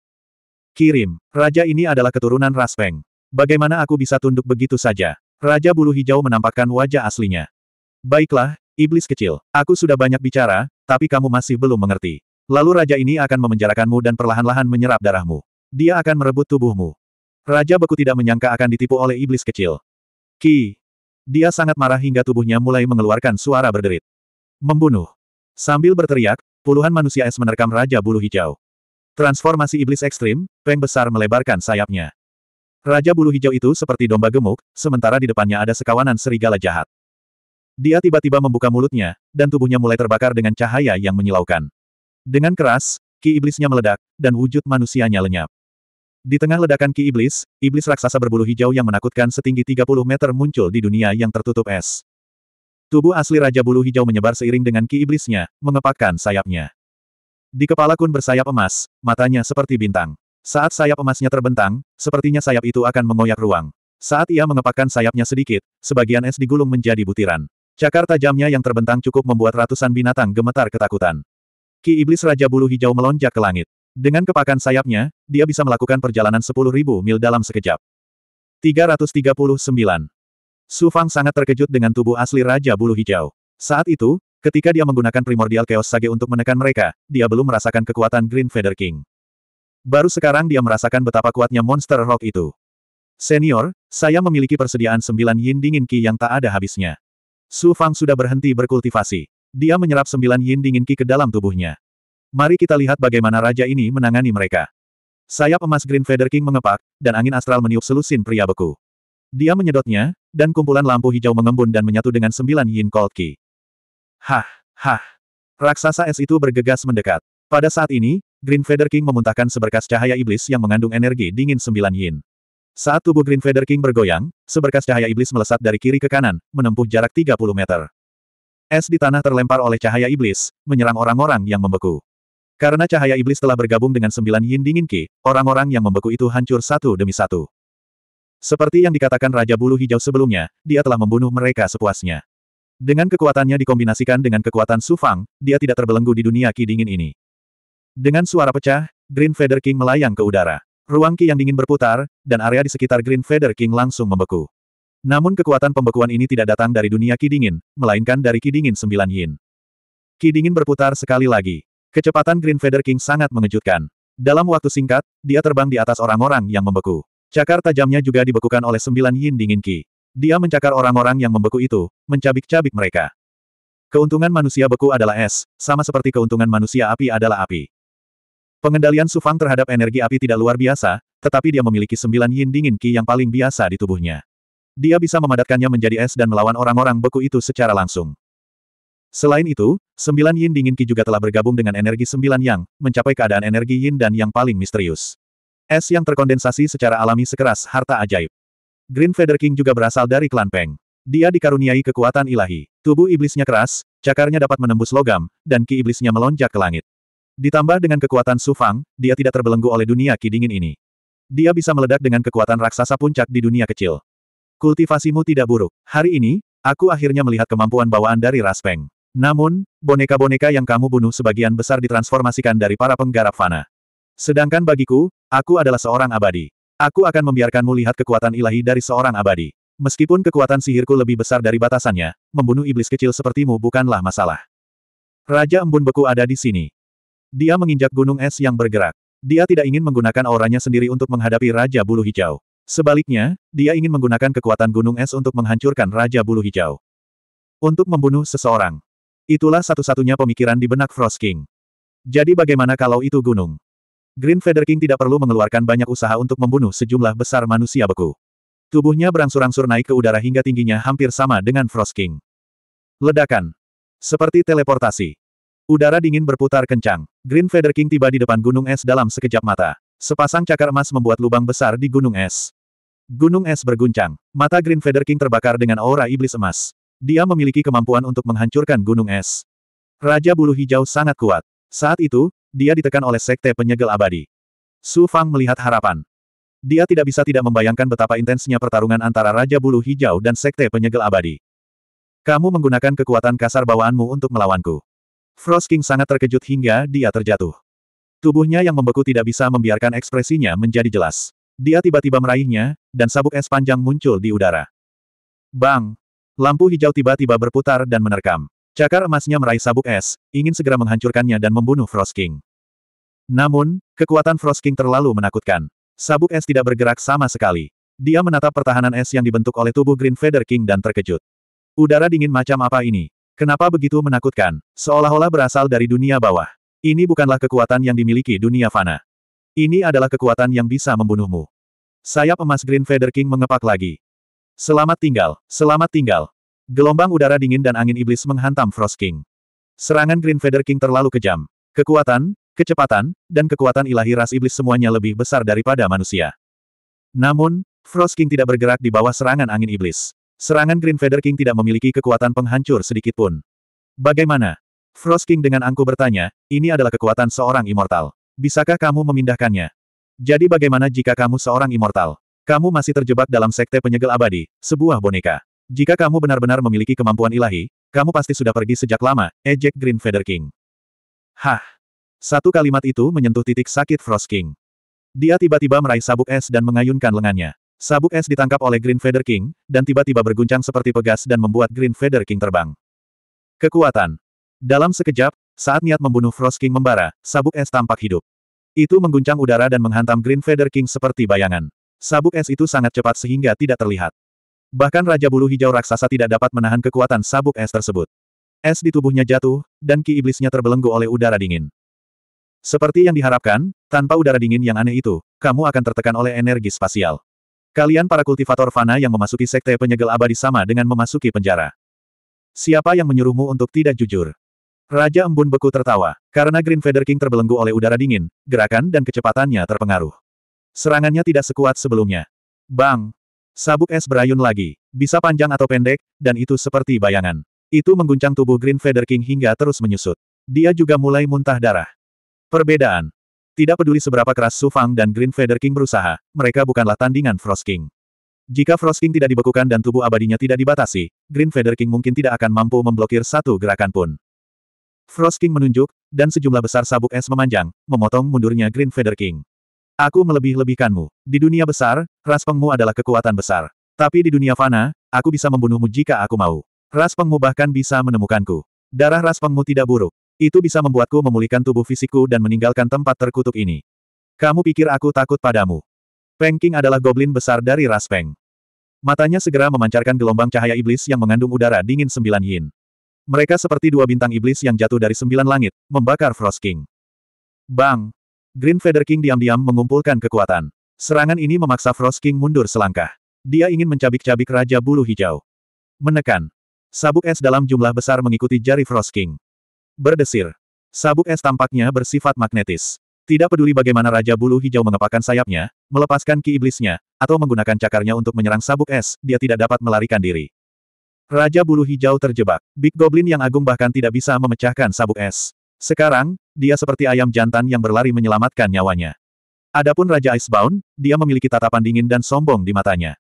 Kirim, raja ini adalah keturunan ras Feng. Bagaimana aku bisa tunduk begitu saja? Raja bulu hijau menampakkan wajah aslinya. Baiklah, iblis kecil, aku sudah banyak bicara, tapi kamu masih belum mengerti. Lalu raja ini akan memenjarakanmu dan perlahan-lahan menyerap darahmu. Dia akan merebut tubuhmu. Raja beku tidak menyangka akan ditipu oleh iblis kecil. Ki. Dia sangat marah hingga tubuhnya mulai mengeluarkan suara berderit. Membunuh. Sambil berteriak, puluhan manusia es menerkam Raja Bulu Hijau. Transformasi iblis ekstrim, Peng besar melebarkan sayapnya. Raja bulu hijau itu seperti domba gemuk, sementara di depannya ada sekawanan serigala jahat. Dia tiba-tiba membuka mulutnya, dan tubuhnya mulai terbakar dengan cahaya yang menyilaukan. Dengan keras, ki iblisnya meledak, dan wujud manusianya lenyap. Di tengah ledakan ki iblis, iblis raksasa berbulu hijau yang menakutkan setinggi 30 meter muncul di dunia yang tertutup es. Tubuh asli Raja Bulu Hijau menyebar seiring dengan ki iblisnya, mengepakkan sayapnya. Di kepala kun bersayap emas, matanya seperti bintang. Saat sayap emasnya terbentang, sepertinya sayap itu akan mengoyak ruang. Saat ia mengepakkan sayapnya sedikit, sebagian es digulung menjadi butiran. Cakar tajamnya yang terbentang cukup membuat ratusan binatang gemetar ketakutan. Ki Iblis Raja Bulu Hijau melonjak ke langit. Dengan kepakan sayapnya, dia bisa melakukan perjalanan 10.000 mil dalam sekejap. 339. Su Fang sangat terkejut dengan tubuh asli Raja Bulu Hijau. Saat itu, Ketika dia menggunakan primordial chaos sage untuk menekan mereka, dia belum merasakan kekuatan Green Feather King. Baru sekarang dia merasakan betapa kuatnya monster rock itu. Senior, saya memiliki persediaan sembilan yin dingin ki yang tak ada habisnya. Su Fang sudah berhenti berkultivasi. Dia menyerap sembilan yin dingin ki ke dalam tubuhnya. Mari kita lihat bagaimana raja ini menangani mereka. Sayap emas Green Feather King mengepak, dan angin astral meniup selusin pria beku. Dia menyedotnya, dan kumpulan lampu hijau mengembun dan menyatu dengan sembilan yin cold ki. Hah, hah. Raksasa es itu bergegas mendekat. Pada saat ini, Green Feather King memuntahkan seberkas cahaya iblis yang mengandung energi dingin sembilan yin. Saat tubuh Green Feather King bergoyang, seberkas cahaya iblis melesat dari kiri ke kanan, menempuh jarak 30 meter. Es di tanah terlempar oleh cahaya iblis, menyerang orang-orang yang membeku. Karena cahaya iblis telah bergabung dengan sembilan yin dingin ki, orang-orang yang membeku itu hancur satu demi satu. Seperti yang dikatakan Raja Bulu Hijau sebelumnya, dia telah membunuh mereka sepuasnya. Dengan kekuatannya dikombinasikan dengan kekuatan Su Fang, dia tidak terbelenggu di dunia ki dingin ini. Dengan suara pecah, Green Feather King melayang ke udara. Ruang ki yang dingin berputar, dan area di sekitar Green Feather King langsung membeku. Namun kekuatan pembekuan ini tidak datang dari dunia ki dingin, melainkan dari ki dingin sembilan yin. Ki dingin berputar sekali lagi. Kecepatan Green Feather King sangat mengejutkan. Dalam waktu singkat, dia terbang di atas orang-orang yang membeku. Cakar tajamnya juga dibekukan oleh sembilan yin dingin ki. Dia mencakar orang-orang yang membeku itu, mencabik-cabik mereka. Keuntungan manusia beku adalah es, sama seperti keuntungan manusia api adalah api. Pengendalian Sufang terhadap energi api tidak luar biasa, tetapi dia memiliki sembilan yin dingin ki yang paling biasa di tubuhnya. Dia bisa memadatkannya menjadi es dan melawan orang-orang beku itu secara langsung. Selain itu, sembilan yin dingin ki juga telah bergabung dengan energi sembilan yang, mencapai keadaan energi yin dan yang paling misterius. Es yang terkondensasi secara alami sekeras harta ajaib. Green Feather King juga berasal dari klan Peng. Dia dikaruniai kekuatan ilahi. Tubuh iblisnya keras, cakarnya dapat menembus logam, dan ki iblisnya melonjak ke langit. Ditambah dengan kekuatan Sufang, dia tidak terbelenggu oleh dunia ki dingin ini. Dia bisa meledak dengan kekuatan raksasa puncak di dunia kecil. Kultivasimu tidak buruk. Hari ini, aku akhirnya melihat kemampuan bawaan dari ras Peng. Namun, boneka-boneka yang kamu bunuh sebagian besar ditransformasikan dari para penggarap fana. Sedangkan bagiku, aku adalah seorang abadi. Aku akan membiarkanmu lihat kekuatan ilahi dari seorang abadi. Meskipun kekuatan sihirku lebih besar dari batasannya, membunuh iblis kecil sepertimu bukanlah masalah. Raja embun beku ada di sini. Dia menginjak gunung es yang bergerak. Dia tidak ingin menggunakan auranya sendiri untuk menghadapi Raja Bulu Hijau. Sebaliknya, dia ingin menggunakan kekuatan gunung es untuk menghancurkan Raja Bulu Hijau. Untuk membunuh seseorang. Itulah satu-satunya pemikiran di benak Frost King. Jadi bagaimana kalau itu gunung? Green Feather King tidak perlu mengeluarkan banyak usaha untuk membunuh sejumlah besar manusia beku. Tubuhnya berangsur-angsur naik ke udara hingga tingginya hampir sama dengan Frost King. Ledakan. Seperti teleportasi. Udara dingin berputar kencang. Green Feather King tiba di depan gunung es dalam sekejap mata. Sepasang cakar emas membuat lubang besar di gunung es. Gunung es berguncang. Mata Green Feather King terbakar dengan aura iblis emas. Dia memiliki kemampuan untuk menghancurkan gunung es. Raja bulu hijau sangat kuat. Saat itu, dia ditekan oleh sekte penyegel abadi. Su Fang melihat harapan. Dia tidak bisa tidak membayangkan betapa intensnya pertarungan antara Raja Bulu Hijau dan Sekte Penyegel Abadi. Kamu menggunakan kekuatan kasar bawaanmu untuk melawanku. Frost King sangat terkejut hingga dia terjatuh. Tubuhnya yang membeku tidak bisa membiarkan ekspresinya menjadi jelas. Dia tiba-tiba meraihnya, dan sabuk es panjang muncul di udara. Bang! Lampu hijau tiba-tiba berputar dan menerkam. Cakar emasnya meraih sabuk es, ingin segera menghancurkannya dan membunuh Frost King. Namun, kekuatan Frost King terlalu menakutkan. Sabuk es tidak bergerak sama sekali. Dia menatap pertahanan es yang dibentuk oleh tubuh Green Feather King dan terkejut. Udara dingin macam apa ini? Kenapa begitu menakutkan? Seolah-olah berasal dari dunia bawah. Ini bukanlah kekuatan yang dimiliki dunia fana. Ini adalah kekuatan yang bisa membunuhmu. Sayap emas Green Feather King mengepak lagi. Selamat tinggal, selamat tinggal, Gelombang udara dingin dan angin iblis menghantam Frost King. Serangan Green Feather King terlalu kejam. Kekuatan, kecepatan, dan kekuatan ilahi ras iblis semuanya lebih besar daripada manusia. Namun, Frost King tidak bergerak di bawah serangan angin iblis. Serangan Green Feather King tidak memiliki kekuatan penghancur sedikitpun. Bagaimana? Frost King dengan angku bertanya, ini adalah kekuatan seorang immortal. Bisakah kamu memindahkannya? Jadi bagaimana jika kamu seorang immortal? Kamu masih terjebak dalam sekte penyegel abadi, sebuah boneka. Jika kamu benar-benar memiliki kemampuan ilahi, kamu pasti sudah pergi sejak lama, ejek eh, Green Feather King. Hah! Satu kalimat itu menyentuh titik sakit Frost King. Dia tiba-tiba meraih sabuk es dan mengayunkan lengannya. Sabuk es ditangkap oleh Green Feather King, dan tiba-tiba berguncang seperti pegas dan membuat Green Feather King terbang. Kekuatan. Dalam sekejap, saat niat membunuh Frost King membara, sabuk es tampak hidup. Itu mengguncang udara dan menghantam Green Feather King seperti bayangan. Sabuk es itu sangat cepat sehingga tidak terlihat. Bahkan Raja Bulu Hijau Raksasa tidak dapat menahan kekuatan sabuk es tersebut. Es di tubuhnya jatuh, dan ki iblisnya terbelenggu oleh udara dingin. Seperti yang diharapkan, tanpa udara dingin yang aneh itu, kamu akan tertekan oleh energi spasial. Kalian para kultivator fana yang memasuki sekte penyegel abadi sama dengan memasuki penjara. Siapa yang menyuruhmu untuk tidak jujur? Raja Embun Beku tertawa, karena Green Feather King terbelenggu oleh udara dingin, gerakan dan kecepatannya terpengaruh. Serangannya tidak sekuat sebelumnya. Bang! Sabuk es berayun lagi, bisa panjang atau pendek, dan itu seperti bayangan. Itu mengguncang tubuh Green Feather King hingga terus menyusut. Dia juga mulai muntah darah. Perbedaan. Tidak peduli seberapa keras Su Fang dan Green Feather King berusaha, mereka bukanlah tandingan Frost King. Jika Frost King tidak dibekukan dan tubuh abadinya tidak dibatasi, Green Feather King mungkin tidak akan mampu memblokir satu gerakan pun. Frost King menunjuk, dan sejumlah besar sabuk es memanjang, memotong mundurnya Green Feather King. Aku melebih-lebihkanmu. Di dunia besar, ras pengmu adalah kekuatan besar. Tapi di dunia fana, aku bisa membunuhmu jika aku mau. Ras pengmu bahkan bisa menemukanku. Darah ras pengmu tidak buruk. Itu bisa membuatku memulihkan tubuh fisikku dan meninggalkan tempat terkutuk ini. Kamu pikir aku takut padamu? Peng King adalah goblin besar dari ras Peng. Matanya segera memancarkan gelombang cahaya iblis yang mengandung udara dingin sembilan yin. Mereka seperti dua bintang iblis yang jatuh dari sembilan langit, membakar Frost King. Bang! Green Feather King diam-diam mengumpulkan kekuatan. Serangan ini memaksa Frost King mundur selangkah. Dia ingin mencabik-cabik Raja Bulu Hijau. Menekan. Sabuk es dalam jumlah besar mengikuti jari Frost King. Berdesir. Sabuk es tampaknya bersifat magnetis. Tidak peduli bagaimana Raja Bulu Hijau mengepakkan sayapnya, melepaskan ki iblisnya, atau menggunakan cakarnya untuk menyerang sabuk es, dia tidak dapat melarikan diri. Raja Bulu Hijau terjebak. Big Goblin yang agung bahkan tidak bisa memecahkan sabuk es. Sekarang, dia seperti ayam jantan yang berlari menyelamatkan nyawanya. Adapun Raja Icebound, dia memiliki tatapan dingin dan sombong di matanya.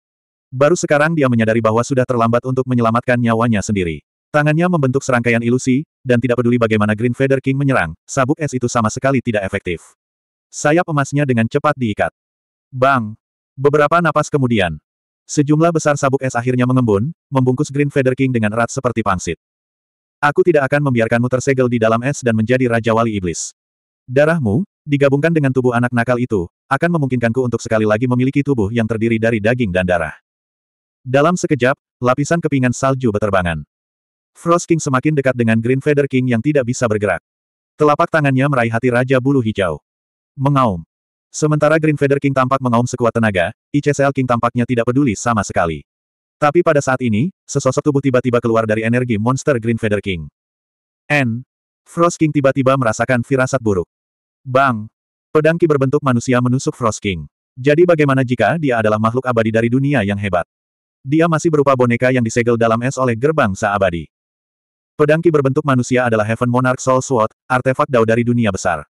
Baru sekarang dia menyadari bahwa sudah terlambat untuk menyelamatkan nyawanya sendiri. Tangannya membentuk serangkaian ilusi, dan tidak peduli bagaimana Green Feather King menyerang, sabuk es itu sama sekali tidak efektif. Sayap emasnya dengan cepat diikat. Bang! Beberapa napas kemudian, sejumlah besar sabuk es akhirnya mengembun, membungkus Green Feather King dengan erat seperti pangsit. Aku tidak akan membiarkanmu tersegel di dalam es dan menjadi Raja Wali Iblis. Darahmu, digabungkan dengan tubuh anak nakal itu, akan memungkinkanku untuk sekali lagi memiliki tubuh yang terdiri dari daging dan darah. Dalam sekejap, lapisan kepingan salju berterbangan. Frost King semakin dekat dengan Green Feather King yang tidak bisa bergerak. Telapak tangannya meraih hati Raja Bulu Hijau. Mengaum. Sementara Green Feather King tampak mengaum sekuat tenaga, ICSL King tampaknya tidak peduli sama sekali. Tapi pada saat ini, sesosok tubuh tiba-tiba keluar dari energi monster Green Feather King. N. Frost King tiba-tiba merasakan firasat buruk. Bang! Pedang ki berbentuk manusia menusuk Frost King. Jadi bagaimana jika dia adalah makhluk abadi dari dunia yang hebat? Dia masih berupa boneka yang disegel dalam es oleh gerbang seabadi. Pedang ki berbentuk manusia adalah Heaven Monarch Soul Sword, artefak Dao dari dunia besar.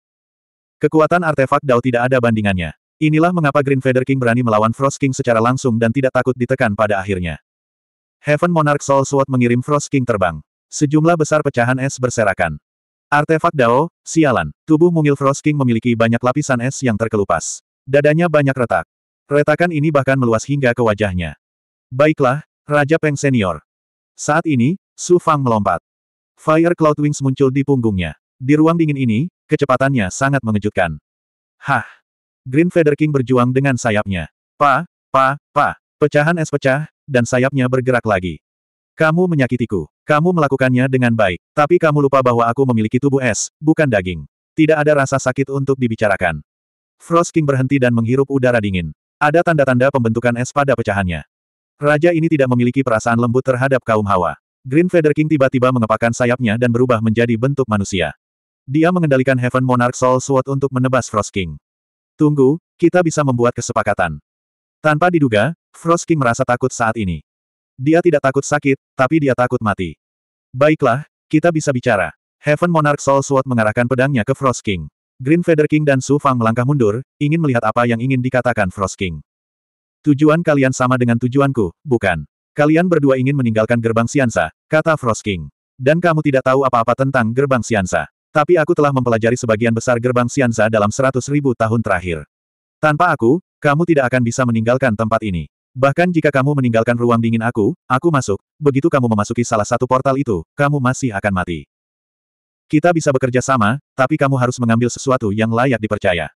Kekuatan artefak Dao tidak ada bandingannya. Inilah mengapa Green Feather King berani melawan Frost King secara langsung dan tidak takut ditekan pada akhirnya. Heaven Monarch Soul Sword mengirim Frost King terbang. Sejumlah besar pecahan es berserakan. Artefak Dao, sialan, tubuh mungil Frost King memiliki banyak lapisan es yang terkelupas. Dadanya banyak retak. Retakan ini bahkan meluas hingga ke wajahnya. Baiklah, Raja Peng Senior. Saat ini, Su Fang melompat. Fire Cloud Wings muncul di punggungnya. Di ruang dingin ini, kecepatannya sangat mengejutkan. Hah! Green Feather King berjuang dengan sayapnya. Pa, pa, pa. Pecahan es pecah, dan sayapnya bergerak lagi. Kamu menyakitiku. Kamu melakukannya dengan baik. Tapi kamu lupa bahwa aku memiliki tubuh es, bukan daging. Tidak ada rasa sakit untuk dibicarakan. Frost King berhenti dan menghirup udara dingin. Ada tanda-tanda pembentukan es pada pecahannya. Raja ini tidak memiliki perasaan lembut terhadap kaum hawa. Green Feather King tiba-tiba mengepakkan sayapnya dan berubah menjadi bentuk manusia. Dia mengendalikan Heaven Monarch Soul Sword untuk menebas Frost King. Tunggu, kita bisa membuat kesepakatan. Tanpa diduga, Frost King merasa takut saat ini. Dia tidak takut sakit, tapi dia takut mati. Baiklah, kita bisa bicara. Heaven Monarch Soul Sword mengarahkan pedangnya ke Frost King. Green Feather King dan Su Fang melangkah mundur, ingin melihat apa yang ingin dikatakan Frost King. Tujuan kalian sama dengan tujuanku, bukan? Kalian berdua ingin meninggalkan gerbang Siansa, kata Frost King. Dan kamu tidak tahu apa-apa tentang gerbang Siansa. Tapi aku telah mempelajari sebagian besar gerbang Xianza dalam seratus ribu tahun terakhir. Tanpa aku, kamu tidak akan bisa meninggalkan tempat ini. Bahkan jika kamu meninggalkan ruang dingin aku, aku masuk, begitu kamu memasuki salah satu portal itu, kamu masih akan mati. Kita bisa bekerja sama, tapi kamu harus mengambil sesuatu yang layak dipercaya.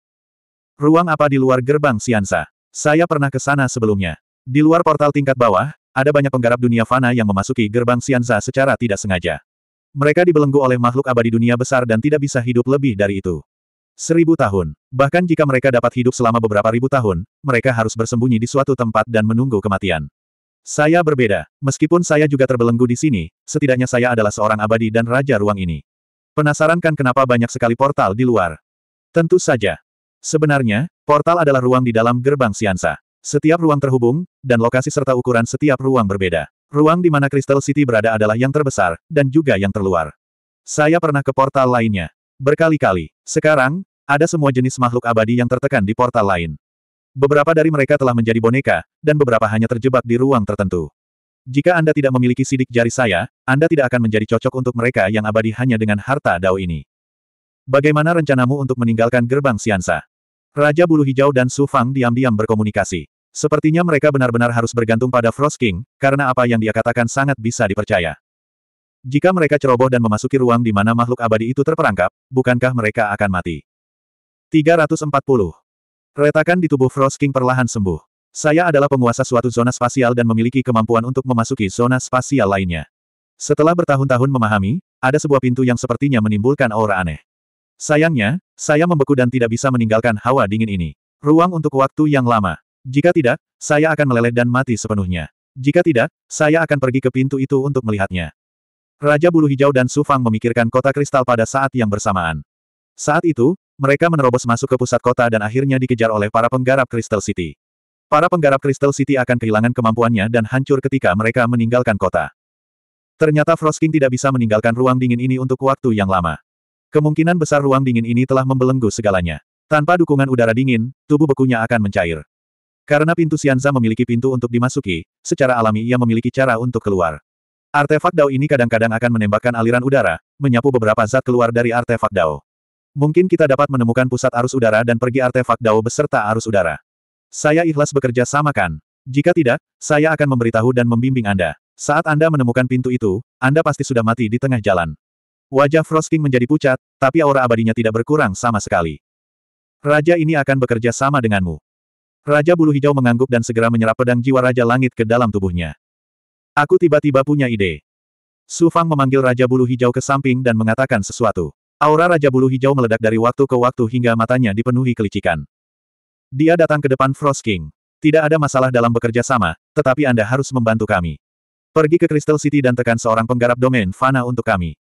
Ruang apa di luar gerbang Siansa? Saya pernah ke sana sebelumnya. Di luar portal tingkat bawah, ada banyak penggarap dunia fana yang memasuki gerbang Siansa secara tidak sengaja. Mereka dibelenggu oleh makhluk abadi dunia besar dan tidak bisa hidup lebih dari itu. Seribu tahun. Bahkan jika mereka dapat hidup selama beberapa ribu tahun, mereka harus bersembunyi di suatu tempat dan menunggu kematian. Saya berbeda. Meskipun saya juga terbelenggu di sini, setidaknya saya adalah seorang abadi dan raja ruang ini. Penasaran kan kenapa banyak sekali portal di luar? Tentu saja. Sebenarnya, portal adalah ruang di dalam gerbang siansa. Setiap ruang terhubung, dan lokasi serta ukuran setiap ruang berbeda. Ruang di mana Crystal City berada adalah yang terbesar, dan juga yang terluar. Saya pernah ke portal lainnya. Berkali-kali. Sekarang, ada semua jenis makhluk abadi yang tertekan di portal lain. Beberapa dari mereka telah menjadi boneka, dan beberapa hanya terjebak di ruang tertentu. Jika Anda tidak memiliki sidik jari saya, Anda tidak akan menjadi cocok untuk mereka yang abadi hanya dengan harta dao ini. Bagaimana rencanamu untuk meninggalkan gerbang Siansa? Raja Bulu Hijau dan Su Fang diam-diam berkomunikasi. Sepertinya mereka benar-benar harus bergantung pada Frost King, karena apa yang dia katakan sangat bisa dipercaya. Jika mereka ceroboh dan memasuki ruang di mana makhluk abadi itu terperangkap, bukankah mereka akan mati? 340. Retakan di tubuh Frost King perlahan sembuh. Saya adalah penguasa suatu zona spasial dan memiliki kemampuan untuk memasuki zona spasial lainnya. Setelah bertahun-tahun memahami, ada sebuah pintu yang sepertinya menimbulkan aura aneh. Sayangnya, saya membeku dan tidak bisa meninggalkan hawa dingin ini. Ruang untuk waktu yang lama. Jika tidak, saya akan meleleh dan mati sepenuhnya. Jika tidak, saya akan pergi ke pintu itu untuk melihatnya. Raja Bulu Hijau dan Su Fang memikirkan kota kristal pada saat yang bersamaan. Saat itu, mereka menerobos masuk ke pusat kota dan akhirnya dikejar oleh para penggarap Crystal City. Para penggarap Crystal City akan kehilangan kemampuannya dan hancur ketika mereka meninggalkan kota. Ternyata Frost King tidak bisa meninggalkan ruang dingin ini untuk waktu yang lama. Kemungkinan besar ruang dingin ini telah membelenggu segalanya. Tanpa dukungan udara dingin, tubuh bekunya akan mencair. Karena pintu Sianza memiliki pintu untuk dimasuki, secara alami ia memiliki cara untuk keluar. Artefak Dao ini kadang-kadang akan menembakkan aliran udara, menyapu beberapa zat keluar dari artefak Dao. Mungkin kita dapat menemukan pusat arus udara dan pergi artefak Dao beserta arus udara. Saya ikhlas bekerja sama kan? Jika tidak, saya akan memberitahu dan membimbing Anda. Saat Anda menemukan pintu itu, Anda pasti sudah mati di tengah jalan. Wajah Frost King menjadi pucat, tapi aura abadinya tidak berkurang sama sekali. Raja ini akan bekerja sama denganmu. Raja Bulu Hijau mengangguk dan segera menyerap pedang jiwa Raja Langit ke dalam tubuhnya. Aku tiba-tiba punya ide. Su Fang memanggil Raja Bulu Hijau ke samping dan mengatakan sesuatu. Aura Raja Bulu Hijau meledak dari waktu ke waktu hingga matanya dipenuhi kelicikan. Dia datang ke depan Frost King. Tidak ada masalah dalam bekerja sama, tetapi Anda harus membantu kami. Pergi ke Crystal City dan tekan seorang penggarap domain Fana untuk kami.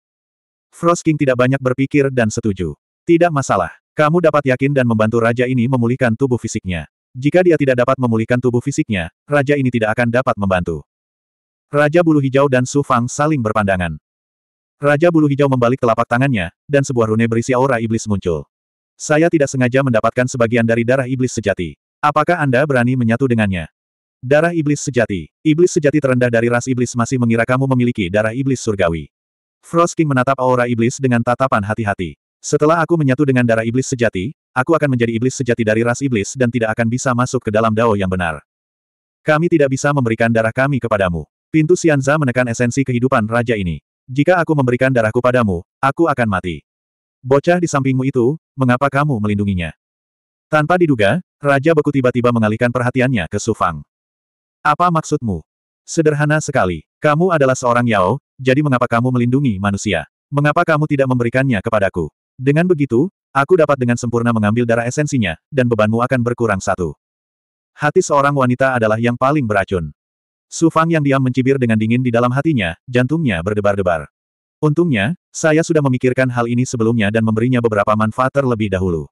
Frost King tidak banyak berpikir dan setuju. Tidak masalah. Kamu dapat yakin dan membantu raja ini memulihkan tubuh fisiknya. Jika dia tidak dapat memulihkan tubuh fisiknya, raja ini tidak akan dapat membantu. Raja Bulu Hijau dan Su Fang saling berpandangan. Raja Bulu Hijau membalik telapak tangannya, dan sebuah rune berisi aura iblis muncul. Saya tidak sengaja mendapatkan sebagian dari darah iblis sejati. Apakah Anda berani menyatu dengannya? Darah iblis sejati. Iblis sejati terendah dari ras iblis masih mengira kamu memiliki darah iblis surgawi. Frost King menatap aura iblis dengan tatapan hati-hati. Setelah aku menyatu dengan darah iblis sejati, aku akan menjadi iblis sejati dari ras iblis dan tidak akan bisa masuk ke dalam dao yang benar. Kami tidak bisa memberikan darah kami kepadamu. Pintu Sianza menekan esensi kehidupan raja ini. Jika aku memberikan darahku padamu, aku akan mati. Bocah di sampingmu itu, mengapa kamu melindunginya? Tanpa diduga, Raja Beku tiba-tiba mengalihkan perhatiannya ke Sufang. Apa maksudmu? Sederhana sekali. Kamu adalah seorang Yao, jadi mengapa kamu melindungi manusia? Mengapa kamu tidak memberikannya kepadaku? Dengan begitu, Aku dapat dengan sempurna mengambil darah esensinya, dan bebanmu akan berkurang satu. Hati seorang wanita adalah yang paling beracun. Su Fang yang diam mencibir dengan dingin di dalam hatinya, jantungnya berdebar-debar. Untungnya, saya sudah memikirkan hal ini sebelumnya dan memberinya beberapa manfaat terlebih dahulu.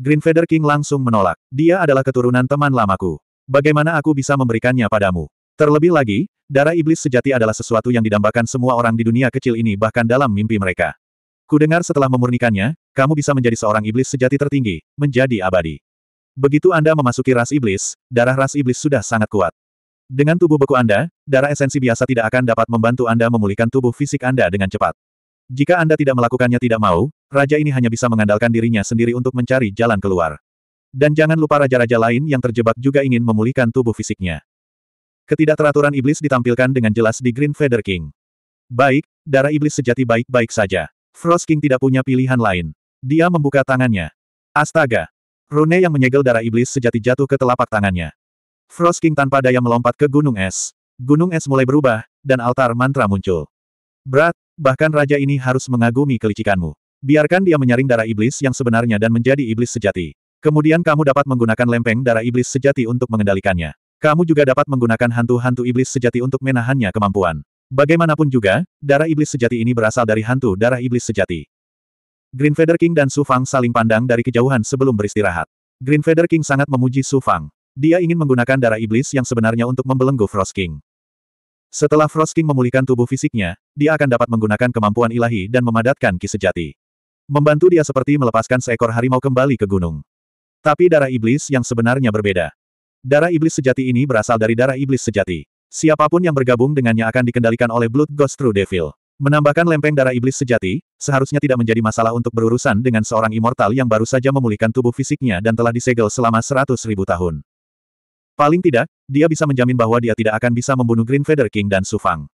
Green Feather King langsung menolak. Dia adalah keturunan teman lamaku. Bagaimana aku bisa memberikannya padamu? Terlebih lagi, darah iblis sejati adalah sesuatu yang didambakan semua orang di dunia kecil ini bahkan dalam mimpi mereka. Kudengar setelah memurnikannya, kamu bisa menjadi seorang iblis sejati tertinggi, menjadi abadi. Begitu Anda memasuki ras iblis, darah ras iblis sudah sangat kuat. Dengan tubuh beku Anda, darah esensi biasa tidak akan dapat membantu Anda memulihkan tubuh fisik Anda dengan cepat. Jika Anda tidak melakukannya tidak mau, raja ini hanya bisa mengandalkan dirinya sendiri untuk mencari jalan keluar. Dan jangan lupa raja-raja lain yang terjebak juga ingin memulihkan tubuh fisiknya. Ketidakteraturan iblis ditampilkan dengan jelas di Green Feather King. Baik, darah iblis sejati baik-baik saja. Frost King tidak punya pilihan lain. Dia membuka tangannya. Astaga! Rune yang menyegel darah iblis sejati jatuh ke telapak tangannya. Frost King tanpa daya melompat ke gunung es. Gunung es mulai berubah, dan altar mantra muncul. Berat, bahkan raja ini harus mengagumi kelicikanmu. Biarkan dia menyaring darah iblis yang sebenarnya dan menjadi iblis sejati. Kemudian kamu dapat menggunakan lempeng darah iblis sejati untuk mengendalikannya. Kamu juga dapat menggunakan hantu-hantu iblis sejati untuk menahannya kemampuan. Bagaimanapun juga, darah iblis sejati ini berasal dari hantu darah iblis sejati. Green Feather King dan Su Fang saling pandang dari kejauhan sebelum beristirahat. Green Feather King sangat memuji Su Fang. Dia ingin menggunakan darah iblis yang sebenarnya untuk membelenggu Frost King. Setelah Frost King memulihkan tubuh fisiknya, dia akan dapat menggunakan kemampuan ilahi dan memadatkan ki sejati. Membantu dia seperti melepaskan seekor harimau kembali ke gunung. Tapi darah iblis yang sebenarnya berbeda. Darah iblis sejati ini berasal dari darah iblis sejati. Siapapun yang bergabung dengannya akan dikendalikan oleh Blood Ghost True Devil. Menambahkan lempeng darah iblis sejati, seharusnya tidak menjadi masalah untuk berurusan dengan seorang immortal yang baru saja memulihkan tubuh fisiknya dan telah disegel selama seratus ribu tahun. Paling tidak, dia bisa menjamin bahwa dia tidak akan bisa membunuh Green Feather King dan Sufang.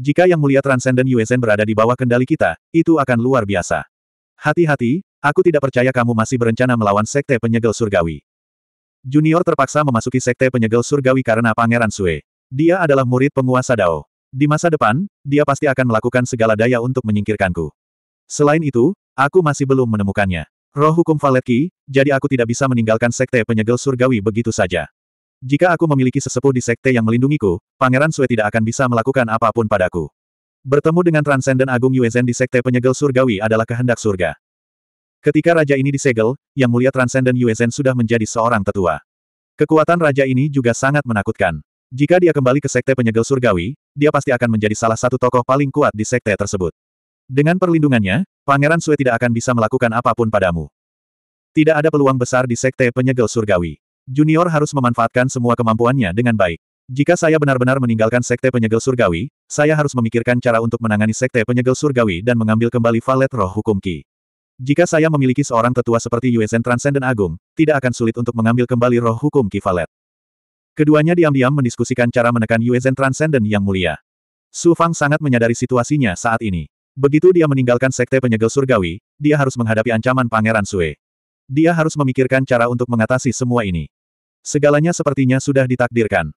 Jika Yang Mulia Transcendent Yuezen berada di bawah kendali kita, itu akan luar biasa. Hati-hati, aku tidak percaya kamu masih berencana melawan Sekte Penyegel Surgawi. Junior terpaksa memasuki Sekte Penyegel Surgawi karena Pangeran Sue. Dia adalah murid penguasa Dao. Di masa depan, dia pasti akan melakukan segala daya untuk menyingkirkanku. Selain itu, aku masih belum menemukannya. Roh hukum Valetki, jadi aku tidak bisa meninggalkan sekte penyegel surgawi begitu saja. Jika aku memiliki sesepuh di sekte yang melindungiku, Pangeran Sue tidak akan bisa melakukan apapun padaku. Bertemu dengan Transcendent Agung Yuezen di sekte penyegel surgawi adalah kehendak surga. Ketika raja ini disegel, Yang Mulia Transcendent Yuezen sudah menjadi seorang tetua. Kekuatan raja ini juga sangat menakutkan. Jika dia kembali ke Sekte Penyegel Surgawi, dia pasti akan menjadi salah satu tokoh paling kuat di Sekte tersebut. Dengan perlindungannya, Pangeran Sue tidak akan bisa melakukan apapun padamu. Tidak ada peluang besar di Sekte Penyegel Surgawi. Junior harus memanfaatkan semua kemampuannya dengan baik. Jika saya benar-benar meninggalkan Sekte Penyegel Surgawi, saya harus memikirkan cara untuk menangani Sekte Penyegel Surgawi dan mengambil kembali valet roh hukum Ki. Jika saya memiliki seorang tetua seperti Yuezen Transcendent Agung, tidak akan sulit untuk mengambil kembali roh hukum Ki Valet. Keduanya diam-diam mendiskusikan cara menekan Yuezhen Transcendent yang mulia. Su Fang sangat menyadari situasinya saat ini. Begitu dia meninggalkan sekte penyegel surgawi, dia harus menghadapi ancaman Pangeran Sue. Dia harus memikirkan cara untuk mengatasi semua ini. Segalanya sepertinya sudah ditakdirkan.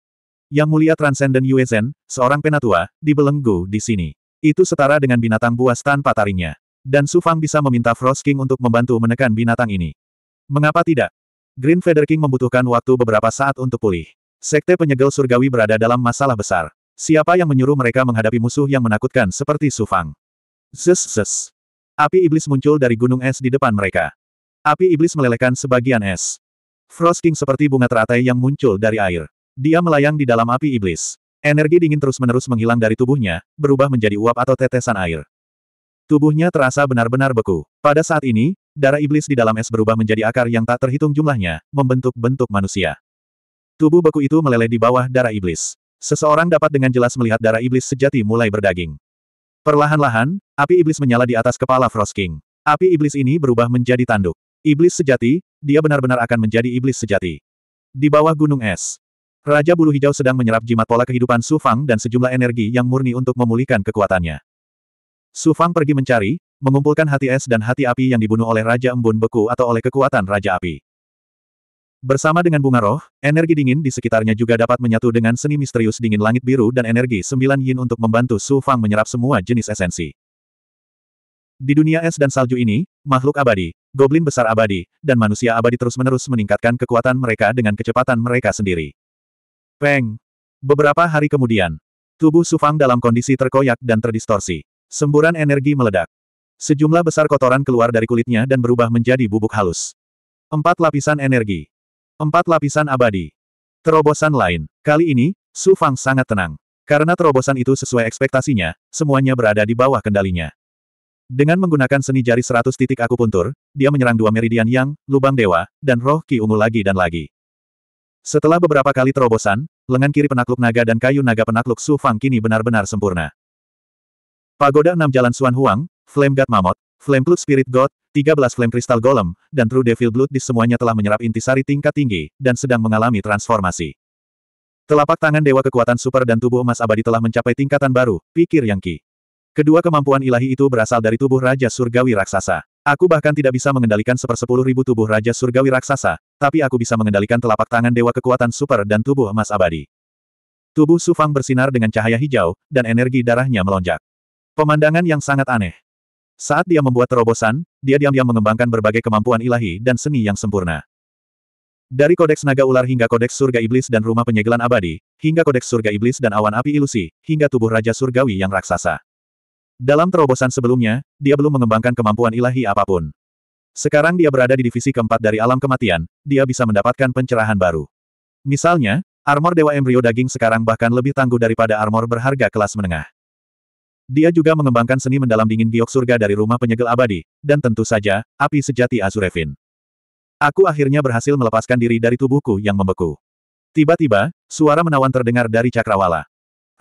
Yang mulia Transcendent Yuezhen, seorang penatua, dibelenggu di sini. Itu setara dengan binatang buas tanpa taringnya. Dan Su Fang bisa meminta Frost King untuk membantu menekan binatang ini. Mengapa tidak? Green Feather King membutuhkan waktu beberapa saat untuk pulih. Sekte penyegel surgawi berada dalam masalah besar. Siapa yang menyuruh mereka menghadapi musuh yang menakutkan seperti Sufang? Zes zes. Api iblis muncul dari gunung es di depan mereka. Api iblis melelehkan sebagian es. Frost King seperti bunga teratai yang muncul dari air. Dia melayang di dalam api iblis. Energi dingin terus-menerus menghilang dari tubuhnya, berubah menjadi uap atau tetesan air. Tubuhnya terasa benar-benar beku. Pada saat ini, darah iblis di dalam es berubah menjadi akar yang tak terhitung jumlahnya, membentuk bentuk manusia. Tubuh beku itu meleleh di bawah darah iblis. Seseorang dapat dengan jelas melihat darah iblis sejati mulai berdaging. Perlahan-lahan, api iblis menyala di atas kepala Frost King. Api iblis ini berubah menjadi tanduk. Iblis sejati, dia benar-benar akan menjadi iblis sejati. Di bawah gunung es, Raja Bulu Hijau sedang menyerap jimat pola kehidupan Su Fang dan sejumlah energi yang murni untuk memulihkan kekuatannya. Su Fang pergi mencari, mengumpulkan hati es dan hati api yang dibunuh oleh Raja Embun Beku atau oleh kekuatan Raja Api. Bersama dengan bunga roh, energi dingin di sekitarnya juga dapat menyatu dengan seni misterius dingin langit biru dan energi sembilan yin untuk membantu Su Fang menyerap semua jenis esensi. Di dunia es dan salju ini, makhluk abadi, goblin besar abadi, dan manusia abadi terus-menerus meningkatkan kekuatan mereka dengan kecepatan mereka sendiri. Peng! Beberapa hari kemudian, tubuh Su Fang dalam kondisi terkoyak dan terdistorsi. Semburan energi meledak. Sejumlah besar kotoran keluar dari kulitnya dan berubah menjadi bubuk halus. Empat lapisan energi. Empat lapisan abadi. Terobosan lain. Kali ini, Su Fang sangat tenang. Karena terobosan itu sesuai ekspektasinya, semuanya berada di bawah kendalinya. Dengan menggunakan seni jari seratus titik akupuntur, dia menyerang dua meridian yang, lubang dewa, dan roh ki ungu lagi dan lagi. Setelah beberapa kali terobosan, lengan kiri penakluk naga dan kayu naga penakluk Su Fang kini benar-benar sempurna. Pagoda enam jalan Suan Huang, Flame God Mammoth, Flame Blood Spirit God, 13 flame kristal golem, dan True Devil Blood di semuanya telah menyerap intisari tingkat tinggi, dan sedang mengalami transformasi. Telapak tangan dewa kekuatan super dan tubuh emas abadi telah mencapai tingkatan baru, pikir Yang Qi. Kedua kemampuan ilahi itu berasal dari tubuh Raja Surgawi Raksasa. Aku bahkan tidak bisa mengendalikan sepersepuluh ribu tubuh Raja Surgawi Raksasa, tapi aku bisa mengendalikan telapak tangan Dewa Kekuatan Super dan tubuh emas abadi. Tubuh Sufang bersinar dengan cahaya hijau, dan energi darahnya melonjak. Pemandangan yang sangat aneh. Saat dia membuat terobosan, dia diam-diam mengembangkan berbagai kemampuan ilahi dan seni yang sempurna. Dari kodeks naga ular hingga kodeks surga iblis dan rumah penyegelan abadi, hingga kodeks surga iblis dan awan api ilusi, hingga tubuh raja surgawi yang raksasa. Dalam terobosan sebelumnya, dia belum mengembangkan kemampuan ilahi apapun. Sekarang dia berada di divisi keempat dari alam kematian, dia bisa mendapatkan pencerahan baru. Misalnya, armor dewa embryo daging sekarang bahkan lebih tangguh daripada armor berharga kelas menengah. Dia juga mengembangkan seni mendalam dingin giok surga dari rumah penyegel abadi, dan tentu saja, api sejati Azurevin. Aku akhirnya berhasil melepaskan diri dari tubuhku yang membeku. Tiba-tiba, suara menawan terdengar dari cakrawala.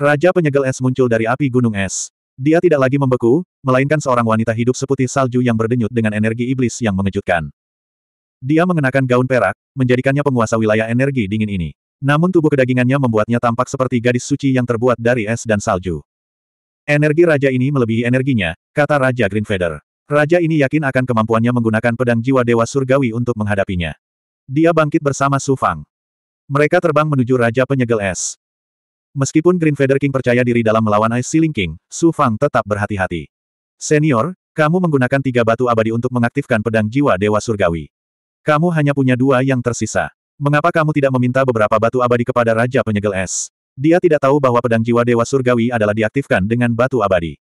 Raja penyegel es muncul dari api gunung es. Dia tidak lagi membeku, melainkan seorang wanita hidup seputih salju yang berdenyut dengan energi iblis yang mengejutkan. Dia mengenakan gaun perak, menjadikannya penguasa wilayah energi dingin ini. Namun tubuh kedagingannya membuatnya tampak seperti gadis suci yang terbuat dari es dan salju. Energi raja ini melebihi energinya, kata Raja Greenfeather. Raja ini yakin akan kemampuannya menggunakan pedang jiwa Dewa Surgawi untuk menghadapinya. Dia bangkit bersama Su Fang. Mereka terbang menuju Raja Penyegel Es. Meskipun Greenfeather King percaya diri dalam melawan Ice Ceiling King, Su Fang tetap berhati-hati. Senior, kamu menggunakan tiga batu abadi untuk mengaktifkan pedang jiwa Dewa Surgawi. Kamu hanya punya dua yang tersisa. Mengapa kamu tidak meminta beberapa batu abadi kepada Raja Penyegel Es? Dia tidak tahu bahwa pedang jiwa Dewa Surgawi adalah diaktifkan dengan batu abadi.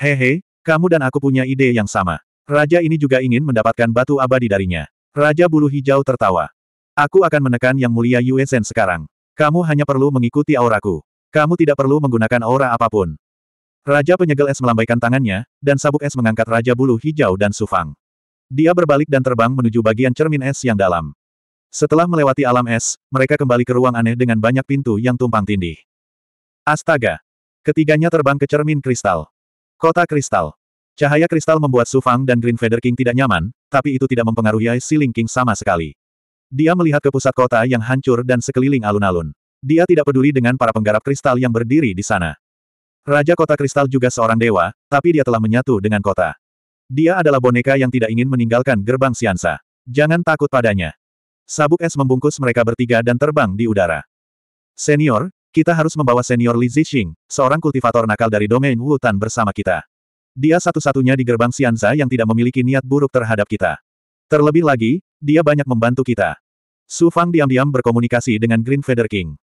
Hehe, kamu dan aku punya ide yang sama. Raja ini juga ingin mendapatkan batu abadi darinya. Raja bulu hijau tertawa. Aku akan menekan yang mulia Yue sekarang. Kamu hanya perlu mengikuti auraku. Kamu tidak perlu menggunakan aura apapun. Raja penyegel es melambaikan tangannya, dan sabuk es mengangkat Raja bulu hijau dan Sufang. Dia berbalik dan terbang menuju bagian cermin es yang dalam. Setelah melewati alam es, mereka kembali ke ruang aneh dengan banyak pintu yang tumpang tindih. Astaga! Ketiganya terbang ke cermin kristal. Kota kristal. Cahaya kristal membuat Su Fang dan Green Feather King tidak nyaman, tapi itu tidak mempengaruhi Ling King sama sekali. Dia melihat ke pusat kota yang hancur dan sekeliling alun-alun. Dia tidak peduli dengan para penggarap kristal yang berdiri di sana. Raja kota kristal juga seorang dewa, tapi dia telah menyatu dengan kota. Dia adalah boneka yang tidak ingin meninggalkan gerbang Siansa. Jangan takut padanya. Sabuk es membungkus mereka bertiga dan terbang di udara. Senior, kita harus membawa senior Li Zixing, seorang kultivator nakal dari domain hutan bersama kita. Dia satu-satunya di gerbang Xianza yang tidak memiliki niat buruk terhadap kita. Terlebih lagi, dia banyak membantu kita. Su Fang diam-diam berkomunikasi dengan Green Feather King.